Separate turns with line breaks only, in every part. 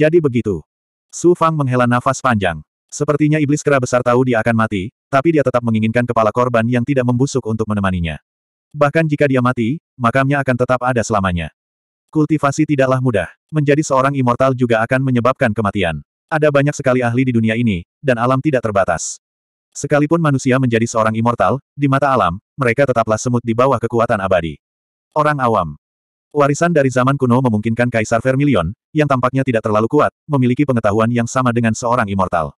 Jadi begitu. Su Fang menghela nafas panjang. Sepertinya iblis kera besar tahu dia akan mati, tapi dia tetap menginginkan kepala korban yang tidak membusuk untuk menemaninya. Bahkan jika dia mati, makamnya akan tetap ada selamanya. Kultivasi tidaklah mudah. Menjadi seorang immortal juga akan menyebabkan kematian. Ada banyak sekali ahli di dunia ini, dan alam tidak terbatas. Sekalipun manusia menjadi seorang immortal, di mata alam, mereka tetaplah semut di bawah kekuatan abadi. Orang awam, Warisan dari zaman kuno memungkinkan Kaisar Vermilion, yang tampaknya tidak terlalu kuat, memiliki pengetahuan yang sama dengan seorang immortal.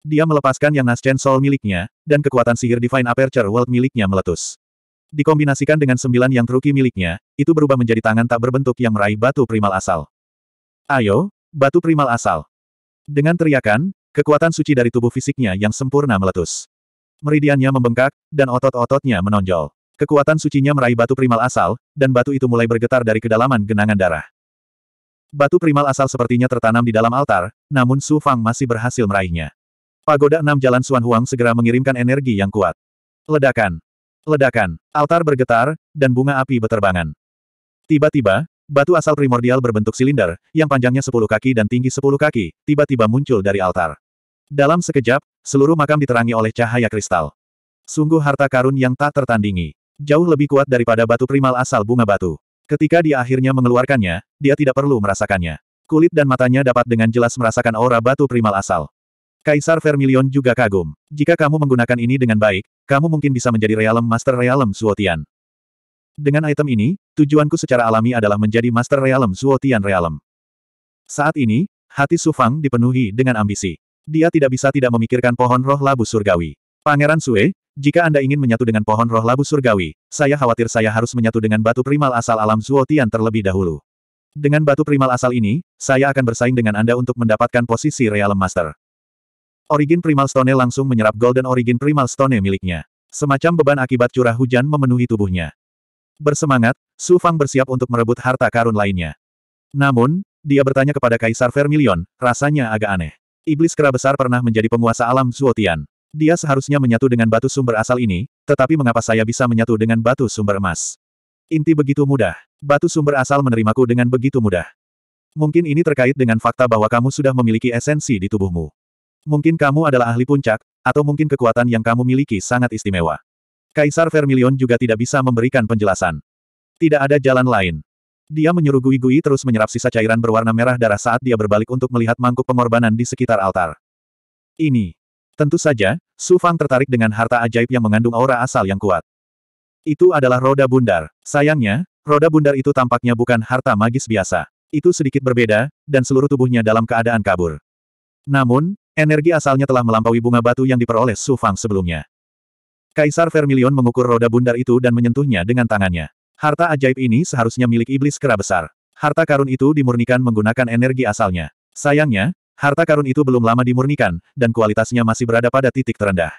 Dia melepaskan yang Naschen Soul miliknya, dan kekuatan sihir Divine Aperture World miliknya meletus. Dikombinasikan dengan sembilan yang truki miliknya, itu berubah menjadi tangan tak berbentuk yang meraih batu primal asal. Ayo, batu primal asal. Dengan teriakan, kekuatan suci dari tubuh fisiknya yang sempurna meletus. Meridiannya membengkak, dan otot-ototnya menonjol. Kekuatan sucinya meraih batu primal asal, dan batu itu mulai bergetar dari kedalaman genangan darah. Batu primal asal sepertinya tertanam di dalam altar, namun Su Fang masih berhasil meraihnya. Pagoda enam Jalan Suan Huang segera mengirimkan energi yang kuat. Ledakan. Ledakan. Altar bergetar, dan bunga api beterbangan. Tiba-tiba, batu asal primordial berbentuk silinder, yang panjangnya 10 kaki dan tinggi 10 kaki, tiba-tiba muncul dari altar. Dalam sekejap, seluruh makam diterangi oleh cahaya kristal. Sungguh harta karun yang tak tertandingi. Jauh lebih kuat daripada batu primal asal bunga batu. Ketika dia akhirnya mengeluarkannya, dia tidak perlu merasakannya. Kulit dan matanya dapat dengan jelas merasakan aura batu primal asal. Kaisar Vermilion juga kagum. Jika kamu menggunakan ini dengan baik, kamu mungkin bisa menjadi Realem Master Realem Suotian. Dengan item ini, tujuanku secara alami adalah menjadi Master Realem Suotian Realem. Saat ini, hati Sufang dipenuhi dengan ambisi. Dia tidak bisa tidak memikirkan pohon roh labu surgawi. Pangeran Sue, jika Anda ingin menyatu dengan pohon roh labu surgawi, saya khawatir saya harus menyatu dengan batu primal asal alam Zuotian terlebih dahulu. Dengan batu primal asal ini, saya akan bersaing dengan Anda untuk mendapatkan posisi Realm Master. Origin Primal Stone langsung menyerap Golden Origin Primal Stone miliknya. Semacam beban akibat curah hujan memenuhi tubuhnya. Bersemangat, Su Fang bersiap untuk merebut harta karun lainnya. Namun, dia bertanya kepada Kaisar Vermilion, rasanya agak aneh. Iblis kera besar pernah menjadi penguasa alam Zuotian. Dia seharusnya menyatu dengan batu sumber asal ini, tetapi mengapa saya bisa menyatu dengan batu sumber emas? Inti begitu mudah. Batu sumber asal menerimaku dengan begitu mudah. Mungkin ini terkait dengan fakta bahwa kamu sudah memiliki esensi di tubuhmu. Mungkin kamu adalah ahli puncak, atau mungkin kekuatan yang kamu miliki sangat istimewa. Kaisar Vermilion juga tidak bisa memberikan penjelasan. Tidak ada jalan lain. Dia menyuruh Gui-Gui terus menyerap sisa cairan berwarna merah darah saat dia berbalik untuk melihat mangkuk pengorbanan di sekitar altar. Ini, Tentu saja, Su Fang tertarik dengan harta ajaib yang mengandung aura asal yang kuat. Itu adalah roda bundar. Sayangnya, roda bundar itu tampaknya bukan harta magis biasa. Itu sedikit berbeda, dan seluruh tubuhnya dalam keadaan kabur. Namun, energi asalnya telah melampaui bunga batu yang diperoleh Su Fang sebelumnya. Kaisar Vermilion mengukur roda bundar itu dan menyentuhnya dengan tangannya. Harta ajaib ini seharusnya milik iblis kera besar. Harta karun itu dimurnikan menggunakan energi asalnya. Sayangnya, Harta karun itu belum lama dimurnikan, dan kualitasnya masih berada pada titik terendah.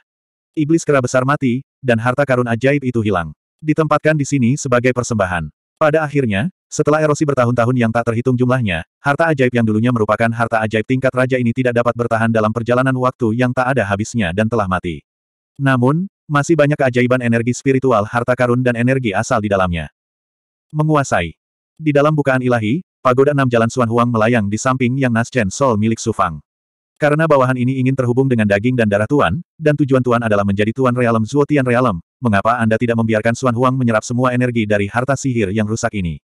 Iblis kera besar mati, dan harta karun ajaib itu hilang. Ditempatkan di sini sebagai persembahan. Pada akhirnya, setelah erosi bertahun-tahun yang tak terhitung jumlahnya, harta ajaib yang dulunya merupakan harta ajaib tingkat raja ini tidak dapat bertahan dalam perjalanan waktu yang tak ada habisnya dan telah mati. Namun, masih banyak keajaiban energi spiritual harta karun dan energi asal di dalamnya. Menguasai. Di dalam bukaan ilahi, Pagoda enam jalan Suan Huang melayang di samping yang Nas Chen Sol milik Su Fang. Karena bawahan ini ingin terhubung dengan daging dan darah Tuan, dan tujuan Tuan adalah menjadi Tuan Realem Zuotian Realem, mengapa Anda tidak membiarkan Suan Huang menyerap semua energi dari harta sihir yang rusak ini?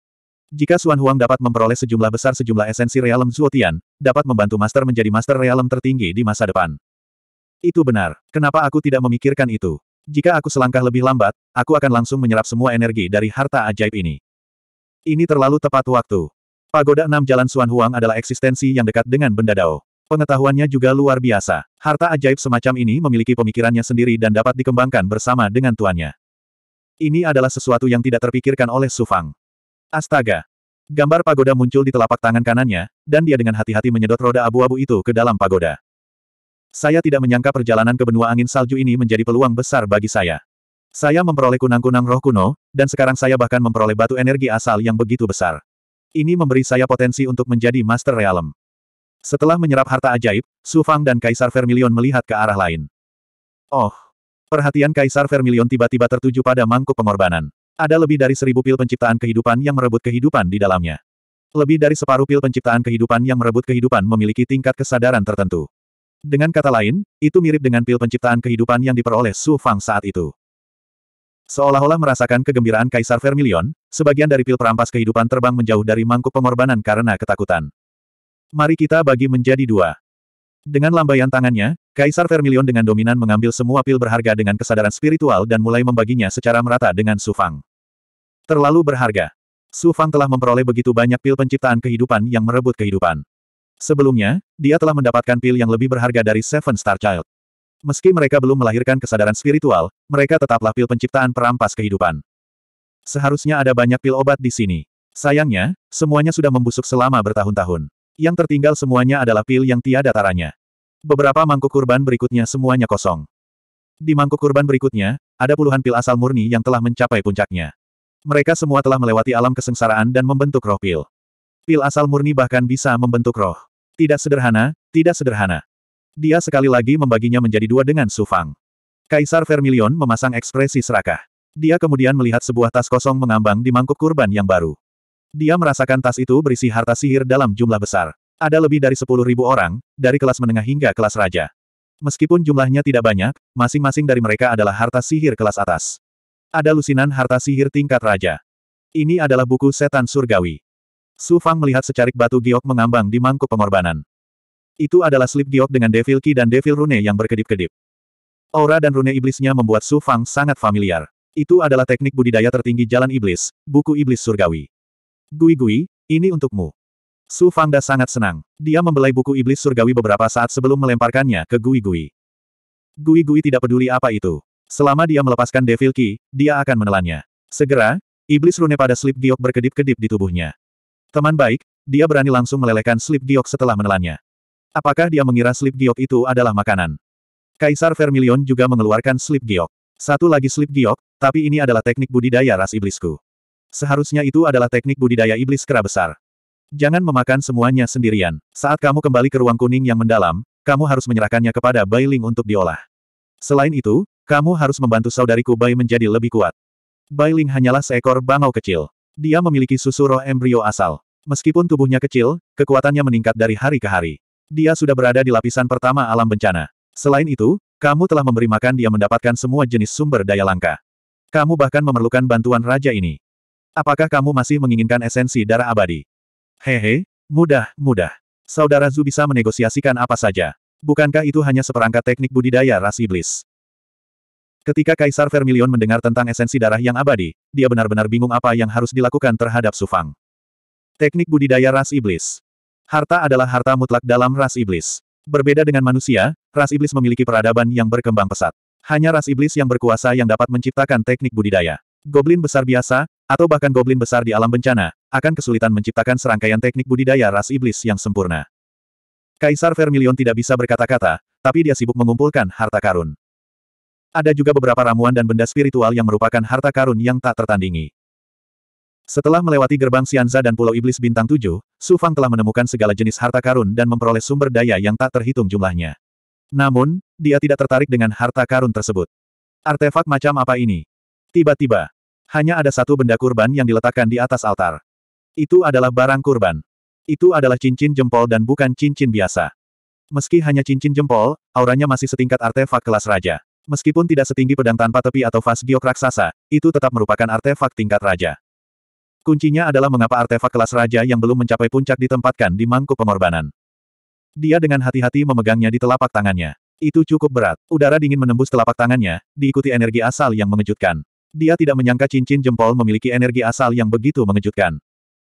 Jika Suan Huang dapat memperoleh sejumlah besar sejumlah esensi Realem Zuotian, dapat membantu Master menjadi Master Realem tertinggi di masa depan. Itu benar. Kenapa aku tidak memikirkan itu? Jika aku selangkah lebih lambat, aku akan langsung menyerap semua energi dari harta ajaib ini. Ini terlalu tepat waktu. Pagoda enam Jalan Suan Huang adalah eksistensi yang dekat dengan benda Dao. Pengetahuannya juga luar biasa. Harta ajaib semacam ini memiliki pemikirannya sendiri dan dapat dikembangkan bersama dengan tuannya. Ini adalah sesuatu yang tidak terpikirkan oleh Sufang. Astaga! Gambar pagoda muncul di telapak tangan kanannya, dan dia dengan hati-hati menyedot roda abu-abu itu ke dalam pagoda. Saya tidak menyangka perjalanan ke benua angin salju ini menjadi peluang besar bagi saya. Saya memperoleh kunang-kunang roh kuno, dan sekarang saya bahkan memperoleh batu energi asal yang begitu besar. Ini memberi saya potensi untuk menjadi Master Realm. Setelah menyerap harta ajaib, Su Fang dan Kaisar Vermilion melihat ke arah lain. Oh! Perhatian Kaisar Vermilion tiba-tiba tertuju pada mangkuk pengorbanan. Ada lebih dari seribu pil penciptaan kehidupan yang merebut kehidupan di dalamnya. Lebih dari separuh pil penciptaan kehidupan yang merebut kehidupan memiliki tingkat kesadaran tertentu. Dengan kata lain, itu mirip dengan pil penciptaan kehidupan yang diperoleh Su Fang saat itu. Seolah-olah merasakan kegembiraan Kaisar Vermilion, sebagian dari pil perampas kehidupan terbang menjauh dari mangkuk pengorbanan karena ketakutan. Mari kita bagi menjadi dua. Dengan lambaian tangannya, Kaisar Vermilion dengan dominan mengambil semua pil berharga dengan kesadaran spiritual dan mulai membaginya secara merata dengan Sufang. Terlalu berharga. Sufang telah memperoleh begitu banyak pil penciptaan kehidupan yang merebut kehidupan. Sebelumnya, dia telah mendapatkan pil yang lebih berharga dari Seven Star Child. Meski mereka belum melahirkan kesadaran spiritual, mereka tetaplah pil penciptaan perampas kehidupan. Seharusnya ada banyak pil obat di sini. Sayangnya, semuanya sudah membusuk selama bertahun-tahun. Yang tertinggal semuanya adalah pil yang tiada taranya. Beberapa mangkuk kurban berikutnya semuanya kosong. Di mangkuk kurban berikutnya, ada puluhan pil asal murni yang telah mencapai puncaknya. Mereka semua telah melewati alam kesengsaraan dan membentuk roh pil. Pil asal murni bahkan bisa membentuk roh. Tidak sederhana, tidak sederhana. Dia sekali lagi membaginya menjadi dua dengan Sufang. Kaisar Vermilion memasang ekspresi serakah. Dia kemudian melihat sebuah tas kosong mengambang di mangkuk kurban yang baru. Dia merasakan tas itu berisi harta sihir dalam jumlah besar. Ada lebih dari sepuluh ribu orang, dari kelas menengah hingga kelas raja. Meskipun jumlahnya tidak banyak, masing-masing dari mereka adalah harta sihir kelas atas. Ada lusinan harta sihir tingkat raja. Ini adalah buku setan surgawi. Su Fang melihat secarik batu giok mengambang di mangkuk pengorbanan. Itu adalah Slip Giok dengan Devil Ki dan Devil Rune yang berkedip-kedip. Aura dan rune iblisnya membuat Su Fang sangat familiar. Itu adalah teknik budidaya tertinggi Jalan Iblis, buku iblis surgawi. Gui-gui, ini untukmu. Su Fang Da sangat senang. Dia membelai buku iblis surgawi beberapa saat sebelum melemparkannya ke Gui-gui. Gui-gui tidak peduli apa itu. Selama dia melepaskan Devil Ki, dia akan menelannya. Segera, iblis rune pada Slip Giok berkedip-kedip di tubuhnya. Teman baik, dia berani langsung melelehkan Slip Giok setelah menelannya. Apakah dia mengira slip giok itu adalah makanan? Kaisar Vermilion juga mengeluarkan slip giok. Satu lagi slip giok, tapi ini adalah teknik budidaya ras iblisku. Seharusnya itu adalah teknik budidaya iblis kera besar. Jangan memakan semuanya sendirian. Saat kamu kembali ke ruang kuning yang mendalam, kamu harus menyerahkannya kepada Bai untuk diolah. Selain itu, kamu harus membantu saudariku Bai menjadi lebih kuat. Bai hanyalah seekor bangau kecil. Dia memiliki susu roh embrio asal. Meskipun tubuhnya kecil, kekuatannya meningkat dari hari ke hari. Dia sudah berada di lapisan pertama alam bencana. Selain itu, kamu telah memberi makan dia mendapatkan semua jenis sumber daya langka. Kamu bahkan memerlukan bantuan raja ini. Apakah kamu masih menginginkan esensi darah abadi? Hehe, mudah, mudah. Saudara Zu bisa menegosiasikan apa saja. Bukankah itu hanya seperangkat teknik budidaya ras iblis? Ketika Kaisar Vermilion mendengar tentang esensi darah yang abadi, dia benar-benar bingung apa yang harus dilakukan terhadap Sufang. Teknik budidaya ras iblis. Harta adalah harta mutlak dalam ras iblis. Berbeda dengan manusia, ras iblis memiliki peradaban yang berkembang pesat. Hanya ras iblis yang berkuasa yang dapat menciptakan teknik budidaya. Goblin besar biasa, atau bahkan goblin besar di alam bencana, akan kesulitan menciptakan serangkaian teknik budidaya ras iblis yang sempurna. Kaisar Vermilion tidak bisa berkata-kata, tapi dia sibuk mengumpulkan harta karun. Ada juga beberapa ramuan dan benda spiritual yang merupakan harta karun yang tak tertandingi. Setelah melewati gerbang Sianza dan Pulau Iblis Bintang 7, Su Fang telah menemukan segala jenis harta karun dan memperoleh sumber daya yang tak terhitung jumlahnya. Namun, dia tidak tertarik dengan harta karun tersebut. Artefak macam apa ini? Tiba-tiba, hanya ada satu benda kurban yang diletakkan di atas altar. Itu adalah barang kurban. Itu adalah cincin jempol dan bukan cincin biasa. Meski hanya cincin jempol, auranya masih setingkat artefak kelas raja. Meskipun tidak setinggi pedang tanpa tepi atau vas giok raksasa, itu tetap merupakan artefak tingkat raja. Kuncinya adalah mengapa artefak kelas raja yang belum mencapai puncak ditempatkan di mangkuk pengorbanan. Dia dengan hati-hati memegangnya di telapak tangannya. Itu cukup berat. Udara dingin menembus telapak tangannya, diikuti energi asal yang mengejutkan. Dia tidak menyangka cincin jempol memiliki energi asal yang begitu mengejutkan.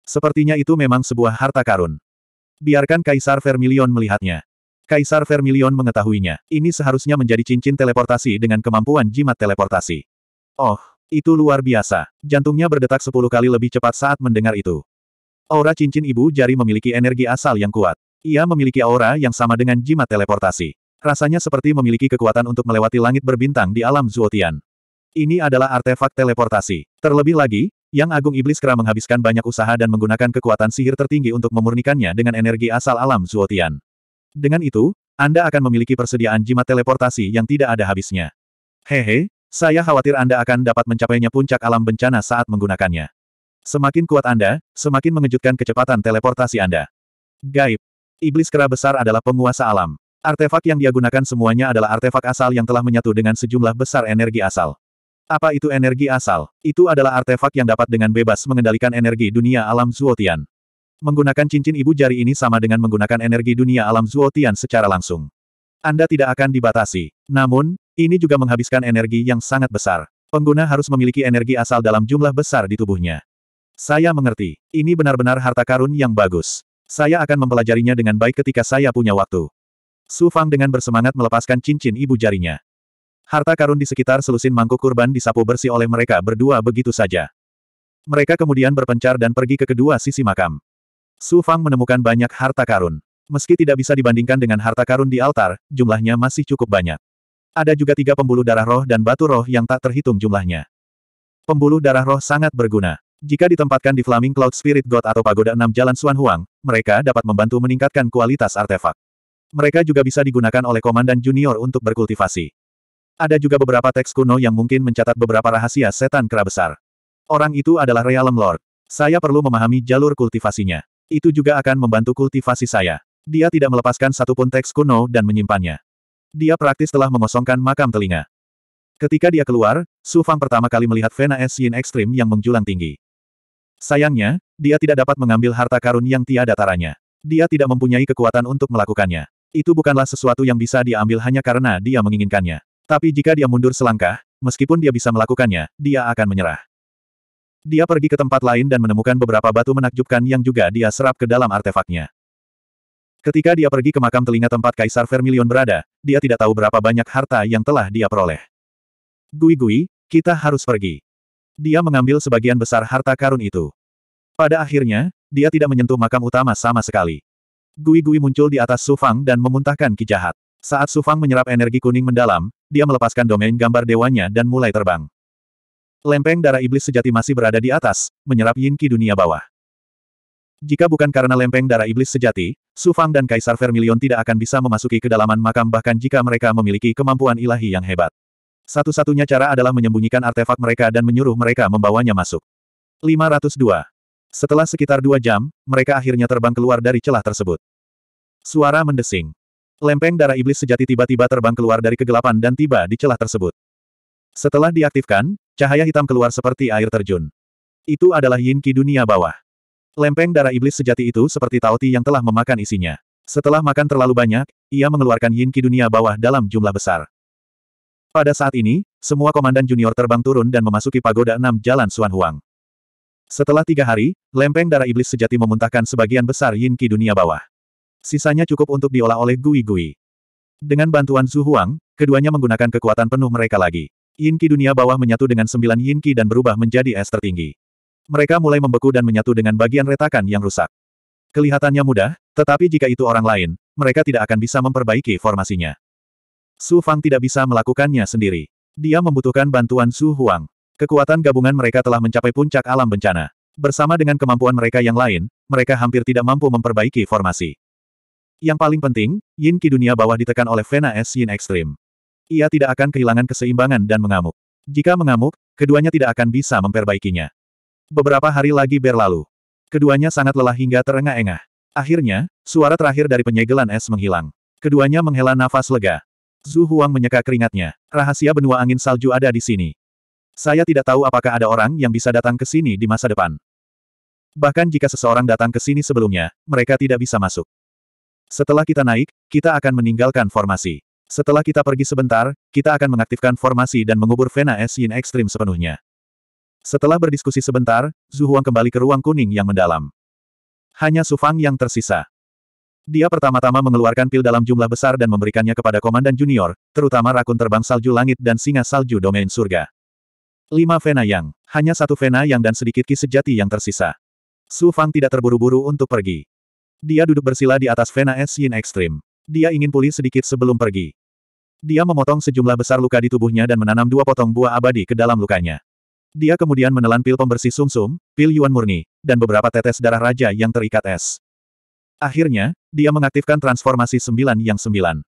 Sepertinya itu memang sebuah harta karun. Biarkan Kaisar Vermilion melihatnya. Kaisar Vermilion mengetahuinya. Ini seharusnya menjadi cincin teleportasi dengan kemampuan jimat teleportasi. Oh, itu luar biasa. Jantungnya berdetak sepuluh kali lebih cepat saat mendengar itu. Aura cincin ibu jari memiliki energi asal yang kuat. Ia memiliki aura yang sama dengan jimat teleportasi. Rasanya seperti memiliki kekuatan untuk melewati langit berbintang di alam Zuotian. Ini adalah artefak teleportasi. Terlebih lagi, Yang Agung Iblis Kera menghabiskan banyak usaha dan menggunakan kekuatan sihir tertinggi untuk memurnikannya dengan energi asal alam Zuotian. Dengan itu, Anda akan memiliki persediaan jimat teleportasi yang tidak ada habisnya. Hehe, saya khawatir Anda akan dapat mencapainya puncak alam bencana saat menggunakannya. Semakin kuat Anda, semakin mengejutkan kecepatan teleportasi Anda. Gaib. Iblis kera besar adalah penguasa alam. Artefak yang dia gunakan semuanya adalah artefak asal yang telah menyatu dengan sejumlah besar energi asal. Apa itu energi asal? Itu adalah artefak yang dapat dengan bebas mengendalikan energi dunia alam Zuotian. Menggunakan cincin ibu jari ini sama dengan menggunakan energi dunia alam Zuotian secara langsung. Anda tidak akan dibatasi. Namun, ini juga menghabiskan energi yang sangat besar. Pengguna harus memiliki energi asal dalam jumlah besar di tubuhnya. Saya mengerti. Ini benar-benar harta karun yang bagus. Saya akan mempelajarinya dengan baik ketika saya punya waktu. Su Fang dengan bersemangat melepaskan cincin ibu jarinya. Harta karun di sekitar selusin mangkuk kurban disapu bersih oleh mereka berdua begitu saja. Mereka kemudian berpencar dan pergi ke kedua sisi makam. Su Fang menemukan banyak harta karun. Meski tidak bisa dibandingkan dengan harta karun di altar, jumlahnya masih cukup banyak. Ada juga tiga pembuluh darah roh dan batu roh yang tak terhitung jumlahnya. Pembuluh darah roh sangat berguna. Jika ditempatkan di Flaming Cloud Spirit God atau Pagoda 6 Jalan Suan Huang, mereka dapat membantu meningkatkan kualitas artefak. Mereka juga bisa digunakan oleh Komandan Junior untuk berkultivasi. Ada juga beberapa teks kuno yang mungkin mencatat beberapa rahasia setan kera besar. Orang itu adalah Realm Lord. Saya perlu memahami jalur kultivasinya. Itu juga akan membantu kultivasi saya. Dia tidak melepaskan satupun teks kuno dan menyimpannya. Dia praktis telah mengosongkan makam telinga. Ketika dia keluar, Su Fang pertama kali melihat Vena Es Yin Ekstrim yang menjulang tinggi. Sayangnya, dia tidak dapat mengambil harta karun yang tiada taranya. Dia tidak mempunyai kekuatan untuk melakukannya. Itu bukanlah sesuatu yang bisa dia ambil hanya karena dia menginginkannya. Tapi jika dia mundur selangkah, meskipun dia bisa melakukannya, dia akan menyerah. Dia pergi ke tempat lain dan menemukan beberapa batu menakjubkan yang juga dia serap ke dalam artefaknya. Ketika dia pergi ke makam telinga tempat Kaisar Vermilion berada, dia tidak tahu berapa banyak harta yang telah dia peroleh. Gui-gui, kita harus pergi. Dia mengambil sebagian besar harta karun itu. Pada akhirnya, dia tidak menyentuh makam utama sama sekali. Gui-gui muncul di atas Sufang dan memuntahkan kijahat. jahat. Saat Sufang menyerap energi kuning mendalam, dia melepaskan domain gambar dewanya dan mulai terbang. Lempeng darah iblis sejati masih berada di atas, menyerap yin ki dunia bawah. Jika bukan karena lempeng darah iblis sejati, Su Fang dan Kaisar Vermilion tidak akan bisa memasuki kedalaman makam bahkan jika mereka memiliki kemampuan ilahi yang hebat. Satu-satunya cara adalah menyembunyikan artefak mereka dan menyuruh mereka membawanya masuk. 502. Setelah sekitar dua jam, mereka akhirnya terbang keluar dari celah tersebut. Suara mendesing. Lempeng darah iblis sejati tiba-tiba terbang keluar dari kegelapan dan tiba di celah tersebut. Setelah diaktifkan, cahaya hitam keluar seperti air terjun. Itu adalah yin ki dunia bawah. Lempeng darah iblis sejati itu seperti taoti yang telah memakan isinya. Setelah makan terlalu banyak, ia mengeluarkan yin ki dunia bawah dalam jumlah besar. Pada saat ini, semua komandan junior terbang turun dan memasuki pagoda enam jalan Suan Huang. Setelah tiga hari, lempeng darah iblis sejati memuntahkan sebagian besar yin ki dunia bawah. Sisanya cukup untuk diolah oleh Gui-Gui. Dengan bantuan Zhu Huang, keduanya menggunakan kekuatan penuh mereka lagi. Yin Ki dunia bawah menyatu dengan sembilan Yin Ki dan berubah menjadi es tertinggi. Mereka mulai membeku dan menyatu dengan bagian retakan yang rusak. Kelihatannya mudah, tetapi jika itu orang lain, mereka tidak akan bisa memperbaiki formasinya. Su Fang tidak bisa melakukannya sendiri. Dia membutuhkan bantuan Su Huang. Kekuatan gabungan mereka telah mencapai puncak alam bencana. Bersama dengan kemampuan mereka yang lain, mereka hampir tidak mampu memperbaiki formasi. Yang paling penting, yin ki dunia bawah ditekan oleh Vena Es yin ekstrim. Ia tidak akan kehilangan keseimbangan dan mengamuk. Jika mengamuk, keduanya tidak akan bisa memperbaikinya. Beberapa hari lagi berlalu. Keduanya sangat lelah hingga terengah-engah. Akhirnya, suara terakhir dari penyegelan es menghilang. Keduanya menghela nafas lega. Zhu Huang menyeka keringatnya. Rahasia benua angin salju ada di sini. Saya tidak tahu apakah ada orang yang bisa datang ke sini di masa depan. Bahkan jika seseorang datang ke sini sebelumnya, mereka tidak bisa masuk. Setelah kita naik, kita akan meninggalkan formasi. Setelah kita pergi sebentar, kita akan mengaktifkan formasi dan mengubur Vena Es Yin Ekstrim sepenuhnya. Setelah berdiskusi sebentar, Zhu Huang kembali ke ruang kuning yang mendalam. Hanya Su Fang yang tersisa. Dia pertama-tama mengeluarkan pil dalam jumlah besar dan memberikannya kepada komandan junior, terutama rakun terbang salju langit dan singa salju domain surga. Lima Vena Yang. Hanya satu Vena Yang dan sedikit ki sejati yang tersisa. Su Fang tidak terburu-buru untuk pergi. Dia duduk bersila di atas Vena Es Yin Ekstrim. Dia ingin pulih sedikit sebelum pergi. Dia memotong sejumlah besar luka di tubuhnya dan menanam dua potong buah abadi ke dalam lukanya. Dia kemudian menelan pil pembersih sumsum, -sum, pil yuan murni, dan beberapa tetes darah raja yang terikat es. Akhirnya, dia mengaktifkan transformasi sembilan yang sembilan.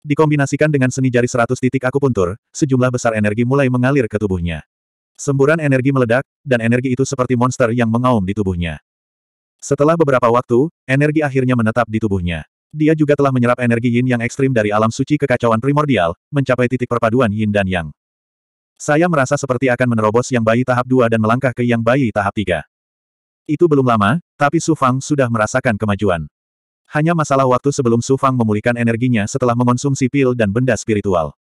Dikombinasikan dengan seni jari seratus titik akupuntur, sejumlah besar energi mulai mengalir ke tubuhnya. Semburan energi meledak, dan energi itu seperti monster yang mengaum di tubuhnya. Setelah beberapa waktu, energi akhirnya menetap di tubuhnya. Dia juga telah menyerap energi yin yang ekstrim dari alam suci kekacauan primordial, mencapai titik perpaduan yin dan yang. Saya merasa seperti akan menerobos yang bayi tahap 2 dan melangkah ke yang bayi tahap 3. Itu belum lama, tapi Su Fang sudah merasakan kemajuan. Hanya masalah waktu sebelum Su Fang memulihkan energinya setelah mengonsumsi pil dan benda spiritual.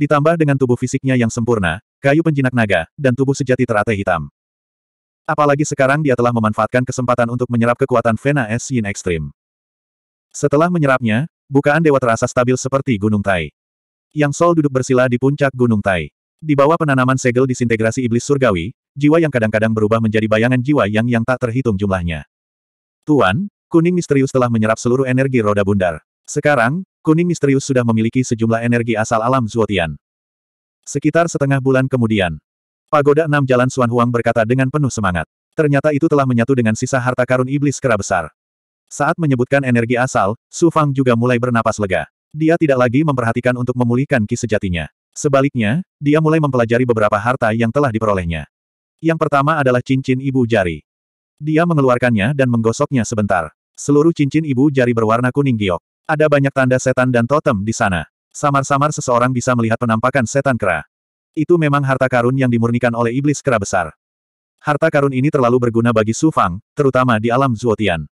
Ditambah dengan tubuh fisiknya yang sempurna, kayu penjinak naga, dan tubuh sejati teratai hitam. Apalagi sekarang dia telah memanfaatkan kesempatan untuk menyerap kekuatan Vena Es Yin Ekstrim. Setelah menyerapnya, bukaan dewa terasa stabil seperti Gunung Tai. Yang Sol duduk bersila di puncak Gunung Tai. Di bawah penanaman segel disintegrasi iblis surgawi, jiwa yang kadang-kadang berubah menjadi bayangan jiwa yang yang tak terhitung jumlahnya. Tuan, kuning misterius telah menyerap seluruh energi roda bundar. Sekarang, kuning misterius sudah memiliki sejumlah energi asal alam Zuotian. Sekitar setengah bulan kemudian, Pagoda Enam Jalan Suan Huang berkata dengan penuh semangat. Ternyata itu telah menyatu dengan sisa harta karun iblis kera besar. Saat menyebutkan energi asal, Su Fang juga mulai bernapas lega. Dia tidak lagi memperhatikan untuk memulihkan ki sejatinya. Sebaliknya, dia mulai mempelajari beberapa harta yang telah diperolehnya. Yang pertama adalah cincin ibu jari. Dia mengeluarkannya dan menggosoknya sebentar. Seluruh cincin ibu jari berwarna kuning giok. Ada banyak tanda setan dan totem di sana. Samar-samar seseorang bisa melihat penampakan setan kera. Itu memang harta karun yang dimurnikan oleh iblis kera besar. Harta karun ini terlalu berguna bagi Su Fang, terutama di alam Zuotian.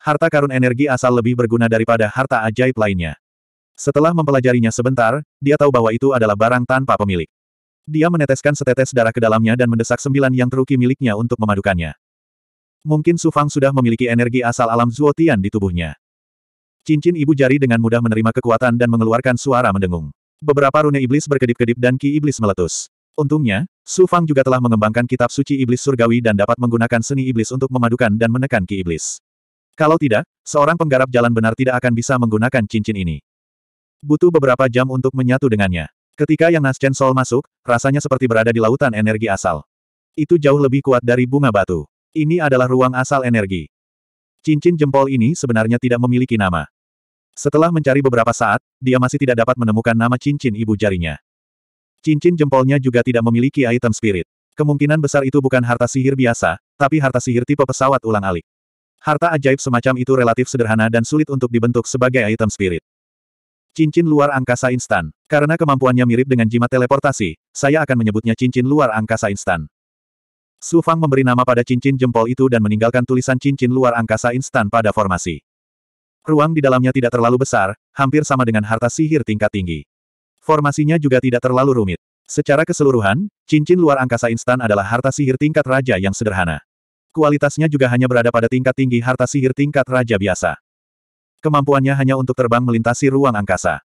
Harta karun energi asal lebih berguna daripada harta ajaib lainnya. Setelah mempelajarinya sebentar, dia tahu bahwa itu adalah barang tanpa pemilik. Dia meneteskan setetes darah ke dalamnya dan mendesak sembilan yang teruki miliknya untuk memadukannya. Mungkin Su Fang sudah memiliki energi asal alam Zuotian di tubuhnya. Cincin ibu jari dengan mudah menerima kekuatan dan mengeluarkan suara mendengung. Beberapa rune iblis berkedip-kedip dan ki iblis meletus. Untungnya, Su Fang juga telah mengembangkan kitab suci iblis surgawi dan dapat menggunakan seni iblis untuk memadukan dan menekan ki iblis. Kalau tidak, seorang penggarap jalan benar tidak akan bisa menggunakan cincin ini. Butuh beberapa jam untuk menyatu dengannya. Ketika yang Naschen Sol masuk, rasanya seperti berada di lautan energi asal. Itu jauh lebih kuat dari bunga batu. Ini adalah ruang asal energi. Cincin jempol ini sebenarnya tidak memiliki nama. Setelah mencari beberapa saat, dia masih tidak dapat menemukan nama cincin ibu jarinya. Cincin jempolnya juga tidak memiliki item spirit. Kemungkinan besar itu bukan harta sihir biasa, tapi harta sihir tipe pesawat ulang-alik. Harta ajaib semacam itu relatif sederhana dan sulit untuk dibentuk sebagai item spirit. Cincin luar angkasa instan. Karena kemampuannya mirip dengan jimat teleportasi, saya akan menyebutnya cincin luar angkasa instan. Su Fang memberi nama pada cincin jempol itu dan meninggalkan tulisan cincin luar angkasa instan pada formasi. Ruang di dalamnya tidak terlalu besar, hampir sama dengan harta sihir tingkat tinggi. Formasinya juga tidak terlalu rumit. Secara keseluruhan, cincin luar angkasa instan adalah harta sihir tingkat raja yang sederhana. Kualitasnya juga hanya berada pada tingkat tinggi harta sihir tingkat raja biasa. Kemampuannya hanya untuk terbang melintasi ruang angkasa.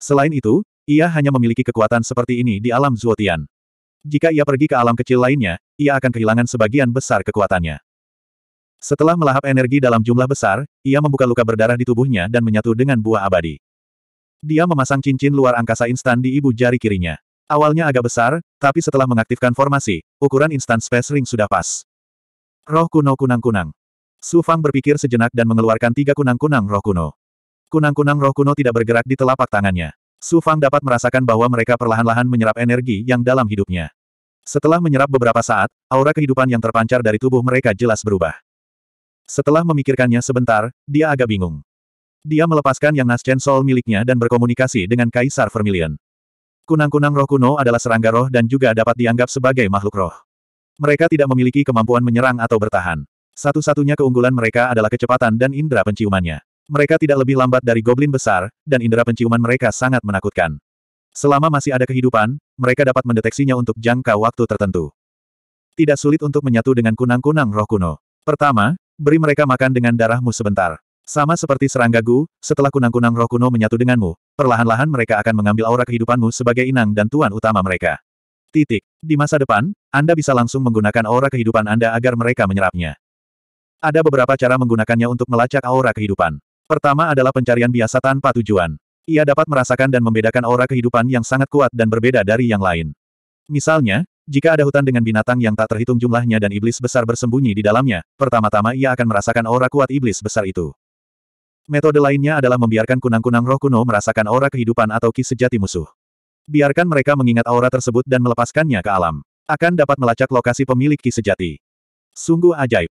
Selain itu, ia hanya memiliki kekuatan seperti ini di alam Zuotian. Jika ia pergi ke alam kecil lainnya, ia akan kehilangan sebagian besar kekuatannya. Setelah melahap energi dalam jumlah besar, ia membuka luka berdarah di tubuhnya dan menyatu dengan buah abadi. Dia memasang cincin luar angkasa instan di ibu jari kirinya. Awalnya agak besar, tapi setelah mengaktifkan formasi, ukuran instan space ring sudah pas. Roh kuno kunang-kunang. Su Fang berpikir sejenak dan mengeluarkan tiga kunang-kunang roh kuno. Kunang-kunang roh kuno tidak bergerak di telapak tangannya. Su Fang dapat merasakan bahwa mereka perlahan-lahan menyerap energi yang dalam hidupnya. Setelah menyerap beberapa saat, aura kehidupan yang terpancar dari tubuh mereka jelas berubah. Setelah memikirkannya sebentar, dia agak bingung. Dia melepaskan yang Naschen sol miliknya dan berkomunikasi dengan Kaisar Vermilion. Kunang-kunang roh kuno adalah serangga roh dan juga dapat dianggap sebagai makhluk roh. Mereka tidak memiliki kemampuan menyerang atau bertahan. Satu-satunya keunggulan mereka adalah kecepatan dan indera penciumannya. Mereka tidak lebih lambat dari goblin besar, dan indera penciuman mereka sangat menakutkan. Selama masih ada kehidupan, mereka dapat mendeteksinya untuk jangka waktu tertentu. Tidak sulit untuk menyatu dengan kunang-kunang roh kuno. Pertama, beri mereka makan dengan darahmu sebentar. Sama seperti serangga Gu, setelah kunang-kunang roh kuno menyatu denganmu, perlahan-lahan mereka akan mengambil aura kehidupanmu sebagai inang dan tuan utama mereka. Titik. Di masa depan, Anda bisa langsung menggunakan aura kehidupan Anda agar mereka menyerapnya. Ada beberapa cara menggunakannya untuk melacak aura kehidupan. Pertama adalah pencarian biasa tanpa tujuan. Ia dapat merasakan dan membedakan aura kehidupan yang sangat kuat dan berbeda dari yang lain. Misalnya, jika ada hutan dengan binatang yang tak terhitung jumlahnya dan iblis besar bersembunyi di dalamnya, pertama-tama ia akan merasakan aura kuat iblis besar itu. Metode lainnya adalah membiarkan kunang-kunang roh kuno merasakan aura kehidupan atau ki sejati musuh. Biarkan mereka mengingat aura tersebut dan melepaskannya ke alam. Akan dapat melacak lokasi pemilik ki sejati. Sungguh ajaib.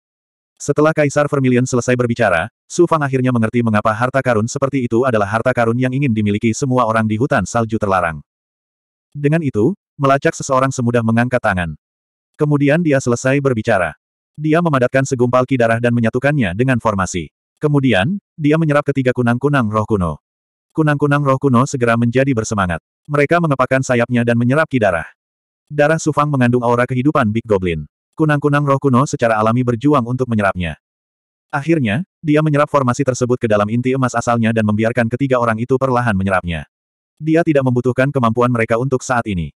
Setelah Kaisar Vermilion selesai berbicara, Su Fang akhirnya mengerti mengapa harta karun seperti itu adalah harta karun yang ingin dimiliki semua orang di hutan salju terlarang. Dengan itu, melacak seseorang semudah mengangkat tangan. Kemudian dia selesai berbicara. Dia memadatkan segumpal ki darah dan menyatukannya dengan formasi. Kemudian, dia menyerap ketiga kunang-kunang roh kuno. Kunang-kunang roh kuno segera menjadi bersemangat. Mereka mengepakkan sayapnya dan menyerap ki darah. Darah Sufang mengandung aura kehidupan Big Goblin. Kunang-kunang roh kuno secara alami berjuang untuk menyerapnya. Akhirnya, dia menyerap formasi tersebut ke dalam inti emas asalnya dan membiarkan ketiga orang itu perlahan menyerapnya. Dia tidak membutuhkan kemampuan mereka untuk saat ini.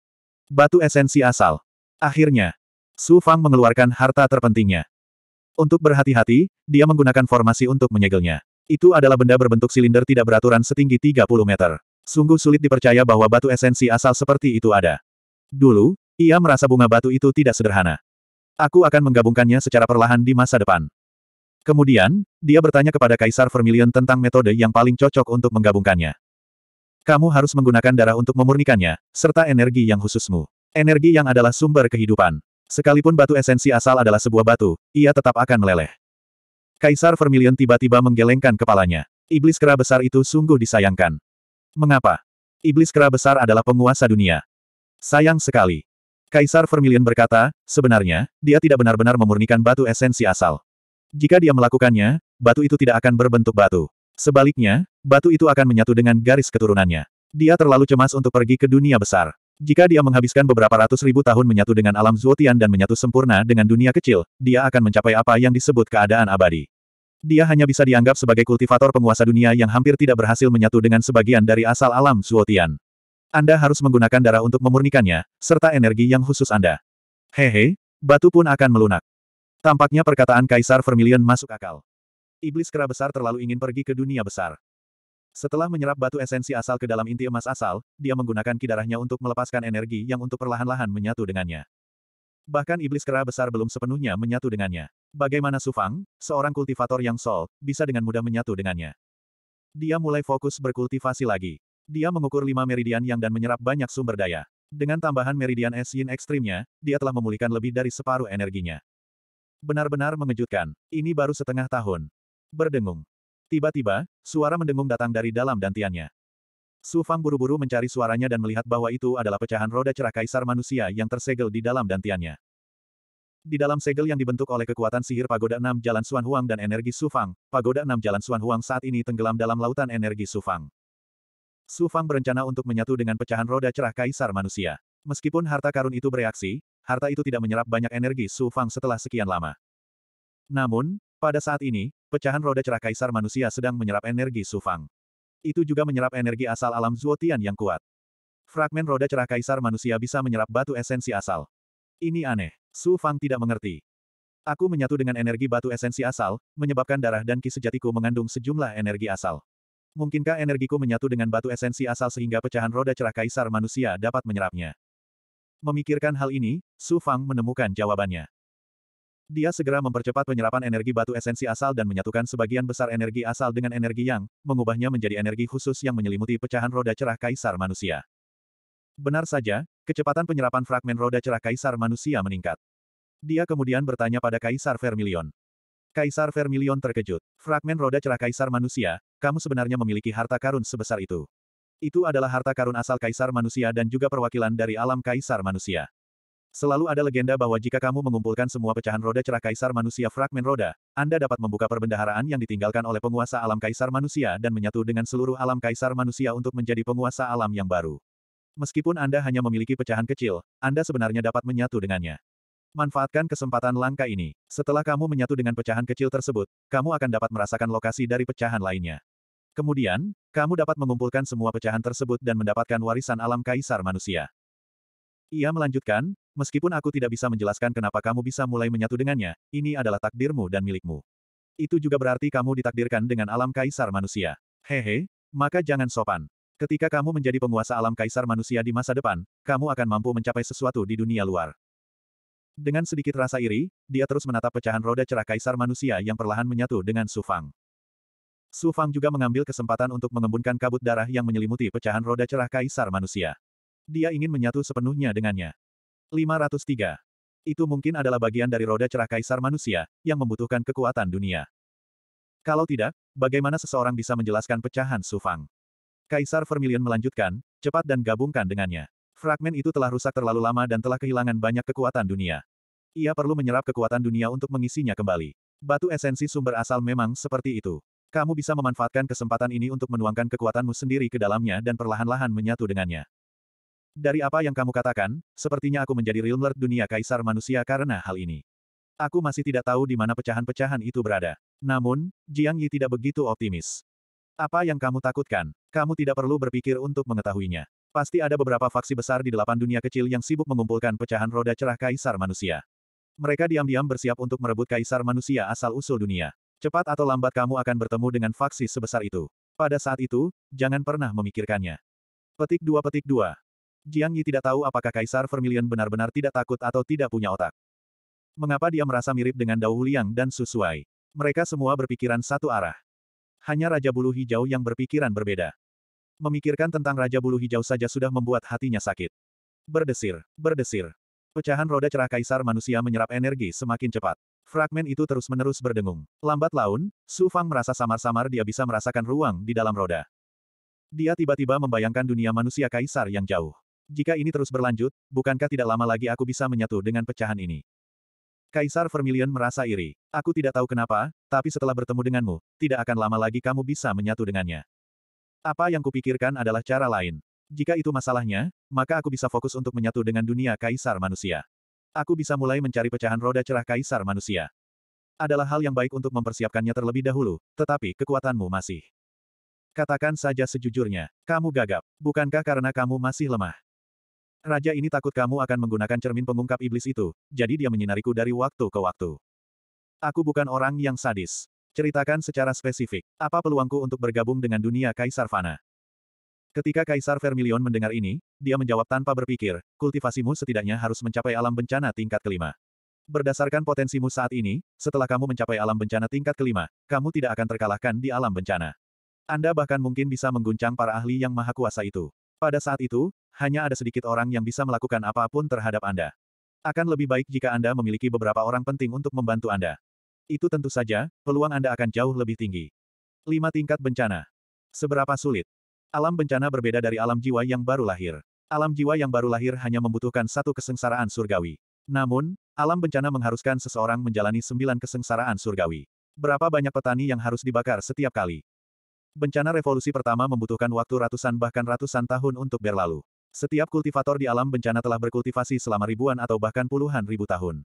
Batu esensi asal. Akhirnya, Su Fang mengeluarkan harta terpentingnya. Untuk berhati-hati, dia menggunakan formasi untuk menyegelnya. Itu adalah benda berbentuk silinder tidak beraturan setinggi 30 meter. Sungguh sulit dipercaya bahwa batu esensi asal seperti itu ada. Dulu, ia merasa bunga batu itu tidak sederhana. Aku akan menggabungkannya secara perlahan di masa depan. Kemudian, dia bertanya kepada Kaisar Vermilion tentang metode yang paling cocok untuk menggabungkannya. Kamu harus menggunakan darah untuk memurnikannya, serta energi yang khususmu. Energi yang adalah sumber kehidupan. Sekalipun batu esensi asal adalah sebuah batu, ia tetap akan meleleh. Kaisar Vermilion tiba-tiba menggelengkan kepalanya. Iblis kera besar itu sungguh disayangkan. Mengapa? Iblis kera besar adalah penguasa dunia. Sayang sekali. Kaisar Vermilion berkata, sebenarnya, dia tidak benar-benar memurnikan batu esensi asal. Jika dia melakukannya, batu itu tidak akan berbentuk batu. Sebaliknya, batu itu akan menyatu dengan garis keturunannya. Dia terlalu cemas untuk pergi ke dunia besar. Jika dia menghabiskan beberapa ratus ribu tahun menyatu dengan alam Zuotian dan menyatu sempurna dengan dunia kecil, dia akan mencapai apa yang disebut keadaan abadi. Dia hanya bisa dianggap sebagai kultivator penguasa dunia yang hampir tidak berhasil menyatu dengan sebagian dari asal alam Zuotian. Anda harus menggunakan darah untuk memurnikannya, serta energi yang khusus Anda. Hehe, batu pun akan melunak. Tampaknya perkataan Kaisar Vermilion masuk akal. Iblis kera besar terlalu ingin pergi ke dunia besar. Setelah menyerap batu esensi asal ke dalam inti emas asal, dia menggunakan kidarahnya untuk melepaskan energi yang untuk perlahan-lahan menyatu dengannya. Bahkan iblis kera besar belum sepenuhnya menyatu dengannya. Bagaimana Sufang, seorang kultivator yang sol, bisa dengan mudah menyatu dengannya? Dia mulai fokus berkultivasi lagi. Dia mengukur lima meridian yang dan menyerap banyak sumber daya. Dengan tambahan meridian es yin ekstrimnya, dia telah memulihkan lebih dari separuh energinya. Benar-benar mengejutkan. Ini baru setengah tahun. Berdengung. Tiba-tiba, suara mendengung datang dari dalam dantiannya. Su Fang buru-buru mencari suaranya dan melihat bahwa itu adalah pecahan roda cerah kaisar manusia yang tersegel di dalam dantiannya. Di dalam segel yang dibentuk oleh kekuatan sihir Pagoda Enam Jalan Suan Huang dan energi Su Fang, Pagoda Enam Jalan Suan Huang saat ini tenggelam dalam lautan energi Su Fang. Su Fang berencana untuk menyatu dengan pecahan roda cerah kaisar manusia. Meskipun harta karun itu bereaksi, harta itu tidak menyerap banyak energi Su Fang setelah sekian lama. Namun, pada saat ini, pecahan roda cerah kaisar manusia sedang menyerap energi Su Fang. Itu juga menyerap energi asal alam Zuotian yang kuat. Fragmen roda cerah kaisar manusia bisa menyerap batu esensi asal. Ini aneh. Su Fang tidak mengerti. Aku menyatu dengan energi batu esensi asal, menyebabkan darah dan ki sejatiku mengandung sejumlah energi asal. Mungkinkah energiku menyatu dengan batu esensi asal sehingga pecahan roda cerah kaisar manusia dapat menyerapnya? Memikirkan hal ini, Su Fang menemukan jawabannya. Dia segera mempercepat penyerapan energi batu esensi asal dan menyatukan sebagian besar energi asal dengan energi yang, mengubahnya menjadi energi khusus yang menyelimuti pecahan roda cerah kaisar manusia. Benar saja, kecepatan penyerapan fragmen roda cerah kaisar manusia meningkat. Dia kemudian bertanya pada Kaisar Vermilion. Kaisar Vermilion terkejut. Fragmen roda cerah kaisar manusia, kamu sebenarnya memiliki harta karun sebesar itu. Itu adalah harta karun asal kaisar manusia dan juga perwakilan dari alam kaisar manusia. Selalu ada legenda bahwa jika kamu mengumpulkan semua pecahan roda cerah kaisar manusia fragmen roda, Anda dapat membuka perbendaharaan yang ditinggalkan oleh penguasa alam kaisar manusia dan menyatu dengan seluruh alam kaisar manusia untuk menjadi penguasa alam yang baru. Meskipun Anda hanya memiliki pecahan kecil, Anda sebenarnya dapat menyatu dengannya. Manfaatkan kesempatan langka ini. Setelah kamu menyatu dengan pecahan kecil tersebut, kamu akan dapat merasakan lokasi dari pecahan lainnya. Kemudian, kamu dapat mengumpulkan semua pecahan tersebut dan mendapatkan warisan alam kaisar manusia. Ia melanjutkan, meskipun aku tidak bisa menjelaskan kenapa kamu bisa mulai menyatu dengannya, ini adalah takdirmu dan milikmu. Itu juga berarti kamu ditakdirkan dengan alam kaisar manusia. Hehe, maka jangan sopan. Ketika kamu menjadi penguasa alam kaisar manusia di masa depan, kamu akan mampu mencapai sesuatu di dunia luar. Dengan sedikit rasa iri, dia terus menatap pecahan roda cerah kaisar manusia yang perlahan menyatu dengan Sufang. Su Fang juga mengambil kesempatan untuk mengembunkan kabut darah yang menyelimuti pecahan roda cerah kaisar manusia. Dia ingin menyatu sepenuhnya dengannya. 503. Itu mungkin adalah bagian dari roda cerah kaisar manusia, yang membutuhkan kekuatan dunia. Kalau tidak, bagaimana seseorang bisa menjelaskan pecahan Su Fang? Kaisar Vermilion melanjutkan, cepat dan gabungkan dengannya. Fragmen itu telah rusak terlalu lama dan telah kehilangan banyak kekuatan dunia. Ia perlu menyerap kekuatan dunia untuk mengisinya kembali. Batu esensi sumber asal memang seperti itu. Kamu bisa memanfaatkan kesempatan ini untuk menuangkan kekuatanmu sendiri ke dalamnya dan perlahan-lahan menyatu dengannya. Dari apa yang kamu katakan, sepertinya aku menjadi real dunia kaisar manusia karena hal ini. Aku masih tidak tahu di mana pecahan-pecahan itu berada. Namun, Jiang Yi tidak begitu optimis. Apa yang kamu takutkan? Kamu tidak perlu berpikir untuk mengetahuinya. Pasti ada beberapa faksi besar di delapan dunia kecil yang sibuk mengumpulkan pecahan roda cerah kaisar manusia. Mereka diam-diam bersiap untuk merebut kaisar manusia asal-usul dunia. Cepat atau lambat kamu akan bertemu dengan faksi sebesar itu. Pada saat itu, jangan pernah memikirkannya. Petik 2 Petik 2. Jiang Yi tidak tahu apakah Kaisar Vermilion benar-benar tidak takut atau tidak punya otak. Mengapa dia merasa mirip dengan Dao Liang dan Suai? Mereka semua berpikiran satu arah. Hanya Raja Bulu Hijau yang berpikiran berbeda. Memikirkan tentang Raja Bulu Hijau saja sudah membuat hatinya sakit. Berdesir, berdesir. Pecahan roda cerah kaisar manusia menyerap energi semakin cepat. Fragmen itu terus-menerus berdengung. Lambat laun, Su Fang merasa samar-samar dia bisa merasakan ruang di dalam roda. Dia tiba-tiba membayangkan dunia manusia kaisar yang jauh. Jika ini terus berlanjut, bukankah tidak lama lagi aku bisa menyatu dengan pecahan ini? Kaisar Vermilion merasa iri. Aku tidak tahu kenapa, tapi setelah bertemu denganmu, tidak akan lama lagi kamu bisa menyatu dengannya. Apa yang kupikirkan adalah cara lain. Jika itu masalahnya, maka aku bisa fokus untuk menyatu dengan dunia kaisar manusia. Aku bisa mulai mencari pecahan roda cerah kaisar manusia. Adalah hal yang baik untuk mempersiapkannya terlebih dahulu, tetapi kekuatanmu masih. Katakan saja sejujurnya, kamu gagap, bukankah karena kamu masih lemah? Raja ini takut kamu akan menggunakan cermin pengungkap iblis itu, jadi dia menyinariku dari waktu ke waktu. Aku bukan orang yang sadis. Ceritakan secara spesifik, apa peluangku untuk bergabung dengan dunia Kaisar Fana? Ketika Kaisar Vermilion mendengar ini, dia menjawab tanpa berpikir, kultivasimu setidaknya harus mencapai alam bencana tingkat kelima. Berdasarkan potensimu saat ini, setelah kamu mencapai alam bencana tingkat kelima, kamu tidak akan terkalahkan di alam bencana. Anda bahkan mungkin bisa mengguncang para ahli yang maha kuasa itu. Pada saat itu, hanya ada sedikit orang yang bisa melakukan apapun terhadap Anda. Akan lebih baik jika Anda memiliki beberapa orang penting untuk membantu Anda. Itu tentu saja, peluang Anda akan jauh lebih tinggi. 5 tingkat bencana. Seberapa sulit? Alam bencana berbeda dari alam jiwa yang baru lahir. Alam jiwa yang baru lahir hanya membutuhkan satu kesengsaraan surgawi. Namun, alam bencana mengharuskan seseorang menjalani sembilan kesengsaraan surgawi. Berapa banyak petani yang harus dibakar setiap kali? Bencana revolusi pertama membutuhkan waktu ratusan bahkan ratusan tahun untuk berlalu. Setiap kultivator di alam bencana telah berkultivasi selama ribuan atau bahkan puluhan ribu tahun.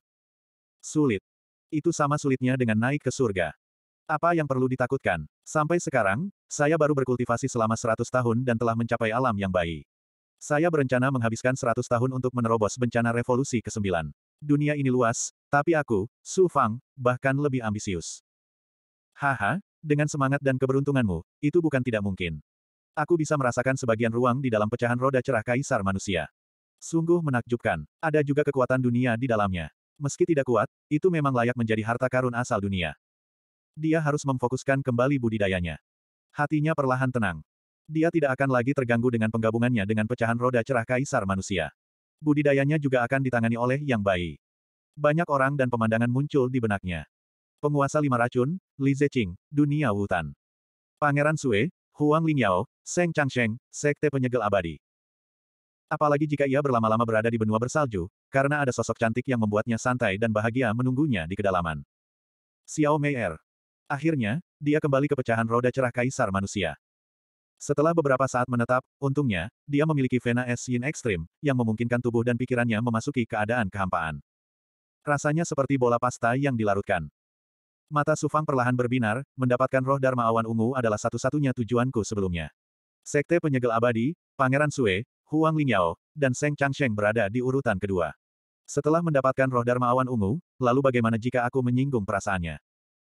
Sulit. Itu sama sulitnya dengan naik ke surga. Apa yang perlu ditakutkan? Sampai sekarang, saya baru berkultivasi selama 100 tahun dan telah mencapai alam yang baik. Saya berencana menghabiskan 100 tahun untuk menerobos bencana revolusi ke-9. Dunia ini luas, tapi aku, Su Fang, bahkan lebih ambisius. Haha, dengan semangat dan keberuntunganmu, itu bukan tidak mungkin. Aku bisa merasakan sebagian ruang di dalam pecahan roda cerah kaisar manusia. Sungguh menakjubkan, ada juga kekuatan dunia di dalamnya. Meski tidak kuat, itu memang layak menjadi harta karun asal dunia. Dia harus memfokuskan kembali budidayanya. Hatinya perlahan tenang. Dia tidak akan lagi terganggu dengan penggabungannya dengan pecahan roda cerah kaisar manusia. Budidayanya juga akan ditangani oleh yang baik. Banyak orang dan pemandangan muncul di benaknya. Penguasa lima racun, Li Zeqing, dunia Hutan, Pangeran Sue, Huang Lingyao, Seng Changsheng, sekte penyegel abadi. Apalagi jika ia berlama-lama berada di benua bersalju, karena ada sosok cantik yang membuatnya santai dan bahagia menunggunya di kedalaman. Xiao Mei Er. Akhirnya, dia kembali ke pecahan roda cerah kaisar manusia. Setelah beberapa saat menetap, untungnya, dia memiliki vena es yin ekstrim, yang memungkinkan tubuh dan pikirannya memasuki keadaan kehampaan. Rasanya seperti bola pasta yang dilarutkan. Mata Sufang perlahan berbinar, mendapatkan roh Dharma Awan Ungu adalah satu-satunya tujuanku sebelumnya. Sekte Penyegel Abadi, Pangeran Sue, Huang Lingyao, dan Seng Changsheng berada di urutan kedua. Setelah mendapatkan roh Dharma Awan Ungu, lalu bagaimana jika aku menyinggung perasaannya?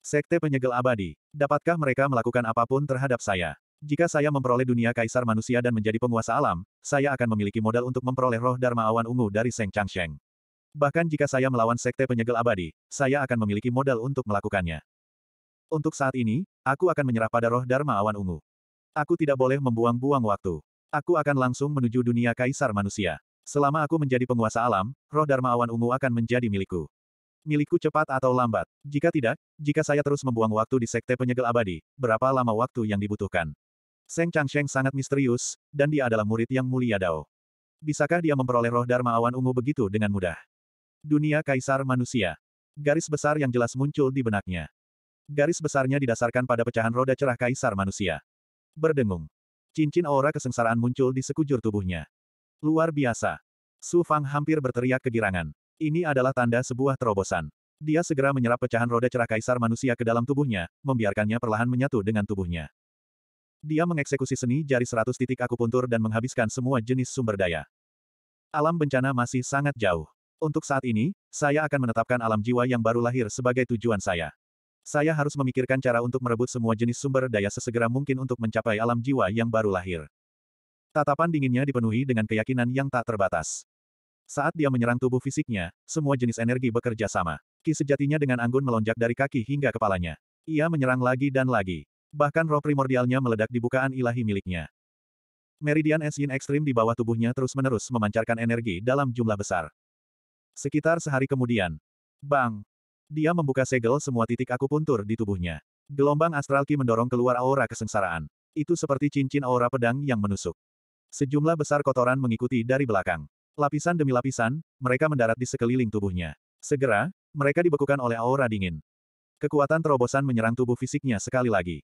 Sekte penyegel abadi. Dapatkah mereka melakukan apapun terhadap saya? Jika saya memperoleh dunia kaisar manusia dan menjadi penguasa alam, saya akan memiliki modal untuk memperoleh roh Dharma Awan Ungu dari Seng Changsheng. Bahkan jika saya melawan sekte penyegel abadi, saya akan memiliki modal untuk melakukannya. Untuk saat ini, aku akan menyerah pada roh Dharma Awan Ungu. Aku tidak boleh membuang-buang waktu. Aku akan langsung menuju dunia kaisar manusia. Selama aku menjadi penguasa alam, roh Dharma Awan Ungu akan menjadi milikku. Milikku cepat atau lambat. Jika tidak, jika saya terus membuang waktu di sekte penyegel abadi, berapa lama waktu yang dibutuhkan? Seng Changsheng sangat misterius, dan dia adalah murid yang mulia Dao. Bisakah dia memperoleh roh Dharma Awan Ungu begitu dengan mudah? Dunia Kaisar Manusia. Garis besar yang jelas muncul di benaknya. Garis besarnya didasarkan pada pecahan roda cerah Kaisar Manusia. Berdengung. Cincin aura kesengsaraan muncul di sekujur tubuhnya. Luar biasa. Su Fang hampir berteriak kegirangan. Ini adalah tanda sebuah terobosan. Dia segera menyerap pecahan roda cerah kaisar manusia ke dalam tubuhnya, membiarkannya perlahan menyatu dengan tubuhnya. Dia mengeksekusi seni jari seratus titik akupuntur dan menghabiskan semua jenis sumber daya. Alam bencana masih sangat jauh. Untuk saat ini, saya akan menetapkan alam jiwa yang baru lahir sebagai tujuan saya. Saya harus memikirkan cara untuk merebut semua jenis sumber daya sesegera mungkin untuk mencapai alam jiwa yang baru lahir. Tatapan dinginnya dipenuhi dengan keyakinan yang tak terbatas. Saat dia menyerang tubuh fisiknya, semua jenis energi bekerja sama. Ki sejatinya dengan anggun melonjak dari kaki hingga kepalanya. Ia menyerang lagi dan lagi. Bahkan roh primordialnya meledak di bukaan ilahi miliknya. Meridian es yin ekstrim di bawah tubuhnya terus-menerus memancarkan energi dalam jumlah besar. Sekitar sehari kemudian. Bang! Dia membuka segel semua titik akupuntur di tubuhnya. Gelombang astral ki mendorong keluar aura kesengsaraan. Itu seperti cincin aura pedang yang menusuk. Sejumlah besar kotoran mengikuti dari belakang. Lapisan demi lapisan, mereka mendarat di sekeliling tubuhnya. Segera, mereka dibekukan oleh aura dingin. Kekuatan terobosan menyerang tubuh fisiknya sekali lagi.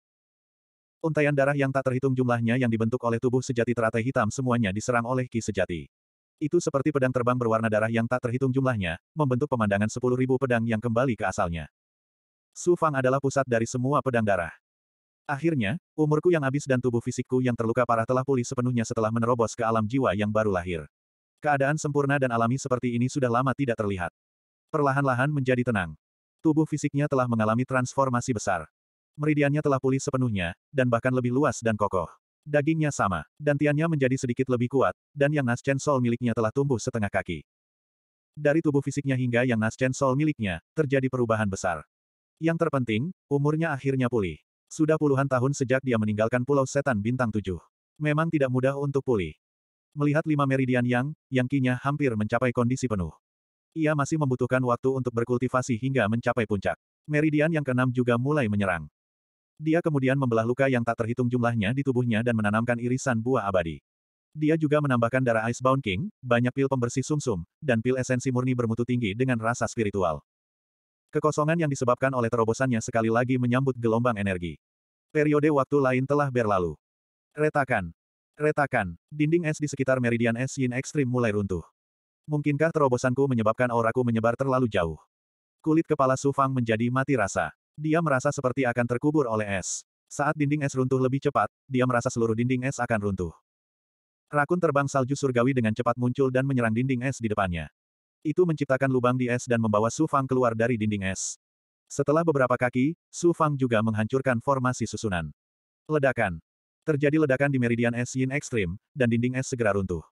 Untaian darah yang tak terhitung jumlahnya yang dibentuk oleh tubuh sejati teratai hitam semuanya diserang oleh ki sejati. Itu seperti pedang terbang berwarna darah yang tak terhitung jumlahnya, membentuk pemandangan 10.000 pedang yang kembali ke asalnya. Su Fang adalah pusat dari semua pedang darah. Akhirnya, umurku yang habis dan tubuh fisikku yang terluka parah telah pulih sepenuhnya setelah menerobos ke alam jiwa yang baru lahir. Keadaan sempurna dan alami seperti ini sudah lama tidak terlihat. Perlahan-lahan menjadi tenang. Tubuh fisiknya telah mengalami transformasi besar. Meridiannya telah pulih sepenuhnya, dan bahkan lebih luas dan kokoh. Dagingnya sama, dan tiannya menjadi sedikit lebih kuat, dan yang Naschen sol miliknya telah tumbuh setengah kaki. Dari tubuh fisiknya hingga yang Naschen sol miliknya, terjadi perubahan besar. Yang terpenting, umurnya akhirnya pulih. Sudah puluhan tahun sejak dia meninggalkan Pulau Setan Bintang Tujuh. Memang tidak mudah untuk pulih. Melihat lima meridian yang, yang kinya hampir mencapai kondisi penuh. Ia masih membutuhkan waktu untuk berkultivasi hingga mencapai puncak. Meridian yang keenam juga mulai menyerang. Dia kemudian membelah luka yang tak terhitung jumlahnya di tubuhnya dan menanamkan irisan buah abadi. Dia juga menambahkan darah Icebound King, banyak pil pembersih sumsum, -sum, dan pil esensi murni bermutu tinggi dengan rasa spiritual. Kekosongan yang disebabkan oleh terobosannya sekali lagi menyambut gelombang energi. Periode waktu lain telah berlalu. Retakan. Retakan, dinding es di sekitar meridian es Yin ekstrim mulai runtuh. Mungkinkah terobosanku menyebabkan auraku menyebar terlalu jauh? Kulit kepala Su Fang menjadi mati rasa. Dia merasa seperti akan terkubur oleh es. Saat dinding es runtuh lebih cepat, dia merasa seluruh dinding es akan runtuh. Rakun terbang salju surgawi dengan cepat muncul dan menyerang dinding es di depannya. Itu menciptakan lubang di es dan membawa Su Fang keluar dari dinding es. Setelah beberapa kaki, Su Fang juga menghancurkan formasi susunan. Ledakan. Terjadi ledakan di meridian es Yin ekstrim, dan dinding es segera runtuh.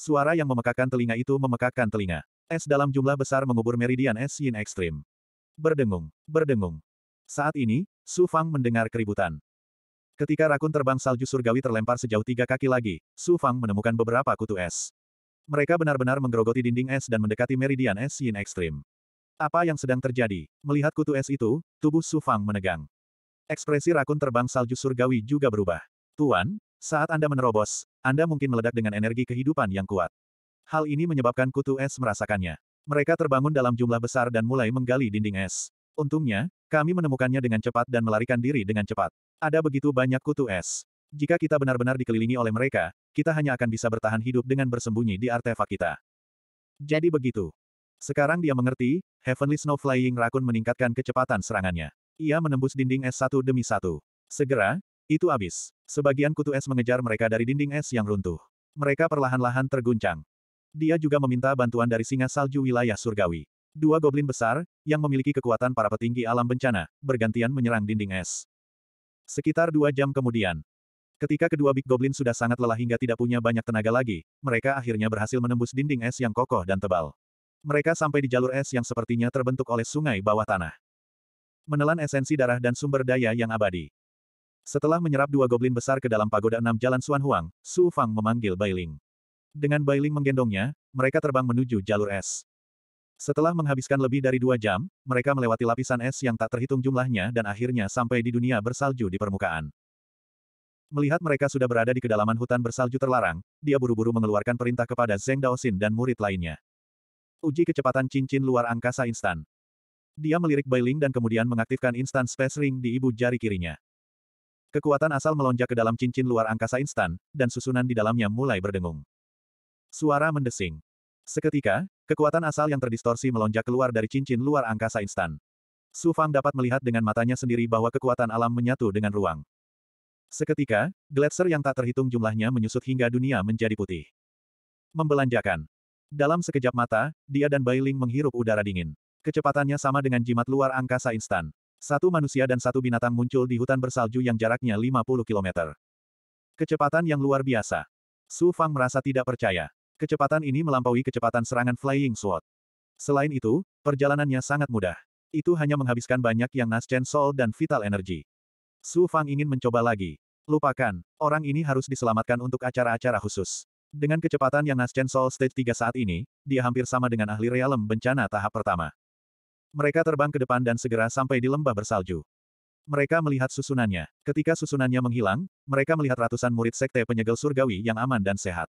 Suara yang memekakan telinga itu memekakkan telinga. Es dalam jumlah besar mengubur meridian es Yin ekstrim. Berdengung, berdengung. Saat ini, Su Fang mendengar keributan. Ketika rakun terbang salju surgawi terlempar sejauh tiga kaki lagi, Su Fang menemukan beberapa kutu es. Mereka benar-benar menggerogoti dinding es dan mendekati meridian es Yin ekstrim. Apa yang sedang terjadi? Melihat kutu es itu, tubuh Su Fang menegang. Ekspresi rakun terbang salju surgawi juga berubah. Tuan, saat Anda menerobos, Anda mungkin meledak dengan energi kehidupan yang kuat. Hal ini menyebabkan kutu es merasakannya. Mereka terbangun dalam jumlah besar dan mulai menggali dinding es. Untungnya, kami menemukannya dengan cepat dan melarikan diri dengan cepat. Ada begitu banyak kutu es. Jika kita benar-benar dikelilingi oleh mereka, kita hanya akan bisa bertahan hidup dengan bersembunyi di artefak kita. Jadi begitu. Sekarang dia mengerti, Heavenly Snow Flying Raccoon meningkatkan kecepatan serangannya. Ia menembus dinding es satu demi satu. Segera, itu habis. Sebagian kutu es mengejar mereka dari dinding es yang runtuh. Mereka perlahan-lahan terguncang. Dia juga meminta bantuan dari singa salju wilayah surgawi. Dua goblin besar, yang memiliki kekuatan para petinggi alam bencana, bergantian menyerang dinding es. Sekitar dua jam kemudian, ketika kedua Big Goblin sudah sangat lelah hingga tidak punya banyak tenaga lagi, mereka akhirnya berhasil menembus dinding es yang kokoh dan tebal. Mereka sampai di jalur es yang sepertinya terbentuk oleh sungai bawah tanah. Menelan esensi darah dan sumber daya yang abadi. Setelah menyerap dua goblin besar ke dalam pagoda enam jalan Suan Huang, Su Fang memanggil Bailing. Dengan Bailing menggendongnya, mereka terbang menuju jalur es. Setelah menghabiskan lebih dari dua jam, mereka melewati lapisan es yang tak terhitung jumlahnya dan akhirnya sampai di dunia bersalju di permukaan. Melihat mereka sudah berada di kedalaman hutan bersalju terlarang, dia buru-buru mengeluarkan perintah kepada Zeng Daosin dan murid lainnya. Uji kecepatan cincin luar angkasa instan. Dia melirik Bailing dan kemudian mengaktifkan instan space ring di ibu jari kirinya. Kekuatan asal melonjak ke dalam cincin luar angkasa instan, dan susunan di dalamnya mulai berdengung. Suara mendesing. Seketika, kekuatan asal yang terdistorsi melonjak keluar dari cincin luar angkasa instan. Su Fang dapat melihat dengan matanya sendiri bahwa kekuatan alam menyatu dengan ruang. Seketika, gletser yang tak terhitung jumlahnya menyusut hingga dunia menjadi putih. Membelanjakan. Dalam sekejap mata, dia dan Bailing menghirup udara dingin. Kecepatannya sama dengan jimat luar angkasa instan. Satu manusia dan satu binatang muncul di hutan bersalju yang jaraknya 50 km. Kecepatan yang luar biasa. Su Fang merasa tidak percaya. Kecepatan ini melampaui kecepatan serangan Flying Sword. Selain itu, perjalanannya sangat mudah. Itu hanya menghabiskan banyak yang Naschen Soul dan Vital Energy. Su Fang ingin mencoba lagi. Lupakan, orang ini harus diselamatkan untuk acara-acara khusus. Dengan kecepatan yang Naschen Soul Stage 3 saat ini, dia hampir sama dengan ahli realem bencana tahap pertama. Mereka terbang ke depan dan segera sampai di lembah bersalju. Mereka melihat susunannya. Ketika susunannya menghilang, mereka melihat ratusan murid sekte penyegel surgawi yang aman dan sehat.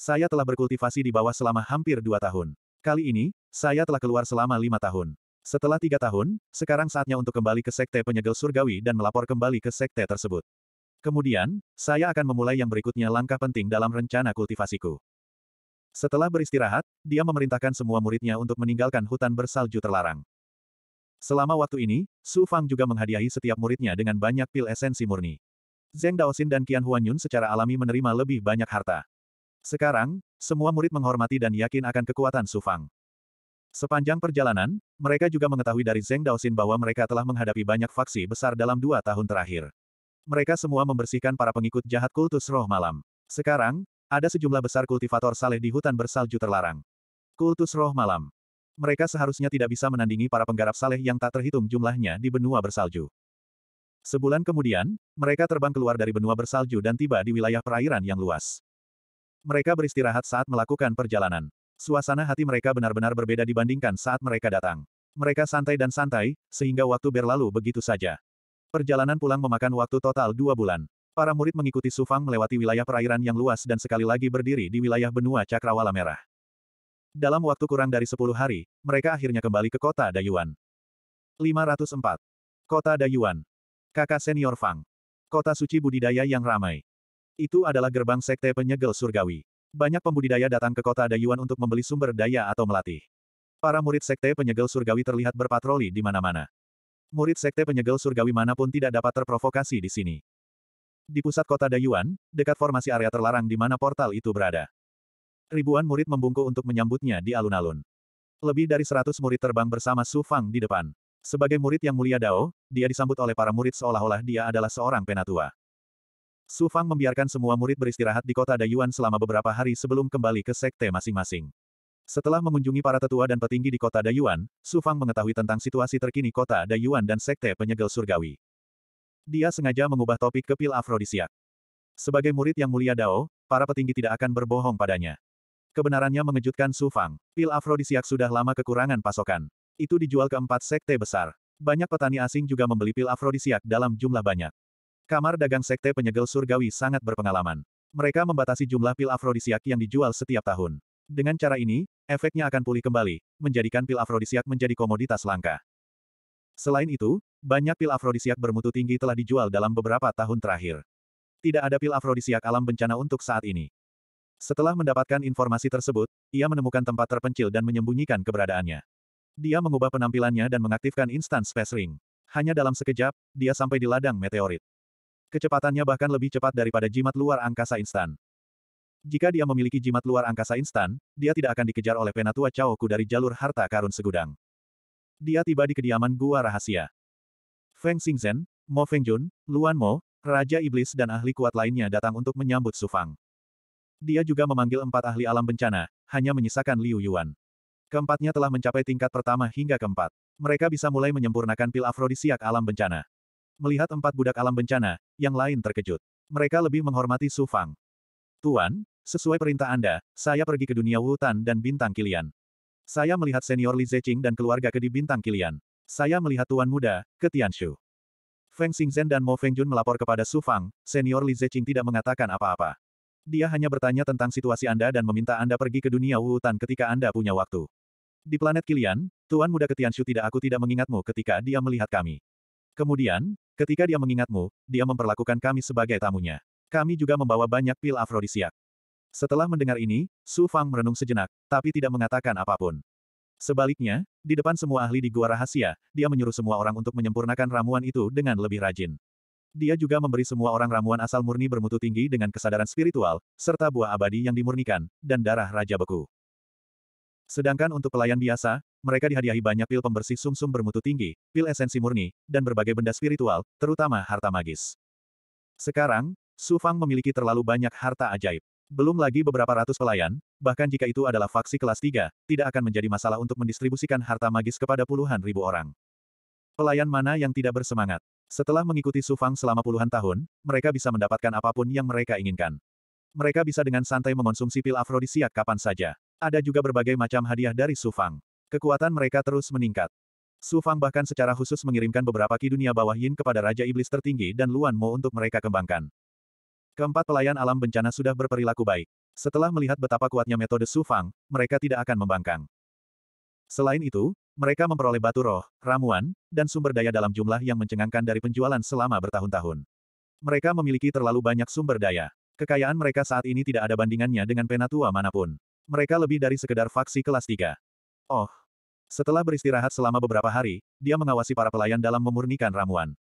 Saya telah berkultivasi di bawah selama hampir dua tahun. Kali ini, saya telah keluar selama lima tahun. Setelah tiga tahun, sekarang saatnya untuk kembali ke sekte penyegel surgawi dan melapor kembali ke sekte tersebut. Kemudian, saya akan memulai yang berikutnya langkah penting dalam rencana kultivasiku. Setelah beristirahat, dia memerintahkan semua muridnya untuk meninggalkan hutan bersalju terlarang. Selama waktu ini, Su Fang juga menghadiahi setiap muridnya dengan banyak pil esensi murni. Zeng Daosin dan Qian Huanyun secara alami menerima lebih banyak harta. Sekarang, semua murid menghormati dan yakin akan kekuatan Su Fang. Sepanjang perjalanan, mereka juga mengetahui dari Zeng Daosin bahwa mereka telah menghadapi banyak faksi besar dalam dua tahun terakhir. Mereka semua membersihkan para pengikut jahat kultus roh malam. Sekarang, ada sejumlah besar kultivator saleh di hutan bersalju terlarang. Kultus roh malam. Mereka seharusnya tidak bisa menandingi para penggarap saleh yang tak terhitung jumlahnya di benua bersalju. Sebulan kemudian, mereka terbang keluar dari benua bersalju dan tiba di wilayah perairan yang luas. Mereka beristirahat saat melakukan perjalanan. Suasana hati mereka benar-benar berbeda dibandingkan saat mereka datang. Mereka santai dan santai, sehingga waktu berlalu begitu saja. Perjalanan pulang memakan waktu total dua bulan. Para murid mengikuti Sufang melewati wilayah perairan yang luas dan sekali lagi berdiri di wilayah benua Cakrawala Merah. Dalam waktu kurang dari 10 hari, mereka akhirnya kembali ke kota Dayuan. 504. Kota Dayuan. Kakak senior Fang. Kota suci budidaya yang ramai. Itu adalah gerbang sekte penyegel surgawi. Banyak pembudidaya datang ke kota Dayuan untuk membeli sumber daya atau melatih. Para murid sekte penyegel surgawi terlihat berpatroli di mana-mana. Murid sekte penyegel surgawi manapun tidak dapat terprovokasi di sini. Di pusat kota Dayuan, dekat formasi area terlarang di mana portal itu berada. Ribuan murid membungkuk untuk menyambutnya di alun-alun. Lebih dari seratus murid terbang bersama Su Fang di depan. Sebagai murid yang mulia Dao, dia disambut oleh para murid seolah-olah dia adalah seorang penatua. Su Fang membiarkan semua murid beristirahat di kota Dayuan selama beberapa hari sebelum kembali ke sekte masing-masing. Setelah mengunjungi para tetua dan petinggi di kota Dayuan, Su Fang mengetahui tentang situasi terkini kota Dayuan dan sekte penyegel surgawi. Dia sengaja mengubah topik ke pil afrodisiak. Sebagai murid yang mulia Dao, para petinggi tidak akan berbohong padanya. Kebenarannya mengejutkan Su Fang. Pil afrodisiak sudah lama kekurangan pasokan. Itu dijual ke empat sekte besar. Banyak petani asing juga membeli pil afrodisiak dalam jumlah banyak. Kamar dagang sekte penyegel surgawi sangat berpengalaman. Mereka membatasi jumlah pil afrodisiak yang dijual setiap tahun. Dengan cara ini, efeknya akan pulih kembali, menjadikan pil afrodisiak menjadi komoditas langka. Selain itu, banyak pil afrodisiak bermutu tinggi telah dijual dalam beberapa tahun terakhir. Tidak ada pil afrodisiak alam bencana untuk saat ini. Setelah mendapatkan informasi tersebut, ia menemukan tempat terpencil dan menyembunyikan keberadaannya. Dia mengubah penampilannya dan mengaktifkan instan space ring. Hanya dalam sekejap, dia sampai di ladang meteorit. Kecepatannya bahkan lebih cepat daripada jimat luar angkasa instan. Jika dia memiliki jimat luar angkasa instan, dia tidak akan dikejar oleh penatua ku dari jalur harta karun segudang. Dia tiba di kediaman gua rahasia. Feng Xingzhen, Mo Fengjun, Luan Mo, Raja Iblis dan ahli kuat lainnya datang untuk menyambut Su Fang. Dia juga memanggil empat ahli alam bencana, hanya menyisakan Liu Yuan. Keempatnya telah mencapai tingkat pertama hingga keempat. Mereka bisa mulai menyempurnakan pil afrodisiak alam bencana. Melihat empat budak alam bencana, yang lain terkejut. Mereka lebih menghormati Su Fang. Tuan, sesuai perintah Anda, saya pergi ke dunia Wutan dan Bintang Kilian. Saya melihat senior Li Zeqing dan keluarga ke di Bintang Kilian. Saya melihat tuan muda, ke Tianshu. Feng Xingzhen dan Mo Fengjun melapor kepada Su Fang, senior Li Zeqing tidak mengatakan apa-apa. Dia hanya bertanya tentang situasi Anda dan meminta Anda pergi ke dunia Wutan ketika Anda punya waktu. Di planet Kilian, Tuan Muda Ketianshu tidak aku tidak mengingatmu ketika dia melihat kami. Kemudian, ketika dia mengingatmu, dia memperlakukan kami sebagai tamunya. Kami juga membawa banyak pil afrodisiak. Setelah mendengar ini, Su Fang merenung sejenak, tapi tidak mengatakan apapun. Sebaliknya, di depan semua ahli di gua rahasia, dia menyuruh semua orang untuk menyempurnakan ramuan itu dengan lebih rajin. Dia juga memberi semua orang ramuan asal murni bermutu tinggi dengan kesadaran spiritual, serta buah abadi yang dimurnikan, dan darah Raja Beku. Sedangkan untuk pelayan biasa, mereka dihadiahi banyak pil pembersih sumsum -sum bermutu tinggi, pil esensi murni, dan berbagai benda spiritual, terutama harta magis. Sekarang, Su Fang memiliki terlalu banyak harta ajaib. Belum lagi beberapa ratus pelayan, bahkan jika itu adalah faksi kelas 3, tidak akan menjadi masalah untuk mendistribusikan harta magis kepada puluhan ribu orang. Pelayan mana yang tidak bersemangat? Setelah mengikuti Sufang selama puluhan tahun, mereka bisa mendapatkan apapun yang mereka inginkan. Mereka bisa dengan santai mengonsumsi pil afrodisiak kapan saja. Ada juga berbagai macam hadiah dari Sufang. Kekuatan mereka terus meningkat. Sufang bahkan secara khusus mengirimkan beberapa ki dunia bawah Yin kepada Raja Iblis tertinggi dan Luan Mo untuk mereka kembangkan. Keempat pelayan alam bencana sudah berperilaku baik. Setelah melihat betapa kuatnya metode Su Fang, mereka tidak akan membangkang. Selain itu, mereka memperoleh batu roh, ramuan, dan sumber daya dalam jumlah yang mencengangkan dari penjualan selama bertahun-tahun. Mereka memiliki terlalu banyak sumber daya. Kekayaan mereka saat ini tidak ada bandingannya dengan penatua manapun. Mereka lebih dari sekedar faksi kelas 3. Oh. Setelah beristirahat selama beberapa hari, dia mengawasi para pelayan dalam memurnikan ramuan.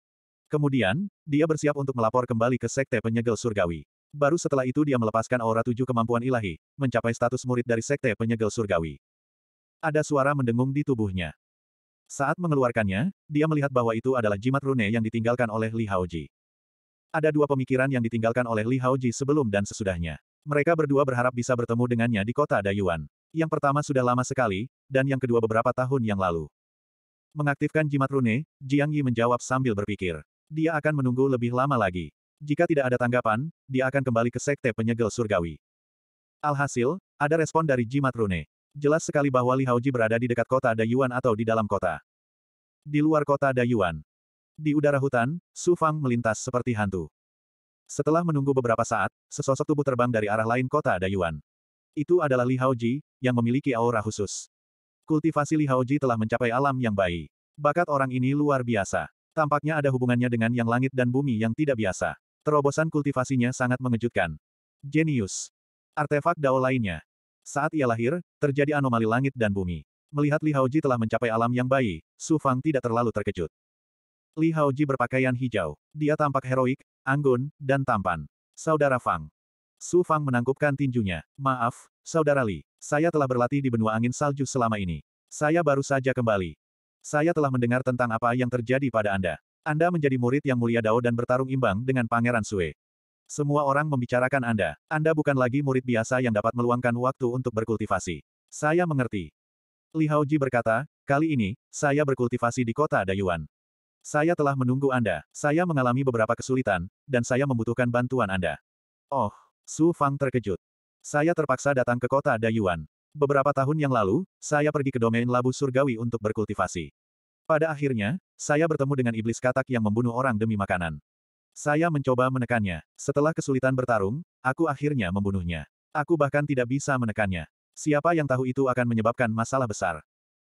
Kemudian, dia bersiap untuk melapor kembali ke Sekte Penyegel Surgawi. Baru setelah itu dia melepaskan aura tujuh kemampuan ilahi, mencapai status murid dari Sekte Penyegel Surgawi. Ada suara mendengung di tubuhnya. Saat mengeluarkannya, dia melihat bahwa itu adalah jimat rune yang ditinggalkan oleh Li Haoji. Ada dua pemikiran yang ditinggalkan oleh Li Haoji sebelum dan sesudahnya. Mereka berdua berharap bisa bertemu dengannya di kota Dayuan. Yang pertama sudah lama sekali, dan yang kedua beberapa tahun yang lalu. Mengaktifkan jimat rune, Jiang Yi menjawab sambil berpikir dia akan menunggu lebih lama lagi. Jika tidak ada tanggapan, dia akan kembali ke sekte penyegel surgawi. Alhasil, ada respon dari jimat rune. Jelas sekali bahwa Li Haoji berada di dekat kota Dayuan atau di dalam kota. Di luar kota Dayuan. Di udara hutan, Su Fang melintas seperti hantu. Setelah menunggu beberapa saat, sesosok tubuh terbang dari arah lain kota Dayuan. Itu adalah Li Haoji, yang memiliki aura khusus. Kultivasi Li Haoji telah mencapai alam yang baik. Bakat orang ini luar biasa. Tampaknya ada hubungannya dengan yang langit dan bumi yang tidak biasa. Terobosan kultivasinya sangat mengejutkan. Genius. Artefak Dao lainnya. Saat ia lahir, terjadi anomali langit dan bumi. Melihat Li Haoji telah mencapai alam yang bayi, Su Fang tidak terlalu terkejut. Li Haoji berpakaian hijau. Dia tampak heroik, anggun, dan tampan. Saudara Fang. Su Fang menangkupkan tinjunya. Maaf, Saudara Li. Saya telah berlatih di benua angin salju selama ini. Saya baru saja kembali. Saya telah mendengar tentang apa yang terjadi pada Anda. Anda menjadi murid yang mulia Dao dan bertarung imbang dengan Pangeran Sue. Semua orang membicarakan Anda. Anda bukan lagi murid biasa yang dapat meluangkan waktu untuk berkultivasi. Saya mengerti. Li Haoji berkata, kali ini, saya berkultivasi di kota Dayuan. Saya telah menunggu Anda, saya mengalami beberapa kesulitan, dan saya membutuhkan bantuan Anda. Oh, Su Fang terkejut. Saya terpaksa datang ke kota Dayuan. Beberapa tahun yang lalu, saya pergi ke domain labu surgawi untuk berkultivasi. Pada akhirnya, saya bertemu dengan iblis katak yang membunuh orang demi makanan. Saya mencoba menekannya. Setelah kesulitan bertarung, aku akhirnya membunuhnya. Aku bahkan tidak bisa menekannya. Siapa yang tahu itu akan menyebabkan masalah besar.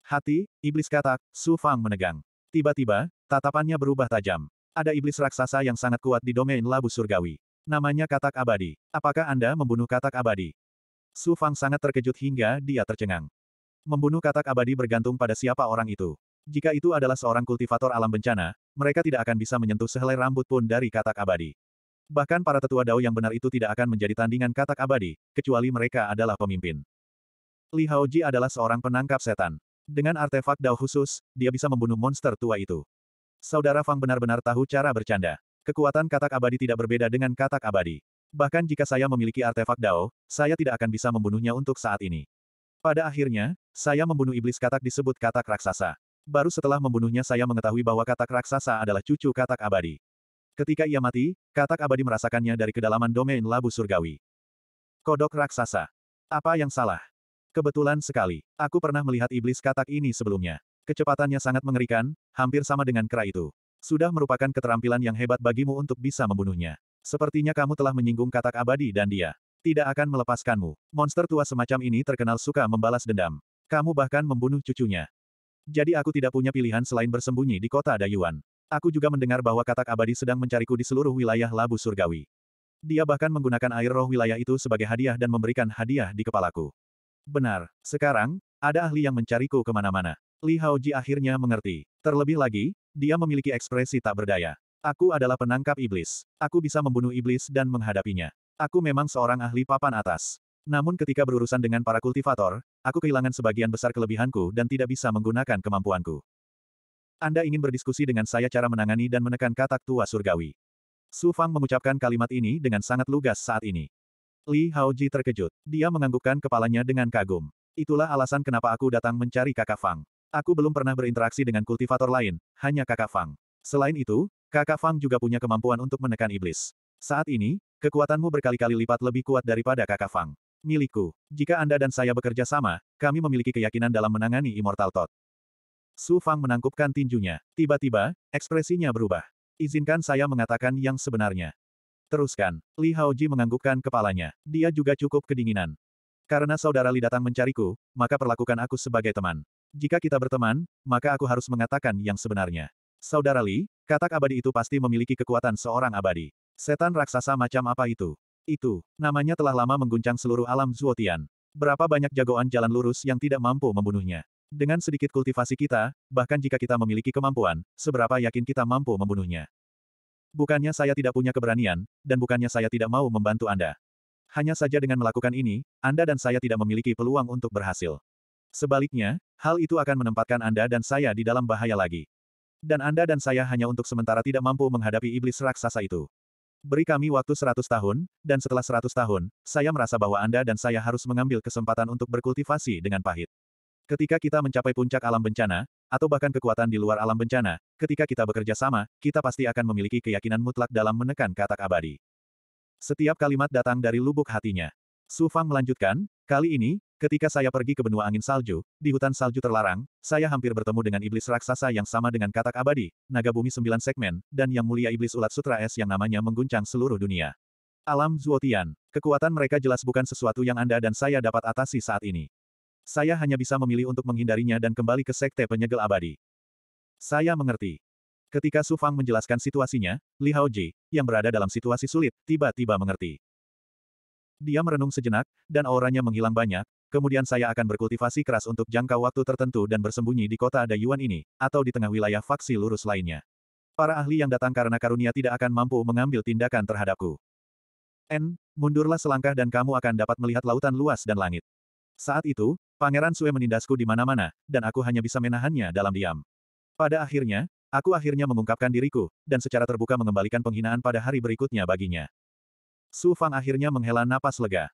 Hati, iblis katak, Su Fang menegang. Tiba-tiba, tatapannya berubah tajam. Ada iblis raksasa yang sangat kuat di domain labu surgawi. Namanya katak abadi. Apakah Anda membunuh katak abadi? Su Fang sangat terkejut hingga dia tercengang. Membunuh katak abadi bergantung pada siapa orang itu. Jika itu adalah seorang kultivator alam bencana, mereka tidak akan bisa menyentuh sehelai rambut pun dari katak abadi. Bahkan para tetua dao yang benar itu tidak akan menjadi tandingan katak abadi, kecuali mereka adalah pemimpin. Li Haoji adalah seorang penangkap setan. Dengan artefak dao khusus, dia bisa membunuh monster tua itu. Saudara Fang benar-benar tahu cara bercanda. Kekuatan katak abadi tidak berbeda dengan katak abadi. Bahkan jika saya memiliki artefak Dao, saya tidak akan bisa membunuhnya untuk saat ini. Pada akhirnya, saya membunuh iblis katak disebut katak raksasa. Baru setelah membunuhnya saya mengetahui bahwa katak raksasa adalah cucu katak abadi. Ketika ia mati, katak abadi merasakannya dari kedalaman domain labu surgawi. Kodok raksasa. Apa yang salah? Kebetulan sekali, aku pernah melihat iblis katak ini sebelumnya. Kecepatannya sangat mengerikan, hampir sama dengan kera itu. Sudah merupakan keterampilan yang hebat bagimu untuk bisa membunuhnya. Sepertinya kamu telah menyinggung katak abadi dan dia tidak akan melepaskanmu. Monster tua semacam ini terkenal suka membalas dendam. Kamu bahkan membunuh cucunya. Jadi aku tidak punya pilihan selain bersembunyi di kota Dayuan. Aku juga mendengar bahwa katak abadi sedang mencariku di seluruh wilayah Labu Surgawi. Dia bahkan menggunakan air roh wilayah itu sebagai hadiah dan memberikan hadiah di kepalaku. Benar, sekarang, ada ahli yang mencariku kemana-mana. Li Haoji akhirnya mengerti. Terlebih lagi, dia memiliki ekspresi tak berdaya. Aku adalah penangkap iblis. Aku bisa membunuh iblis dan menghadapinya. Aku memang seorang ahli papan atas. Namun ketika berurusan dengan para kultivator, aku kehilangan sebagian besar kelebihanku dan tidak bisa menggunakan kemampuanku. Anda ingin berdiskusi dengan saya cara menangani dan menekan katak tua surgawi. Su Fang mengucapkan kalimat ini dengan sangat lugas saat ini. Li Haoji terkejut. Dia menganggukkan kepalanya dengan kagum. Itulah alasan kenapa aku datang mencari kakak Fang. Aku belum pernah berinteraksi dengan kultivator lain, hanya kakak Fang. Selain itu, Kakak Fang juga punya kemampuan untuk menekan iblis. Saat ini, kekuatanmu berkali-kali lipat lebih kuat daripada kakak Fang. Milikku, jika Anda dan saya bekerja sama, kami memiliki keyakinan dalam menangani Immortal Tot. Su Fang menangkupkan tinjunya. Tiba-tiba, ekspresinya berubah. Izinkan saya mengatakan yang sebenarnya. Teruskan. Li Haoji menganggukkan kepalanya. Dia juga cukup kedinginan. Karena saudara Li datang mencariku, maka perlakukan aku sebagai teman. Jika kita berteman, maka aku harus mengatakan yang sebenarnya. Saudara Li, katak abadi itu pasti memiliki kekuatan seorang abadi. Setan raksasa macam apa itu? Itu, namanya telah lama mengguncang seluruh alam Zuotian. Berapa banyak jagoan jalan lurus yang tidak mampu membunuhnya. Dengan sedikit kultivasi kita, bahkan jika kita memiliki kemampuan, seberapa yakin kita mampu membunuhnya. Bukannya saya tidak punya keberanian, dan bukannya saya tidak mau membantu Anda. Hanya saja dengan melakukan ini, Anda dan saya tidak memiliki peluang untuk berhasil. Sebaliknya, hal itu akan menempatkan Anda dan saya di dalam bahaya lagi. Dan Anda dan saya hanya untuk sementara tidak mampu menghadapi iblis raksasa itu. Beri kami waktu seratus tahun, dan setelah seratus tahun, saya merasa bahwa Anda dan saya harus mengambil kesempatan untuk berkultivasi dengan pahit. Ketika kita mencapai puncak alam bencana, atau bahkan kekuatan di luar alam bencana, ketika kita bekerja sama, kita pasti akan memiliki keyakinan mutlak dalam menekan katak abadi. Setiap kalimat datang dari lubuk hatinya. Su Fang melanjutkan, kali ini, Ketika saya pergi ke benua angin salju, di hutan salju terlarang, saya hampir bertemu dengan iblis raksasa yang sama dengan katak abadi, naga bumi sembilan segmen, dan yang mulia iblis ulat sutra es yang namanya mengguncang seluruh dunia. Alam Zuotian. Kekuatan mereka jelas bukan sesuatu yang Anda dan saya dapat atasi saat ini. Saya hanya bisa memilih untuk menghindarinya dan kembali ke sekte penyegel abadi. Saya mengerti. Ketika Su Fang menjelaskan situasinya, Li Haoji, yang berada dalam situasi sulit, tiba-tiba mengerti. Dia merenung sejenak, dan auranya menghilang banyak, kemudian saya akan berkultivasi keras untuk jangka waktu tertentu dan bersembunyi di kota Dayuan ini, atau di tengah wilayah faksi lurus lainnya. Para ahli yang datang karena karunia tidak akan mampu mengambil tindakan terhadapku. N, mundurlah selangkah dan kamu akan dapat melihat lautan luas dan langit. Saat itu, Pangeran Sue menindasku di mana-mana, dan aku hanya bisa menahannya dalam diam. Pada akhirnya, aku akhirnya mengungkapkan diriku, dan secara terbuka mengembalikan penghinaan pada hari berikutnya baginya. Su Fang akhirnya menghela napas lega.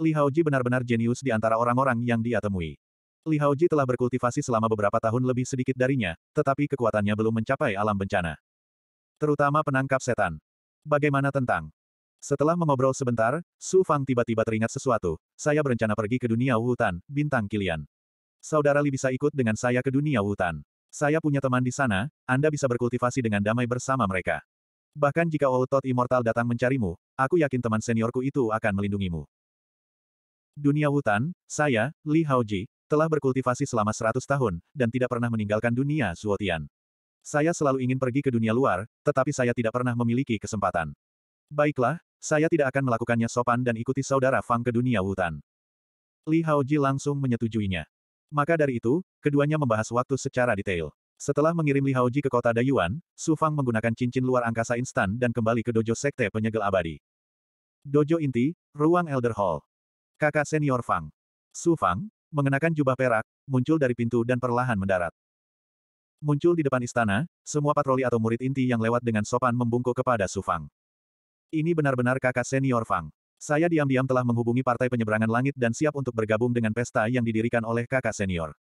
Li Haoji benar-benar jenius di antara orang-orang yang dia temui. Li Haoji telah berkultivasi selama beberapa tahun lebih sedikit darinya, tetapi kekuatannya belum mencapai alam bencana. Terutama penangkap setan. Bagaimana tentang? Setelah mengobrol sebentar, Su Fang tiba-tiba teringat sesuatu. Saya berencana pergi ke dunia hutan, bintang kilian. Saudara Li bisa ikut dengan saya ke dunia hutan. Saya punya teman di sana, Anda bisa berkultivasi dengan damai bersama mereka. Bahkan jika Outot Immortal datang mencarimu, aku yakin teman seniorku itu akan melindungimu. Dunia hutan, saya, Li Haoji, telah berkultivasi selama 100 tahun, dan tidak pernah meninggalkan dunia Suotian. Saya selalu ingin pergi ke dunia luar, tetapi saya tidak pernah memiliki kesempatan. Baiklah, saya tidak akan melakukannya sopan dan ikuti saudara Fang ke dunia hutan. Li Haoji langsung menyetujuinya. Maka dari itu, keduanya membahas waktu secara detail. Setelah mengirim Li Haoji ke kota Dayuan, Su Fang menggunakan cincin luar angkasa instan dan kembali ke dojo sekte penyegel abadi. Dojo inti, ruang Elder Hall. Kakak senior Fang. Su Fang, mengenakan jubah perak, muncul dari pintu dan perlahan mendarat. Muncul di depan istana, semua patroli atau murid inti yang lewat dengan sopan membungkuk kepada Su Fang. Ini benar-benar kakak senior Fang. Saya diam-diam telah menghubungi partai penyeberangan langit dan siap untuk bergabung dengan pesta yang didirikan oleh kakak senior.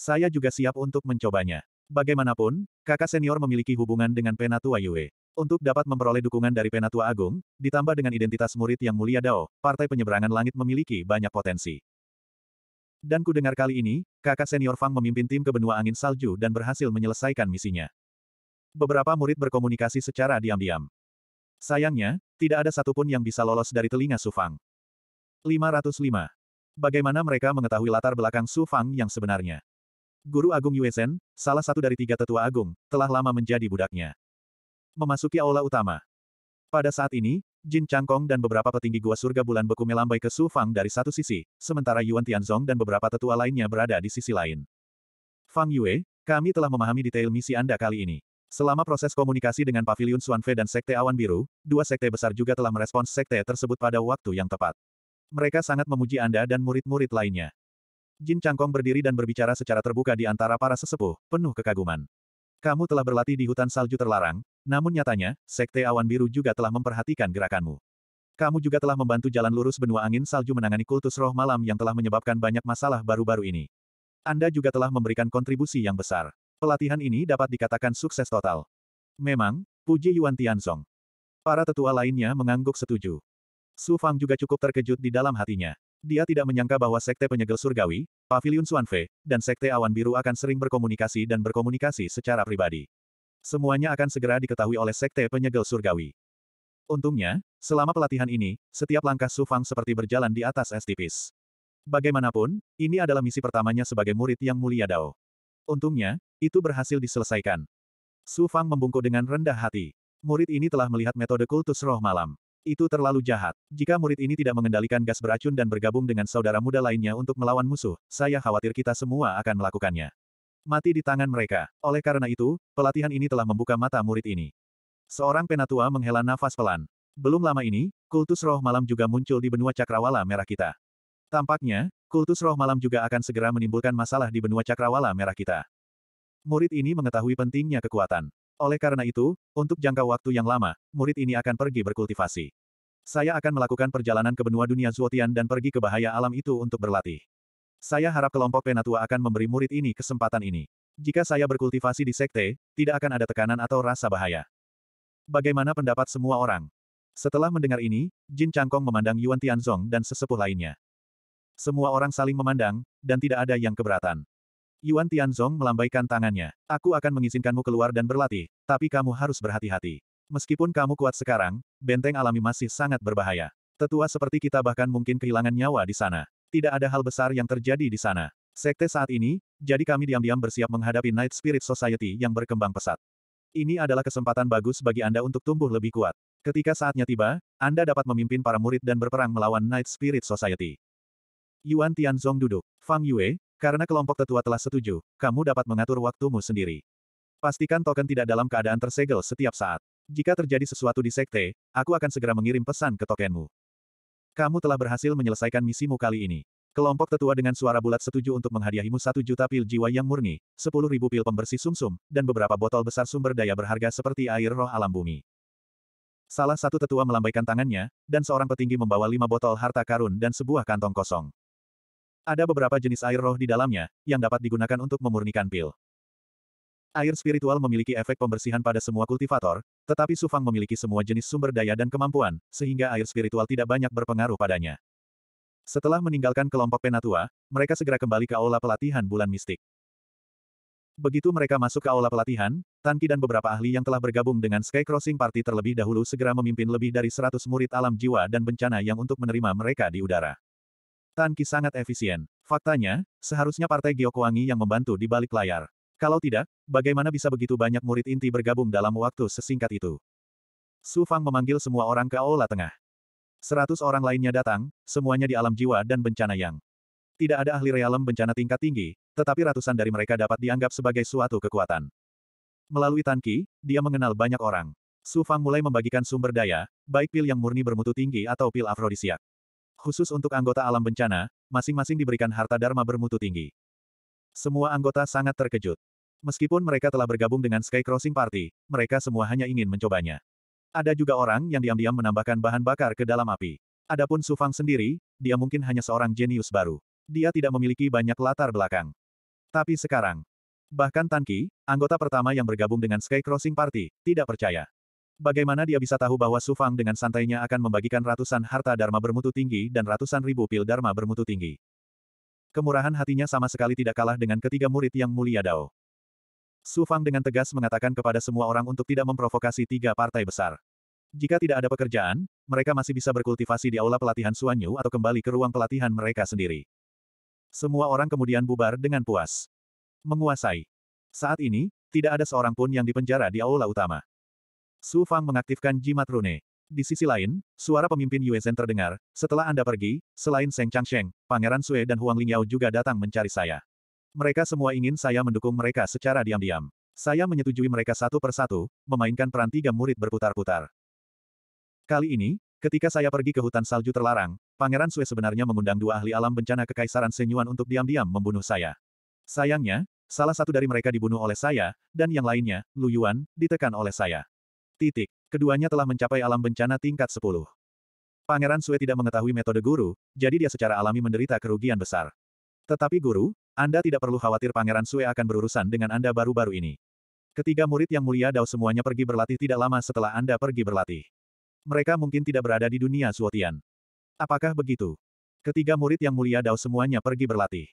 Saya juga siap untuk mencobanya. Bagaimanapun, kakak senior memiliki hubungan dengan Penatua Yue. Untuk dapat memperoleh dukungan dari Penatua Agung, ditambah dengan identitas murid yang mulia Dao, Partai Penyeberangan Langit memiliki banyak potensi. Dan ku dengar kali ini, kakak senior Fang memimpin tim ke benua angin salju dan berhasil menyelesaikan misinya. Beberapa murid berkomunikasi secara diam-diam. Sayangnya, tidak ada satupun yang bisa lolos dari telinga Su Fang. 505. Bagaimana mereka mengetahui latar belakang Su Fang yang sebenarnya? Guru Agung Yuesen, salah satu dari tiga tetua agung, telah lama menjadi budaknya. Memasuki aula utama. Pada saat ini, Jin Changkong dan beberapa petinggi gua surga bulan beku melambai ke Su Fang dari satu sisi, sementara Yuan Tianzong dan beberapa tetua lainnya berada di sisi lain. Fang Yue, kami telah memahami detail misi Anda kali ini. Selama proses komunikasi dengan Paviliun Suanfe dan Sekte Awan Biru, dua sekte besar juga telah merespons sekte tersebut pada waktu yang tepat. Mereka sangat memuji Anda dan murid-murid lainnya. Jin Changkong berdiri dan berbicara secara terbuka di antara para sesepuh, penuh kekaguman. Kamu telah berlatih di hutan salju terlarang, namun nyatanya, Sekte Awan Biru juga telah memperhatikan gerakanmu. Kamu juga telah membantu jalan lurus benua angin salju menangani kultus roh malam yang telah menyebabkan banyak masalah baru-baru ini. Anda juga telah memberikan kontribusi yang besar. Pelatihan ini dapat dikatakan sukses total. Memang, puji Yuan Tianzong. Para tetua lainnya mengangguk setuju. Su Fang juga cukup terkejut di dalam hatinya. Dia tidak menyangka bahwa Sekte Penyegel Surgawi, Pavilion Suanfe, dan Sekte Awan Biru akan sering berkomunikasi dan berkomunikasi secara pribadi. Semuanya akan segera diketahui oleh Sekte Penyegel Surgawi. Untungnya, selama pelatihan ini, setiap langkah Sufang seperti berjalan di atas es tipis. Bagaimanapun, ini adalah misi pertamanya sebagai murid yang mulia Dao. Untungnya, itu berhasil diselesaikan. Sufang membungkuk dengan rendah hati. Murid ini telah melihat metode kultus roh malam. Itu terlalu jahat. Jika murid ini tidak mengendalikan gas beracun dan bergabung dengan saudara muda lainnya untuk melawan musuh, saya khawatir kita semua akan melakukannya. Mati di tangan mereka. Oleh karena itu, pelatihan ini telah membuka mata murid ini. Seorang penatua menghela nafas pelan. Belum lama ini, kultus roh malam juga muncul di benua cakrawala merah kita. Tampaknya, kultus roh malam juga akan segera menimbulkan masalah di benua cakrawala merah kita. Murid ini mengetahui pentingnya kekuatan. Oleh karena itu, untuk jangka waktu yang lama, murid ini akan pergi berkultivasi. Saya akan melakukan perjalanan ke benua dunia Zuotian dan pergi ke bahaya alam itu untuk berlatih. Saya harap kelompok Penatua akan memberi murid ini kesempatan ini. Jika saya berkultivasi di sekte, tidak akan ada tekanan atau rasa bahaya. Bagaimana pendapat semua orang? Setelah mendengar ini, Jin Changkong memandang Yuan Tianzong dan sesepuh lainnya. Semua orang saling memandang, dan tidak ada yang keberatan. Yuan Tianzong melambaikan tangannya. Aku akan mengizinkanmu keluar dan berlatih, tapi kamu harus berhati-hati. Meskipun kamu kuat sekarang, benteng alami masih sangat berbahaya. Tetua seperti kita bahkan mungkin kehilangan nyawa di sana. Tidak ada hal besar yang terjadi di sana. Sekte saat ini, jadi kami diam-diam bersiap menghadapi Night Spirit Society yang berkembang pesat. Ini adalah kesempatan bagus bagi Anda untuk tumbuh lebih kuat. Ketika saatnya tiba, Anda dapat memimpin para murid dan berperang melawan Night Spirit Society. Yuan Tianzong duduk. Fang Yue, karena kelompok tetua telah setuju, kamu dapat mengatur waktumu sendiri. Pastikan token tidak dalam keadaan tersegel setiap saat. Jika terjadi sesuatu di sekte, aku akan segera mengirim pesan ke tokenmu. Kamu telah berhasil menyelesaikan misimu kali ini. Kelompok tetua dengan suara bulat setuju untuk menghadiahimu satu juta pil jiwa yang murni, sepuluh ribu pil pembersih sumsum, -sum, dan beberapa botol besar sumber daya berharga seperti air roh alam bumi. Salah satu tetua melambaikan tangannya, dan seorang petinggi membawa lima botol harta karun dan sebuah kantong kosong. Ada beberapa jenis air roh di dalamnya, yang dapat digunakan untuk memurnikan pil. Air spiritual memiliki efek pembersihan pada semua kultivator, tetapi Sufang memiliki semua jenis sumber daya dan kemampuan, sehingga air spiritual tidak banyak berpengaruh padanya. Setelah meninggalkan kelompok Penatua, mereka segera kembali ke aula pelatihan bulan mistik. Begitu mereka masuk ke aula pelatihan, Tanki dan beberapa ahli yang telah bergabung dengan Sky Crossing Party terlebih dahulu segera memimpin lebih dari 100 murid alam jiwa dan bencana yang untuk menerima mereka di udara. Tan sangat efisien. Faktanya, seharusnya Partai Giokuangi yang membantu di balik layar. Kalau tidak, bagaimana bisa begitu banyak murid inti bergabung dalam waktu sesingkat itu? Su Fang memanggil semua orang ke aula tengah. Seratus orang lainnya datang, semuanya di alam jiwa dan bencana yang. Tidak ada ahli realem bencana tingkat tinggi, tetapi ratusan dari mereka dapat dianggap sebagai suatu kekuatan. Melalui Tanki, dia mengenal banyak orang. Su Fang mulai membagikan sumber daya, baik pil yang murni bermutu tinggi atau pil afrodisiak. Khusus untuk anggota alam bencana, masing-masing diberikan harta dharma bermutu tinggi. Semua anggota sangat terkejut. Meskipun mereka telah bergabung dengan Sky Crossing Party, mereka semua hanya ingin mencobanya. Ada juga orang yang diam-diam menambahkan bahan bakar ke dalam api. Adapun Sufang sendiri, dia mungkin hanya seorang jenius baru. Dia tidak memiliki banyak latar belakang. Tapi sekarang, bahkan Tanki, anggota pertama yang bergabung dengan Sky Crossing Party, tidak percaya. Bagaimana dia bisa tahu bahwa Sufang dengan santainya akan membagikan ratusan harta dharma bermutu tinggi dan ratusan ribu pil dharma bermutu tinggi? Kemurahan hatinya sama sekali tidak kalah dengan ketiga murid yang mulia Dao. Sufang dengan tegas mengatakan kepada semua orang untuk tidak memprovokasi tiga partai besar. Jika tidak ada pekerjaan, mereka masih bisa berkultivasi di aula pelatihan Suanyu atau kembali ke ruang pelatihan mereka sendiri. Semua orang kemudian bubar dengan puas. Menguasai. Saat ini, tidak ada seorang pun yang dipenjara di aula utama. Su Fang mengaktifkan jimat rune. Di sisi lain, suara pemimpin Yuezhen terdengar, setelah Anda pergi, selain Seng Changsheng, Pangeran Sue dan Huang Lingyao juga datang mencari saya. Mereka semua ingin saya mendukung mereka secara diam-diam. Saya menyetujui mereka satu persatu, memainkan peran tiga murid berputar-putar. Kali ini, ketika saya pergi ke hutan salju terlarang, Pangeran Sue sebenarnya mengundang dua ahli alam bencana Kekaisaran Senyuan untuk diam-diam membunuh saya. Sayangnya, salah satu dari mereka dibunuh oleh saya, dan yang lainnya, Lu Yuan, ditekan oleh saya. Titik. Keduanya telah mencapai alam bencana tingkat 10. Pangeran Sue tidak mengetahui metode guru, jadi dia secara alami menderita kerugian besar. Tetapi guru, Anda tidak perlu khawatir Pangeran Sue akan berurusan dengan Anda baru-baru ini. Ketiga murid yang mulia Dao semuanya pergi berlatih tidak lama setelah Anda pergi berlatih. Mereka mungkin tidak berada di dunia Suotian. Apakah begitu? Ketiga murid yang mulia Dao semuanya pergi berlatih.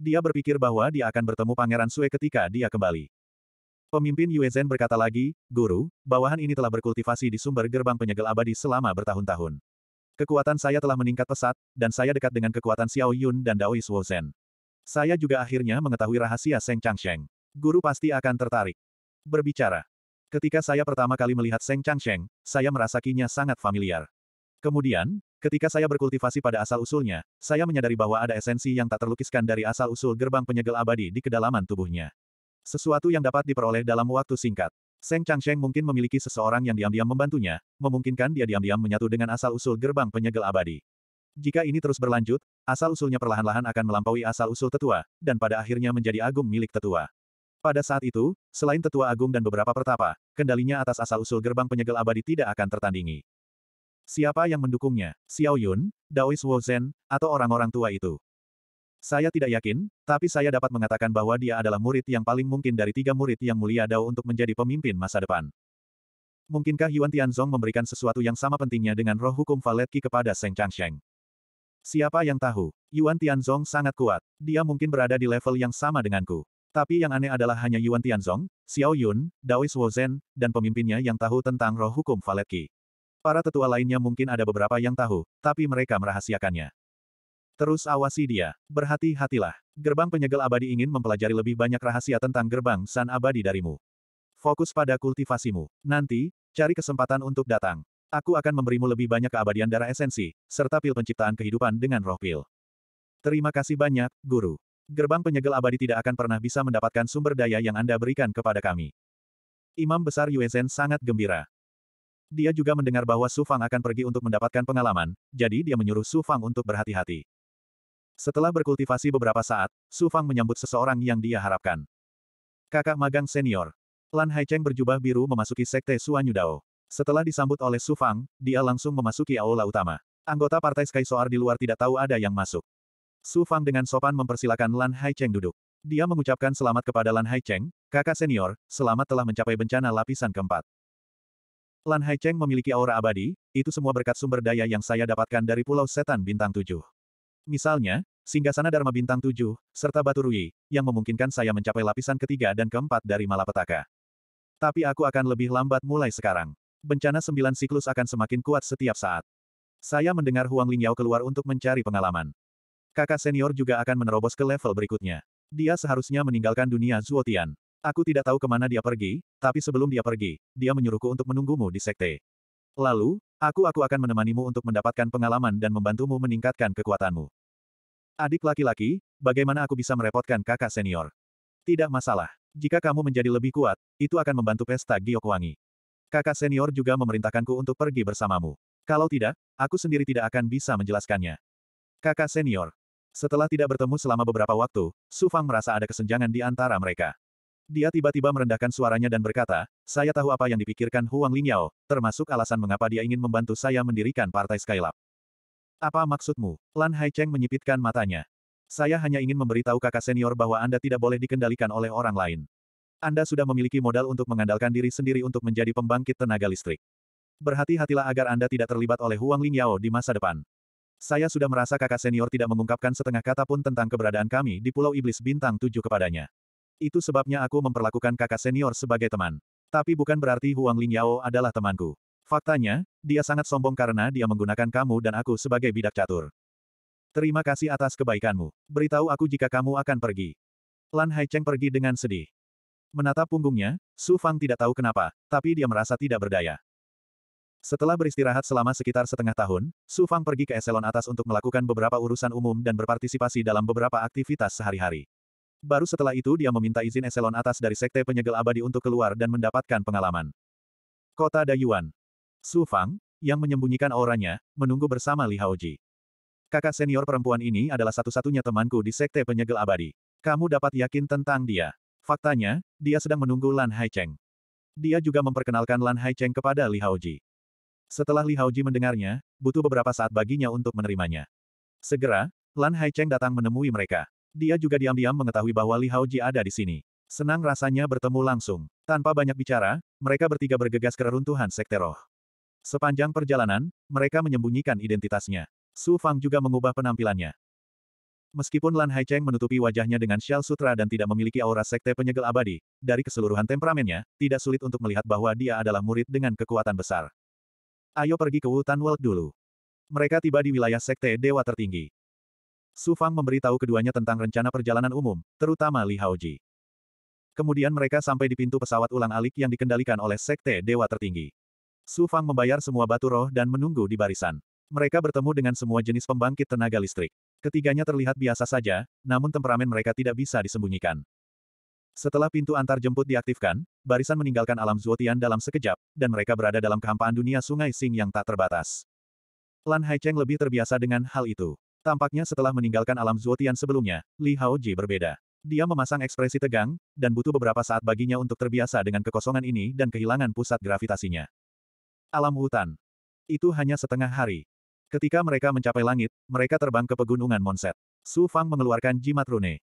Dia berpikir bahwa dia akan bertemu Pangeran Sue ketika dia kembali. Pemimpin Yuezhen berkata lagi, Guru, bawahan ini telah berkultivasi di sumber gerbang penyegel abadi selama bertahun-tahun. Kekuatan saya telah meningkat pesat, dan saya dekat dengan kekuatan Xiao Yun dan Dao Zhen. Saya juga akhirnya mengetahui rahasia Seng Changsheng. Guru pasti akan tertarik. Berbicara. Ketika saya pertama kali melihat Seng Changsheng, saya merasakinya sangat familiar. Kemudian, ketika saya berkultivasi pada asal-usulnya, saya menyadari bahwa ada esensi yang tak terlukiskan dari asal-usul gerbang penyegel abadi di kedalaman tubuhnya. Sesuatu yang dapat diperoleh dalam waktu singkat. Seng Changsheng mungkin memiliki seseorang yang diam-diam membantunya, memungkinkan dia diam-diam menyatu dengan asal-usul gerbang penyegel abadi. Jika ini terus berlanjut, asal-usulnya perlahan-lahan akan melampaui asal-usul tetua, dan pada akhirnya menjadi agung milik tetua. Pada saat itu, selain tetua agung dan beberapa pertapa, kendalinya atas asal-usul gerbang penyegel abadi tidak akan tertandingi. Siapa yang mendukungnya? Xiao Yun, Daois Wozen, atau orang-orang tua itu? Saya tidak yakin, tapi saya dapat mengatakan bahwa dia adalah murid yang paling mungkin dari tiga murid yang mulia Dao untuk menjadi pemimpin masa depan. Mungkinkah Yuan Tianzong memberikan sesuatu yang sama pentingnya dengan roh hukum Valet Qi kepada Seng Changsheng? Siapa yang tahu? Yuan Tianzong sangat kuat. Dia mungkin berada di level yang sama denganku. Tapi yang aneh adalah hanya Yuan Tianzong, Xiao Yun, Daois dan pemimpinnya yang tahu tentang roh hukum Valet Qi. Para tetua lainnya mungkin ada beberapa yang tahu, tapi mereka merahasiakannya. Terus awasi dia. Berhati-hatilah. Gerbang penyegel abadi ingin mempelajari lebih banyak rahasia tentang gerbang san abadi darimu. Fokus pada kultivasimu. Nanti, cari kesempatan untuk datang. Aku akan memberimu lebih banyak keabadian darah esensi, serta pil penciptaan kehidupan dengan roh pil. Terima kasih banyak, Guru. Gerbang penyegel abadi tidak akan pernah bisa mendapatkan sumber daya yang Anda berikan kepada kami. Imam Besar Yuezen sangat gembira. Dia juga mendengar bahwa Su Fang akan pergi untuk mendapatkan pengalaman, jadi dia menyuruh Su Fang untuk berhati-hati. Setelah berkultivasi beberapa saat, Su Fang menyambut seseorang yang dia harapkan. Kakak magang senior. Lan Haicheng berjubah biru memasuki sekte Suanyudao. Setelah disambut oleh Su Fang, dia langsung memasuki aula utama. Anggota partai Sky Soar di luar tidak tahu ada yang masuk. Su Fang dengan sopan mempersilakan Lan Haicheng duduk. Dia mengucapkan selamat kepada Lan Haicheng, kakak senior, selamat telah mencapai bencana lapisan keempat. Lan Haicheng memiliki aura abadi, itu semua berkat sumber daya yang saya dapatkan dari Pulau Setan Bintang Tujuh. Misalnya, Singgasana Dharma Bintang 7, serta Batu Rui, yang memungkinkan saya mencapai lapisan ketiga dan keempat dari malapetaka. Tapi aku akan lebih lambat mulai sekarang. Bencana sembilan siklus akan semakin kuat setiap saat. Saya mendengar Huang Lingyao keluar untuk mencari pengalaman. Kakak senior juga akan menerobos ke level berikutnya. Dia seharusnya meninggalkan dunia Zuotian. Aku tidak tahu kemana dia pergi, tapi sebelum dia pergi, dia menyuruhku untuk menunggumu di sekte. Lalu, aku aku akan menemanimu untuk mendapatkan pengalaman dan membantumu meningkatkan kekuatanmu. Adik laki-laki, bagaimana aku bisa merepotkan kakak senior? Tidak masalah. Jika kamu menjadi lebih kuat, itu akan membantu pesta Giokwangi. Kakak senior juga memerintahkanku untuk pergi bersamamu. Kalau tidak, aku sendiri tidak akan bisa menjelaskannya. Kakak senior. Setelah tidak bertemu selama beberapa waktu, Sufang merasa ada kesenjangan di antara mereka. Dia tiba-tiba merendahkan suaranya dan berkata, saya tahu apa yang dipikirkan Huang Lingyao, termasuk alasan mengapa dia ingin membantu saya mendirikan Partai Skylab. Apa maksudmu? Lan Haicheng menyipitkan matanya. Saya hanya ingin memberitahu kakak senior bahwa Anda tidak boleh dikendalikan oleh orang lain. Anda sudah memiliki modal untuk mengandalkan diri sendiri untuk menjadi pembangkit tenaga listrik. Berhati-hatilah agar Anda tidak terlibat oleh Huang Lingyao di masa depan. Saya sudah merasa kakak senior tidak mengungkapkan setengah kata pun tentang keberadaan kami di Pulau Iblis Bintang 7 kepadanya. Itu sebabnya aku memperlakukan kakak senior sebagai teman. Tapi bukan berarti Huang Lingyao adalah temanku. Faktanya, dia sangat sombong karena dia menggunakan kamu dan aku sebagai bidak catur. Terima kasih atas kebaikanmu. Beritahu aku jika kamu akan pergi. Lan Haicheng pergi dengan sedih. Menatap punggungnya, Su Fang tidak tahu kenapa, tapi dia merasa tidak berdaya. Setelah beristirahat selama sekitar setengah tahun, Su Fang pergi ke eselon atas untuk melakukan beberapa urusan umum dan berpartisipasi dalam beberapa aktivitas sehari-hari. Baru setelah itu dia meminta izin eselon atas dari Sekte Penyegel Abadi untuk keluar dan mendapatkan pengalaman. Kota Dayuan. Su Fang, yang menyembunyikan auranya, menunggu bersama Li Haoji. Kakak senior perempuan ini adalah satu-satunya temanku di Sekte Penyegel Abadi. Kamu dapat yakin tentang dia. Faktanya, dia sedang menunggu Lan Haicheng. Dia juga memperkenalkan Lan Haicheng kepada Li Haoji. Setelah Li Haoji mendengarnya, butuh beberapa saat baginya untuk menerimanya. Segera, Lan Haicheng datang menemui mereka. Dia juga diam-diam mengetahui bahwa Li Haoji ada di sini. Senang rasanya bertemu langsung. Tanpa banyak bicara, mereka bertiga bergegas ke reruntuhan sekte roh. Sepanjang perjalanan, mereka menyembunyikan identitasnya. Su Fang juga mengubah penampilannya. Meskipun Lan Haicheng menutupi wajahnya dengan syal sutra dan tidak memiliki aura sekte penyegel abadi, dari keseluruhan temperamennya, tidak sulit untuk melihat bahwa dia adalah murid dengan kekuatan besar. Ayo pergi ke hutan World dulu. Mereka tiba di wilayah sekte dewa tertinggi. Su Fang memberitahu keduanya tentang rencana perjalanan umum, terutama Li Haoji. Kemudian mereka sampai di pintu pesawat ulang-alik yang dikendalikan oleh Sekte Dewa Tertinggi. Su Fang membayar semua batu roh dan menunggu di barisan. Mereka bertemu dengan semua jenis pembangkit tenaga listrik. Ketiganya terlihat biasa saja, namun temperamen mereka tidak bisa disembunyikan. Setelah pintu antar jemput diaktifkan, barisan meninggalkan alam Zuotian dalam sekejap, dan mereka berada dalam kehampaan dunia sungai Sing yang tak terbatas. Lan Haicheng lebih terbiasa dengan hal itu. Tampaknya setelah meninggalkan alam Zuotian sebelumnya, Li Haoji berbeda. Dia memasang ekspresi tegang, dan butuh beberapa saat baginya untuk terbiasa dengan kekosongan ini dan kehilangan pusat gravitasinya. Alam hutan. Itu hanya setengah hari. Ketika mereka mencapai langit, mereka terbang ke pegunungan Monset. Su Fang mengeluarkan jimat rune.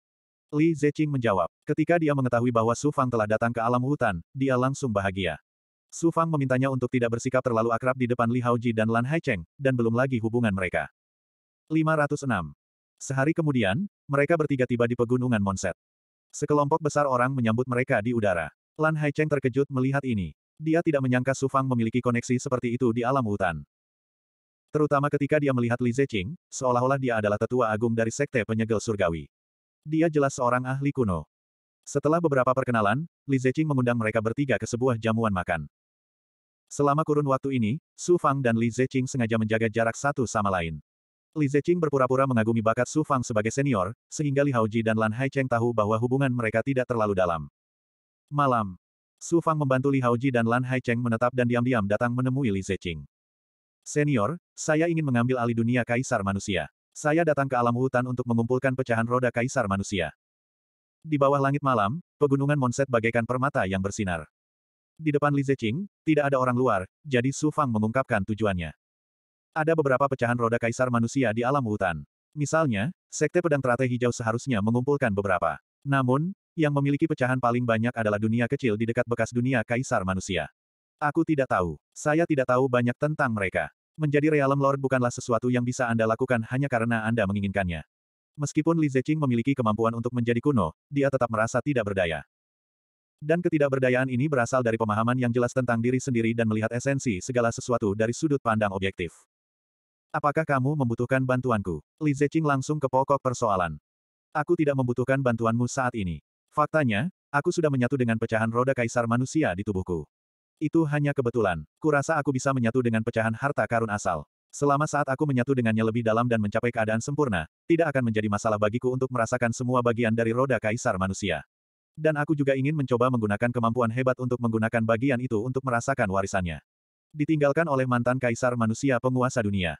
Li Zeqing menjawab. Ketika dia mengetahui bahwa Su Fang telah datang ke alam hutan, dia langsung bahagia. Su Fang memintanya untuk tidak bersikap terlalu akrab di depan Li Haoji dan Lan Haicheng, dan belum lagi hubungan mereka. 506. Sehari kemudian, mereka bertiga tiba di pegunungan Monset. Sekelompok besar orang menyambut mereka di udara. Lan Haicheng terkejut melihat ini. Dia tidak menyangka Su Fang memiliki koneksi seperti itu di alam hutan. Terutama ketika dia melihat Li Zeqing, seolah-olah dia adalah tetua agung dari sekte penyegel surgawi. Dia jelas seorang ahli kuno. Setelah beberapa perkenalan, Li Zeqing mengundang mereka bertiga ke sebuah jamuan makan. Selama kurun waktu ini, Su Fang dan Li Zeqing sengaja menjaga jarak satu sama lain. Li Zeqing berpura-pura mengagumi bakat Su Fang sebagai senior, sehingga Li Haoji dan Lan Haicheng tahu bahwa hubungan mereka tidak terlalu dalam. Malam. Su Fang membantu Li Haoji dan Lan Haicheng menetap dan diam-diam datang menemui Li Zeqing. Senior, saya ingin mengambil alih dunia Kaisar Manusia. Saya datang ke alam hutan untuk mengumpulkan pecahan roda Kaisar Manusia. Di bawah langit malam, pegunungan Monset bagaikan permata yang bersinar. Di depan Li Zeqing, tidak ada orang luar, jadi Su Fang mengungkapkan tujuannya. Ada beberapa pecahan roda kaisar manusia di alam hutan. Misalnya, sekte pedang teratai hijau seharusnya mengumpulkan beberapa. Namun, yang memiliki pecahan paling banyak adalah dunia kecil di dekat bekas dunia kaisar manusia. Aku tidak tahu. Saya tidak tahu banyak tentang mereka. Menjadi realem Lord bukanlah sesuatu yang bisa Anda lakukan hanya karena Anda menginginkannya. Meskipun Li Zeqing memiliki kemampuan untuk menjadi kuno, dia tetap merasa tidak berdaya. Dan ketidakberdayaan ini berasal dari pemahaman yang jelas tentang diri sendiri dan melihat esensi segala sesuatu dari sudut pandang objektif. Apakah kamu membutuhkan bantuanku? Li Zeqing langsung ke pokok persoalan. Aku tidak membutuhkan bantuanmu saat ini. Faktanya, aku sudah menyatu dengan pecahan roda kaisar manusia di tubuhku. Itu hanya kebetulan. Kurasa aku bisa menyatu dengan pecahan harta karun asal. Selama saat aku menyatu dengannya lebih dalam dan mencapai keadaan sempurna, tidak akan menjadi masalah bagiku untuk merasakan semua bagian dari roda kaisar manusia. Dan aku juga ingin mencoba menggunakan kemampuan hebat untuk menggunakan bagian itu untuk merasakan warisannya. Ditinggalkan oleh mantan kaisar manusia penguasa dunia.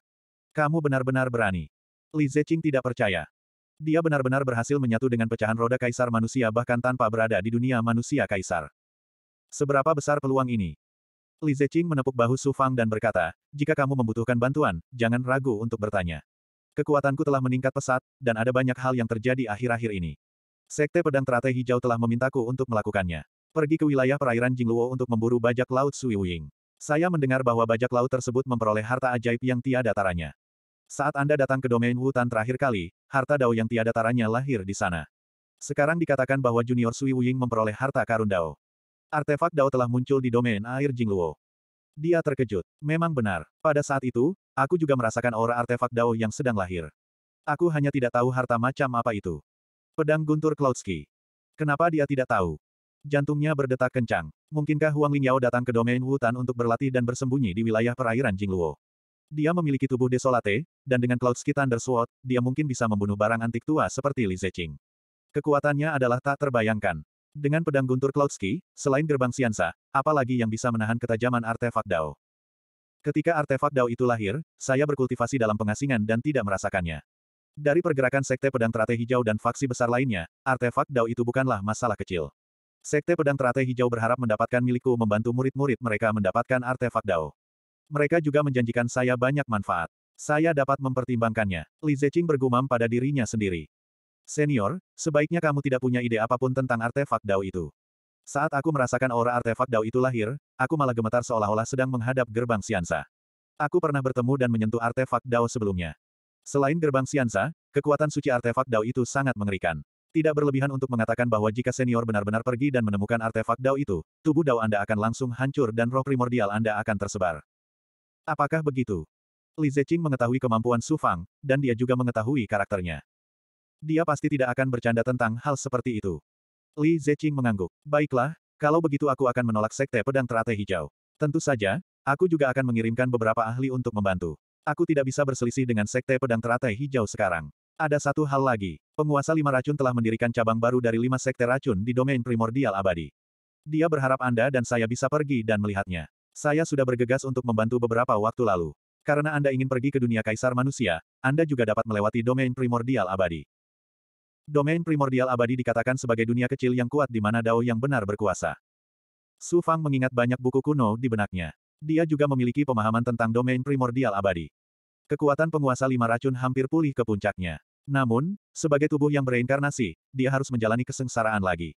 Kamu benar-benar berani. Li Zeqing tidak percaya. Dia benar-benar berhasil menyatu dengan pecahan roda kaisar manusia bahkan tanpa berada di dunia manusia kaisar. Seberapa besar peluang ini? Li Zeqing menepuk bahu Su Fang dan berkata, jika kamu membutuhkan bantuan, jangan ragu untuk bertanya. Kekuatanku telah meningkat pesat, dan ada banyak hal yang terjadi akhir-akhir ini. Sekte Pedang Teratai Hijau telah memintaku untuk melakukannya. Pergi ke wilayah perairan Jingluo untuk memburu bajak laut Sui Wing. Saya mendengar bahwa bajak laut tersebut memperoleh harta ajaib yang tiada taranya. Saat Anda datang ke domain hutan terakhir kali, harta Dao yang tiada taranya lahir di sana. Sekarang dikatakan bahwa Junior Sui Wuying memperoleh harta karun Dao. Artefak Dao telah muncul di domain air Jingluo. Dia terkejut. Memang benar. Pada saat itu, aku juga merasakan aura artefak Dao yang sedang lahir. Aku hanya tidak tahu harta macam apa itu. Pedang Guntur Cloudsky. Kenapa dia tidak tahu? Jantungnya berdetak kencang. Mungkinkah Huang Lingyao datang ke domain hutan untuk berlatih dan bersembunyi di wilayah perairan Jingluo? Dia memiliki tubuh desolate, dan dengan Cloud Ski Thunder Sword, dia mungkin bisa membunuh barang antik tua seperti Li Zeqing. Kekuatannya adalah tak terbayangkan. Dengan pedang guntur Cloud Ski, selain gerbang Siansa, apalagi yang bisa menahan ketajaman artefak Dao. Ketika artefak Dao itu lahir, saya berkultivasi dalam pengasingan dan tidak merasakannya. Dari pergerakan Sekte Pedang Terate Hijau dan faksi besar lainnya, artefak Dao itu bukanlah masalah kecil. Sekte Pedang Terate Hijau berharap mendapatkan milikku membantu murid-murid mereka mendapatkan artefak Dao. Mereka juga menjanjikan saya banyak manfaat. Saya dapat mempertimbangkannya. Li Zeqing bergumam pada dirinya sendiri. Senior, sebaiknya kamu tidak punya ide apapun tentang artefak Dao itu. Saat aku merasakan aura artefak Dao itu lahir, aku malah gemetar seolah-olah sedang menghadap gerbang Siansa. Aku pernah bertemu dan menyentuh artefak Dao sebelumnya. Selain gerbang Siansa, kekuatan suci artefak Dao itu sangat mengerikan. Tidak berlebihan untuk mengatakan bahwa jika senior benar-benar pergi dan menemukan artefak Dao itu, tubuh Dao Anda akan langsung hancur dan roh primordial Anda akan tersebar. Apakah begitu? Li Zeqing mengetahui kemampuan Su Fang, dan dia juga mengetahui karakternya. Dia pasti tidak akan bercanda tentang hal seperti itu. Li Zeqing mengangguk. Baiklah, kalau begitu aku akan menolak Sekte Pedang Teratai Hijau. Tentu saja, aku juga akan mengirimkan beberapa ahli untuk membantu. Aku tidak bisa berselisih dengan Sekte Pedang Teratai Hijau sekarang. Ada satu hal lagi, penguasa lima racun telah mendirikan cabang baru dari lima sekte racun di domain primordial abadi. Dia berharap Anda dan saya bisa pergi dan melihatnya. Saya sudah bergegas untuk membantu beberapa waktu lalu. Karena Anda ingin pergi ke dunia kaisar manusia, Anda juga dapat melewati domain primordial abadi. Domain primordial abadi dikatakan sebagai dunia kecil yang kuat di mana Dao yang benar berkuasa. Su Fang mengingat banyak buku kuno di benaknya. Dia juga memiliki pemahaman tentang domain primordial abadi. Kekuatan penguasa lima racun hampir pulih ke puncaknya. Namun, sebagai tubuh yang bereinkarnasi, dia harus menjalani kesengsaraan lagi.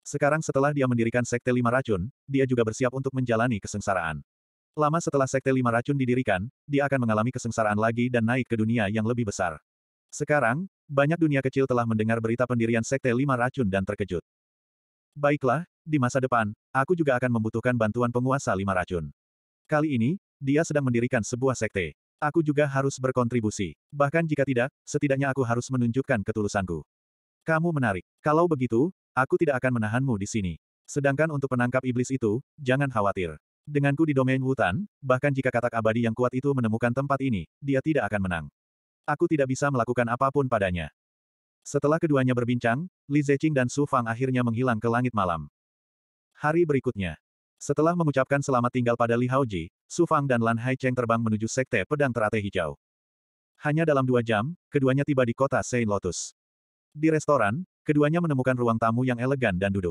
Sekarang setelah dia mendirikan Sekte Lima Racun, dia juga bersiap untuk menjalani kesengsaraan. Lama setelah Sekte Lima Racun didirikan, dia akan mengalami kesengsaraan lagi dan naik ke dunia yang lebih besar. Sekarang, banyak dunia kecil telah mendengar berita pendirian Sekte Lima Racun dan terkejut. Baiklah, di masa depan, aku juga akan membutuhkan bantuan penguasa Lima Racun. Kali ini, dia sedang mendirikan sebuah sekte. Aku juga harus berkontribusi. Bahkan jika tidak, setidaknya aku harus menunjukkan ketulusanku. Kamu menarik. Kalau begitu, Aku tidak akan menahanmu di sini. Sedangkan untuk penangkap iblis itu, jangan khawatir. Denganku di domain hutan, bahkan jika katak abadi yang kuat itu menemukan tempat ini, dia tidak akan menang. Aku tidak bisa melakukan apapun padanya. Setelah keduanya berbincang, Li Zeqing dan Su Fang akhirnya menghilang ke langit malam. Hari berikutnya. Setelah mengucapkan selamat tinggal pada Li Haoji, Su Fang dan Lan Hai Cheng terbang menuju Sekte Pedang Teratai Hijau. Hanya dalam dua jam, keduanya tiba di kota Saint Lotus. Di restoran, Keduanya menemukan ruang tamu yang elegan dan duduk.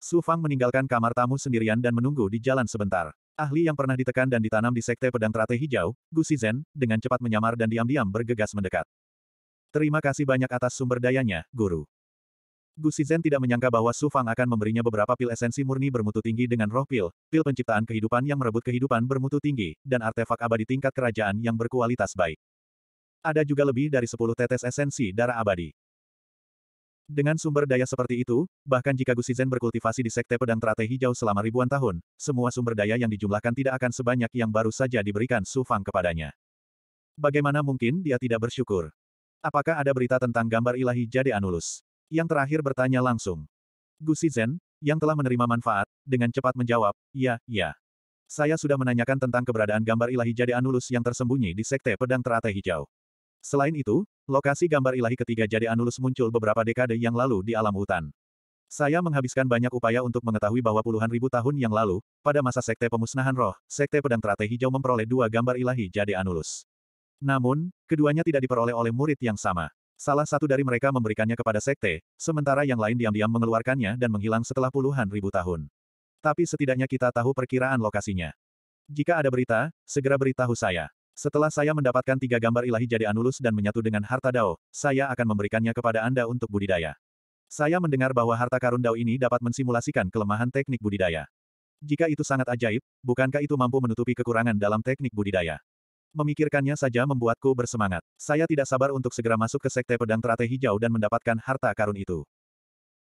Su Fang meninggalkan kamar tamu sendirian dan menunggu di jalan sebentar. Ahli yang pernah ditekan dan ditanam di Sekte Pedang Trate Hijau, Gu Shizhen, dengan cepat menyamar dan diam-diam bergegas mendekat. Terima kasih banyak atas sumber dayanya, Guru. Gu Shizhen tidak menyangka bahwa Su Fang akan memberinya beberapa pil esensi murni bermutu tinggi dengan roh pil, pil penciptaan kehidupan yang merebut kehidupan bermutu tinggi, dan artefak abadi tingkat kerajaan yang berkualitas baik. Ada juga lebih dari 10 tetes esensi darah abadi. Dengan sumber daya seperti itu, bahkan jika Gusizen berkultivasi di Sekte Pedang Teratai Hijau selama ribuan tahun, semua sumber daya yang dijumlahkan tidak akan sebanyak yang baru saja diberikan Su Fang kepadanya. Bagaimana mungkin dia tidak bersyukur? Apakah ada berita tentang gambar ilahi Jade Anulus? Yang terakhir bertanya langsung. Gusizen, yang telah menerima manfaat, dengan cepat menjawab, ya, ya. Saya sudah menanyakan tentang keberadaan gambar ilahi Jade Anulus yang tersembunyi di Sekte Pedang Teratai Hijau. Selain itu, lokasi gambar ilahi ketiga jadi Anulus muncul beberapa dekade yang lalu di alam hutan. Saya menghabiskan banyak upaya untuk mengetahui bahwa puluhan ribu tahun yang lalu, pada masa Sekte Pemusnahan Roh, Sekte Pedang Teratai Hijau memperoleh dua gambar ilahi jadi Anulus. Namun, keduanya tidak diperoleh oleh murid yang sama. Salah satu dari mereka memberikannya kepada sekte, sementara yang lain diam-diam mengeluarkannya dan menghilang setelah puluhan ribu tahun. Tapi setidaknya kita tahu perkiraan lokasinya. Jika ada berita, segera beritahu saya. Setelah saya mendapatkan tiga gambar ilahi jadi Anulus dan menyatu dengan harta Dao, saya akan memberikannya kepada Anda untuk budidaya. Saya mendengar bahwa harta karun Dao ini dapat mensimulasikan kelemahan teknik budidaya. Jika itu sangat ajaib, bukankah itu mampu menutupi kekurangan dalam teknik budidaya? Memikirkannya saja membuatku bersemangat. Saya tidak sabar untuk segera masuk ke Sekte Pedang Terate Hijau dan mendapatkan harta karun itu.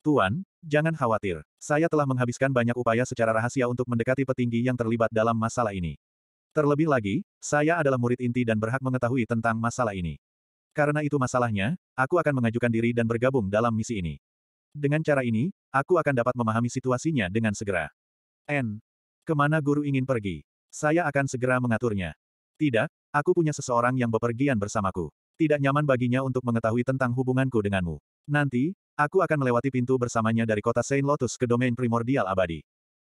Tuan, jangan khawatir. Saya telah menghabiskan banyak upaya secara rahasia untuk mendekati petinggi yang terlibat dalam masalah ini. Terlebih lagi, saya adalah murid inti dan berhak mengetahui tentang masalah ini. Karena itu masalahnya, aku akan mengajukan diri dan bergabung dalam misi ini. Dengan cara ini, aku akan dapat memahami situasinya dengan segera. N. Kemana guru ingin pergi? Saya akan segera mengaturnya. Tidak, aku punya seseorang yang bepergian bersamaku. Tidak nyaman baginya untuk mengetahui tentang hubunganku denganmu. Nanti, aku akan melewati pintu bersamanya dari kota Saint Lotus ke domain primordial abadi.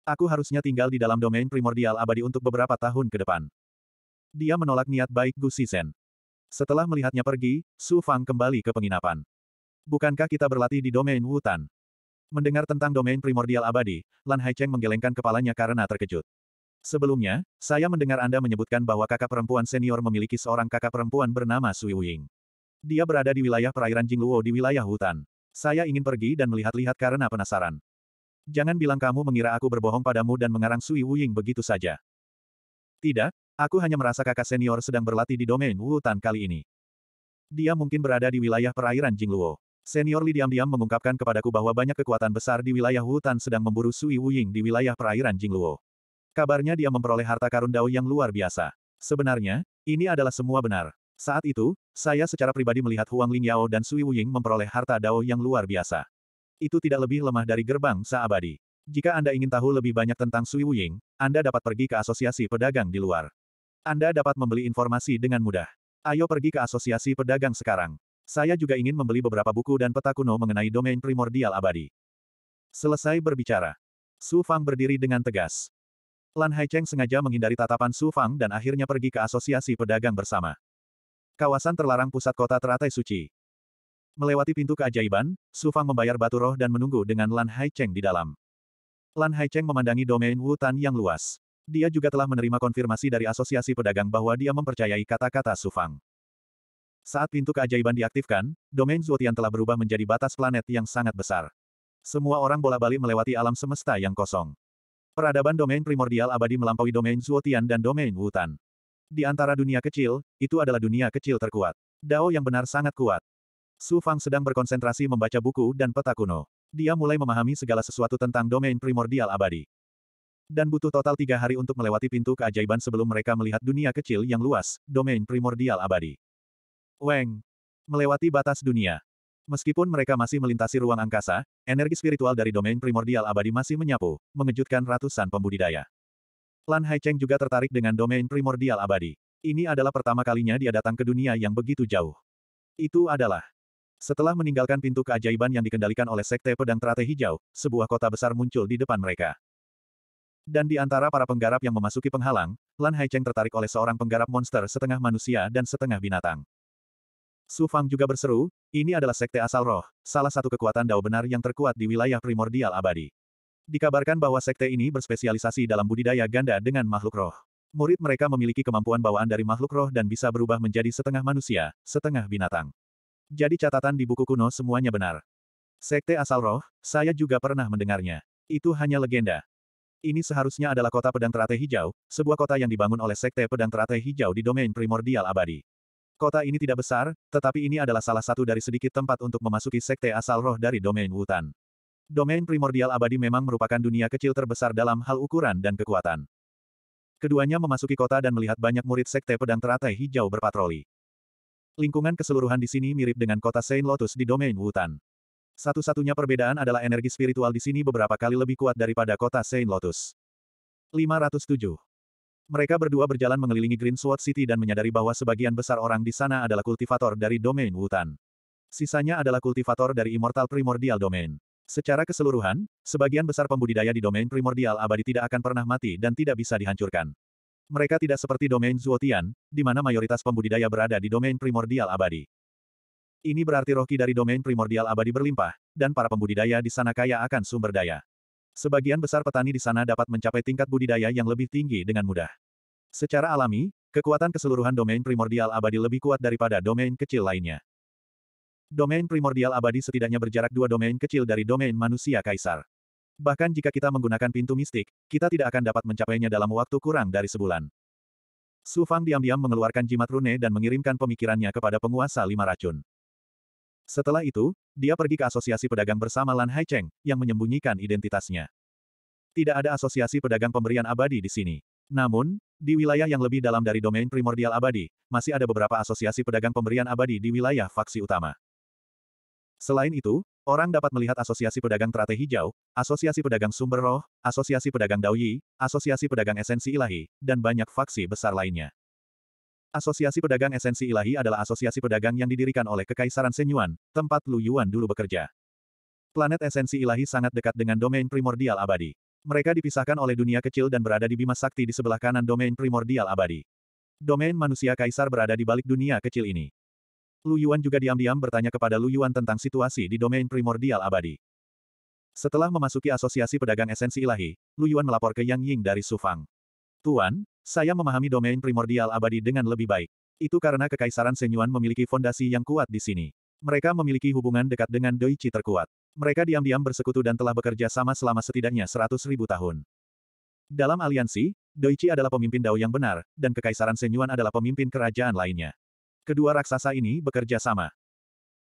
Aku harusnya tinggal di dalam domain primordial abadi untuk beberapa tahun ke depan. Dia menolak niat baik Gu Shizhen. Setelah melihatnya pergi, Su Fang kembali ke penginapan. Bukankah kita berlatih di domain hutan? Mendengar tentang domain primordial abadi, Lan Haicheng menggelengkan kepalanya karena terkejut. Sebelumnya, saya mendengar Anda menyebutkan bahwa kakak perempuan senior memiliki seorang kakak perempuan bernama Sui Wuying. Dia berada di wilayah perairan Jingluo di wilayah hutan. Saya ingin pergi dan melihat-lihat karena penasaran. Jangan bilang kamu mengira aku berbohong padamu dan mengarang Sui Wuying begitu saja. Tidak, aku hanya merasa kakak senior sedang berlatih di domain Wutan kali ini. Dia mungkin berada di wilayah perairan Jingluo. Senior Li diam-diam mengungkapkan kepadaku bahwa banyak kekuatan besar di wilayah Wutan sedang memburu Sui Wuying di wilayah perairan Jingluo. Kabarnya dia memperoleh harta karun dao yang luar biasa. Sebenarnya, ini adalah semua benar. Saat itu, saya secara pribadi melihat Huang Lingyao dan Sui Wuying memperoleh harta dao yang luar biasa. Itu tidak lebih lemah dari gerbang seabadi. Jika Anda ingin tahu lebih banyak tentang Sui Wuying, Anda dapat pergi ke asosiasi pedagang di luar. Anda dapat membeli informasi dengan mudah. Ayo pergi ke asosiasi pedagang sekarang. Saya juga ingin membeli beberapa buku dan peta kuno mengenai domain primordial abadi. Selesai berbicara. Su Fang berdiri dengan tegas. Lan Haicheng sengaja menghindari tatapan Su Fang dan akhirnya pergi ke asosiasi pedagang bersama. Kawasan terlarang pusat kota teratai suci. Melewati pintu keajaiban, Su Fang membayar batu roh dan menunggu dengan Lan Hai Cheng di dalam. Lan Hai Cheng memandangi domain hutan yang luas. Dia juga telah menerima konfirmasi dari asosiasi pedagang bahwa dia mempercayai kata-kata Su Fang. Saat pintu keajaiban diaktifkan, domain Zuotian telah berubah menjadi batas planet yang sangat besar. Semua orang bola-balik melewati alam semesta yang kosong. Peradaban domain primordial abadi melampaui domain Zuotian dan domain hutan. Di antara dunia kecil, itu adalah dunia kecil terkuat. Dao yang benar sangat kuat. Su Fang sedang berkonsentrasi membaca buku dan peta kuno. Dia mulai memahami segala sesuatu tentang domain primordial abadi. Dan butuh total tiga hari untuk melewati pintu keajaiban sebelum mereka melihat dunia kecil yang luas, domain primordial abadi. Weng. Melewati batas dunia. Meskipun mereka masih melintasi ruang angkasa, energi spiritual dari domain primordial abadi masih menyapu, mengejutkan ratusan pembudidaya. Lan Haicheng juga tertarik dengan domain primordial abadi. Ini adalah pertama kalinya dia datang ke dunia yang begitu jauh. Itu adalah setelah meninggalkan pintu keajaiban yang dikendalikan oleh Sekte Pedang Teratai Hijau, sebuah kota besar muncul di depan mereka. Dan di antara para penggarap yang memasuki penghalang, Lan Haicheng tertarik oleh seorang penggarap monster setengah manusia dan setengah binatang. Su Fang juga berseru, ini adalah sekte asal roh, salah satu kekuatan dao benar yang terkuat di wilayah primordial abadi. Dikabarkan bahwa sekte ini berspesialisasi dalam budidaya ganda dengan makhluk roh. Murid mereka memiliki kemampuan bawaan dari makhluk roh dan bisa berubah menjadi setengah manusia, setengah binatang. Jadi catatan di buku kuno semuanya benar. Sekte asal roh, saya juga pernah mendengarnya. Itu hanya legenda. Ini seharusnya adalah kota pedang teratai hijau, sebuah kota yang dibangun oleh sekte pedang teratai hijau di domain primordial abadi. Kota ini tidak besar, tetapi ini adalah salah satu dari sedikit tempat untuk memasuki sekte asal roh dari domain hutan. Domain primordial abadi memang merupakan dunia kecil terbesar dalam hal ukuran dan kekuatan. Keduanya memasuki kota dan melihat banyak murid sekte pedang teratai hijau berpatroli. Lingkungan keseluruhan di sini mirip dengan kota Saint Lotus di domain hutan. Satu-satunya perbedaan adalah energi spiritual di sini beberapa kali lebih kuat daripada kota Saint Lotus. 507. Mereka berdua berjalan mengelilingi Green Sword City dan menyadari bahwa sebagian besar orang di sana adalah kultivator dari domain hutan. Sisanya adalah kultivator dari Immortal Primordial Domain. Secara keseluruhan, sebagian besar pembudidaya di domain primordial abadi tidak akan pernah mati dan tidak bisa dihancurkan. Mereka tidak seperti domain Zuotian, di mana mayoritas pembudidaya berada di domain primordial abadi. Ini berarti roki dari domain primordial abadi berlimpah, dan para pembudidaya di sana kaya akan sumber daya. Sebagian besar petani di sana dapat mencapai tingkat budidaya yang lebih tinggi dengan mudah. Secara alami, kekuatan keseluruhan domain primordial abadi lebih kuat daripada domain kecil lainnya. Domain primordial abadi setidaknya berjarak dua domain kecil dari domain manusia kaisar. Bahkan jika kita menggunakan pintu mistik, kita tidak akan dapat mencapainya dalam waktu kurang dari sebulan. Su Fang diam-diam mengeluarkan jimat rune dan mengirimkan pemikirannya kepada penguasa lima racun. Setelah itu, dia pergi ke asosiasi pedagang bersama Lan Cheng yang menyembunyikan identitasnya. Tidak ada asosiasi pedagang pemberian abadi di sini. Namun, di wilayah yang lebih dalam dari domain primordial abadi, masih ada beberapa asosiasi pedagang pemberian abadi di wilayah faksi utama. Selain itu, Orang dapat melihat Asosiasi Pedagang Teratai Hijau, Asosiasi Pedagang Sumber Roh, Asosiasi Pedagang Daoyi, Asosiasi Pedagang Esensi Ilahi, dan banyak faksi besar lainnya. Asosiasi Pedagang Esensi Ilahi adalah asosiasi pedagang yang didirikan oleh Kekaisaran Senyuan, tempat Lu Yuan dulu bekerja. Planet Esensi Ilahi sangat dekat dengan domain primordial abadi. Mereka dipisahkan oleh dunia kecil dan berada di Bima Sakti di sebelah kanan domain primordial abadi. Domain manusia kaisar berada di balik dunia kecil ini. Lu Yuan juga diam-diam bertanya kepada Lu Yuan tentang situasi di domain primordial abadi. Setelah memasuki asosiasi pedagang esensi ilahi, Lu Yuan melapor ke Yang Ying dari Sufang. Tuan, saya memahami domain primordial abadi dengan lebih baik. Itu karena Kekaisaran Senyuan memiliki fondasi yang kuat di sini. Mereka memiliki hubungan dekat dengan Doichi terkuat. Mereka diam-diam bersekutu dan telah bekerja sama selama setidaknya seratus ribu tahun. Dalam aliansi, Doichi adalah pemimpin Dao yang benar, dan Kekaisaran Senyuan adalah pemimpin kerajaan lainnya. Kedua raksasa ini bekerja sama.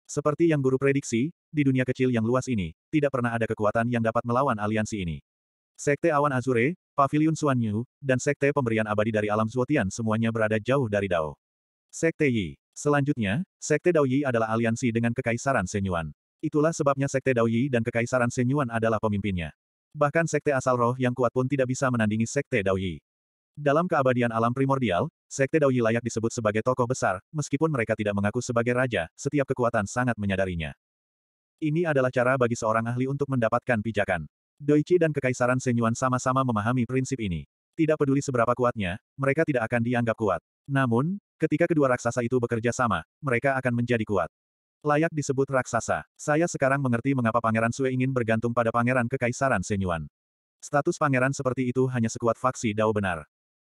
Seperti yang guru prediksi, di dunia kecil yang luas ini, tidak pernah ada kekuatan yang dapat melawan aliansi ini. Sekte Awan Azure, Pavilion Suanyu, dan Sekte Pemberian Abadi dari Alam Zuotian semuanya berada jauh dari Dao. Sekte Yi. Selanjutnya, Sekte Dao Yi adalah aliansi dengan Kekaisaran Senyuan. Itulah sebabnya Sekte Dao Yi dan Kekaisaran Senyuan adalah pemimpinnya. Bahkan Sekte Asal Roh yang kuat pun tidak bisa menandingi Sekte Dao Yi. Dalam keabadian alam primordial, Sekte Daoyi layak disebut sebagai tokoh besar, meskipun mereka tidak mengaku sebagai raja, setiap kekuatan sangat menyadarinya. Ini adalah cara bagi seorang ahli untuk mendapatkan pijakan. Doichi dan Kekaisaran Senyuan sama-sama memahami prinsip ini. Tidak peduli seberapa kuatnya, mereka tidak akan dianggap kuat. Namun, ketika kedua raksasa itu bekerja sama, mereka akan menjadi kuat. Layak disebut raksasa. Saya sekarang mengerti mengapa Pangeran Sue ingin bergantung pada Pangeran Kekaisaran Senyuan. Status pangeran seperti itu hanya sekuat faksi Dao benar.